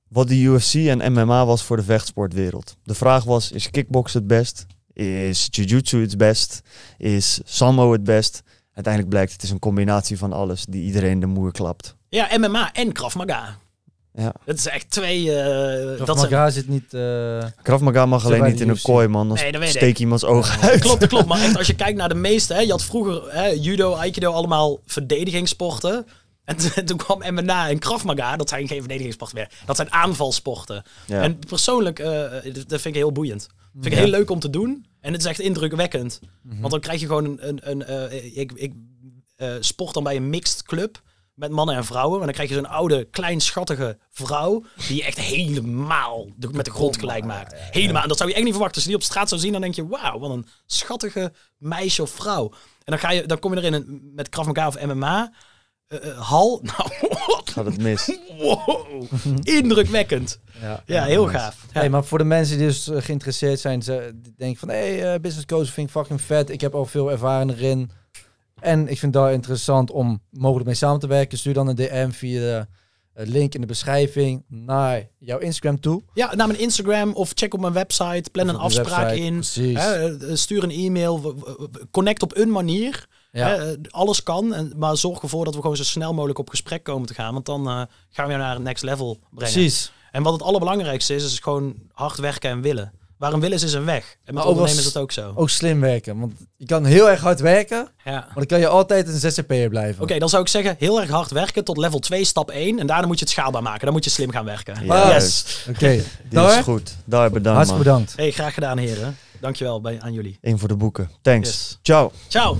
wat de UFC en MMA was voor de vechtsportwereld. De vraag was, is kickbox het best? Is jiu-jitsu het best? Is sambo het best? Uiteindelijk blijkt het is een combinatie van alles die iedereen de moer klapt. Ja, MMA en Krav Maga. Ja. Dat is echt twee... Uh, Krav dat Maga zit niet... Uh... Krav Maga mag alleen niet in een kooi, man. Dan steek iemands ogen uit. Klopt, klopt. Maar echt, als je kijkt naar de meeste... Hè, je had vroeger hè, judo, aikido, allemaal verdedigingssporten. En, toen kwam MMA en Krav Maga, dat zijn geen verdedigingssporten meer. Dat zijn aanvalsporten. En persoonlijk, eh, dat vind ik heel boeiend. Dat vind ik heel leuk om te doen. En het is echt indrukwekkend. Mhm. Want dan krijg je gewoon een... een, een eh, ik, ik eh, sport dan bij een mixed club met mannen en vrouwen. En dan krijg je zo'n oude, kleinschattige vrouw. die je echt helemaal met de grond gelijk maakt. Helemaal. En dat zou je echt niet verwachten. Als je die op straat zou zien, dan denk je: wauw, wat een schattige meisje of vrouw. En dan, ga je, dan kom je erin met Krav Maga of MMA. Eh, eh, hal. Nou, wat? Gaat het mis. Indrukwekkend. ja, ja, heel gaaf. Ja. maar voor de mensen die dus eh, geïnteresseerd zijn, ze denken van... hey, business coach vind ik fucking vet. Ik heb al veel ervaring erin. En ik vind daar interessant om mogelijk mee samen te werken. Stuur dan een DM via... De, link in de beschrijving naar jouw Instagram toe. Ja, naar mijn Instagram of check op mijn website. Plan een afspraak in. stuur een e-mail. Connect op een manier. Ja. alles kan, en, maar zorg ervoor dat we gewoon zo snel mogelijk op gesprek komen te gaan. Want dan eh, gaan we naar het next level brengen. Precies. En wat het allerbelangrijkste is, is gewoon hard werken en willen. Waar een wil is, is een weg. En met ondernemen is dat ook zo. Ook slim werken. Want je kan heel erg hard werken, maar dan kan je altijd een zzp'er blijven. Oké, dan zou ik zeggen, heel erg hard werken tot level 2, stap 1. En daarna moet je het schaalbaar maken. Dan moet je slim gaan werken. Yes. Oké, dat is goed. Daar bedankt. Hartstikke bedankt. Hey, graag gedaan heren. Dankjewel bij, aan jullie. Eén voor de boeken. Thanks. Ciao. Ciao.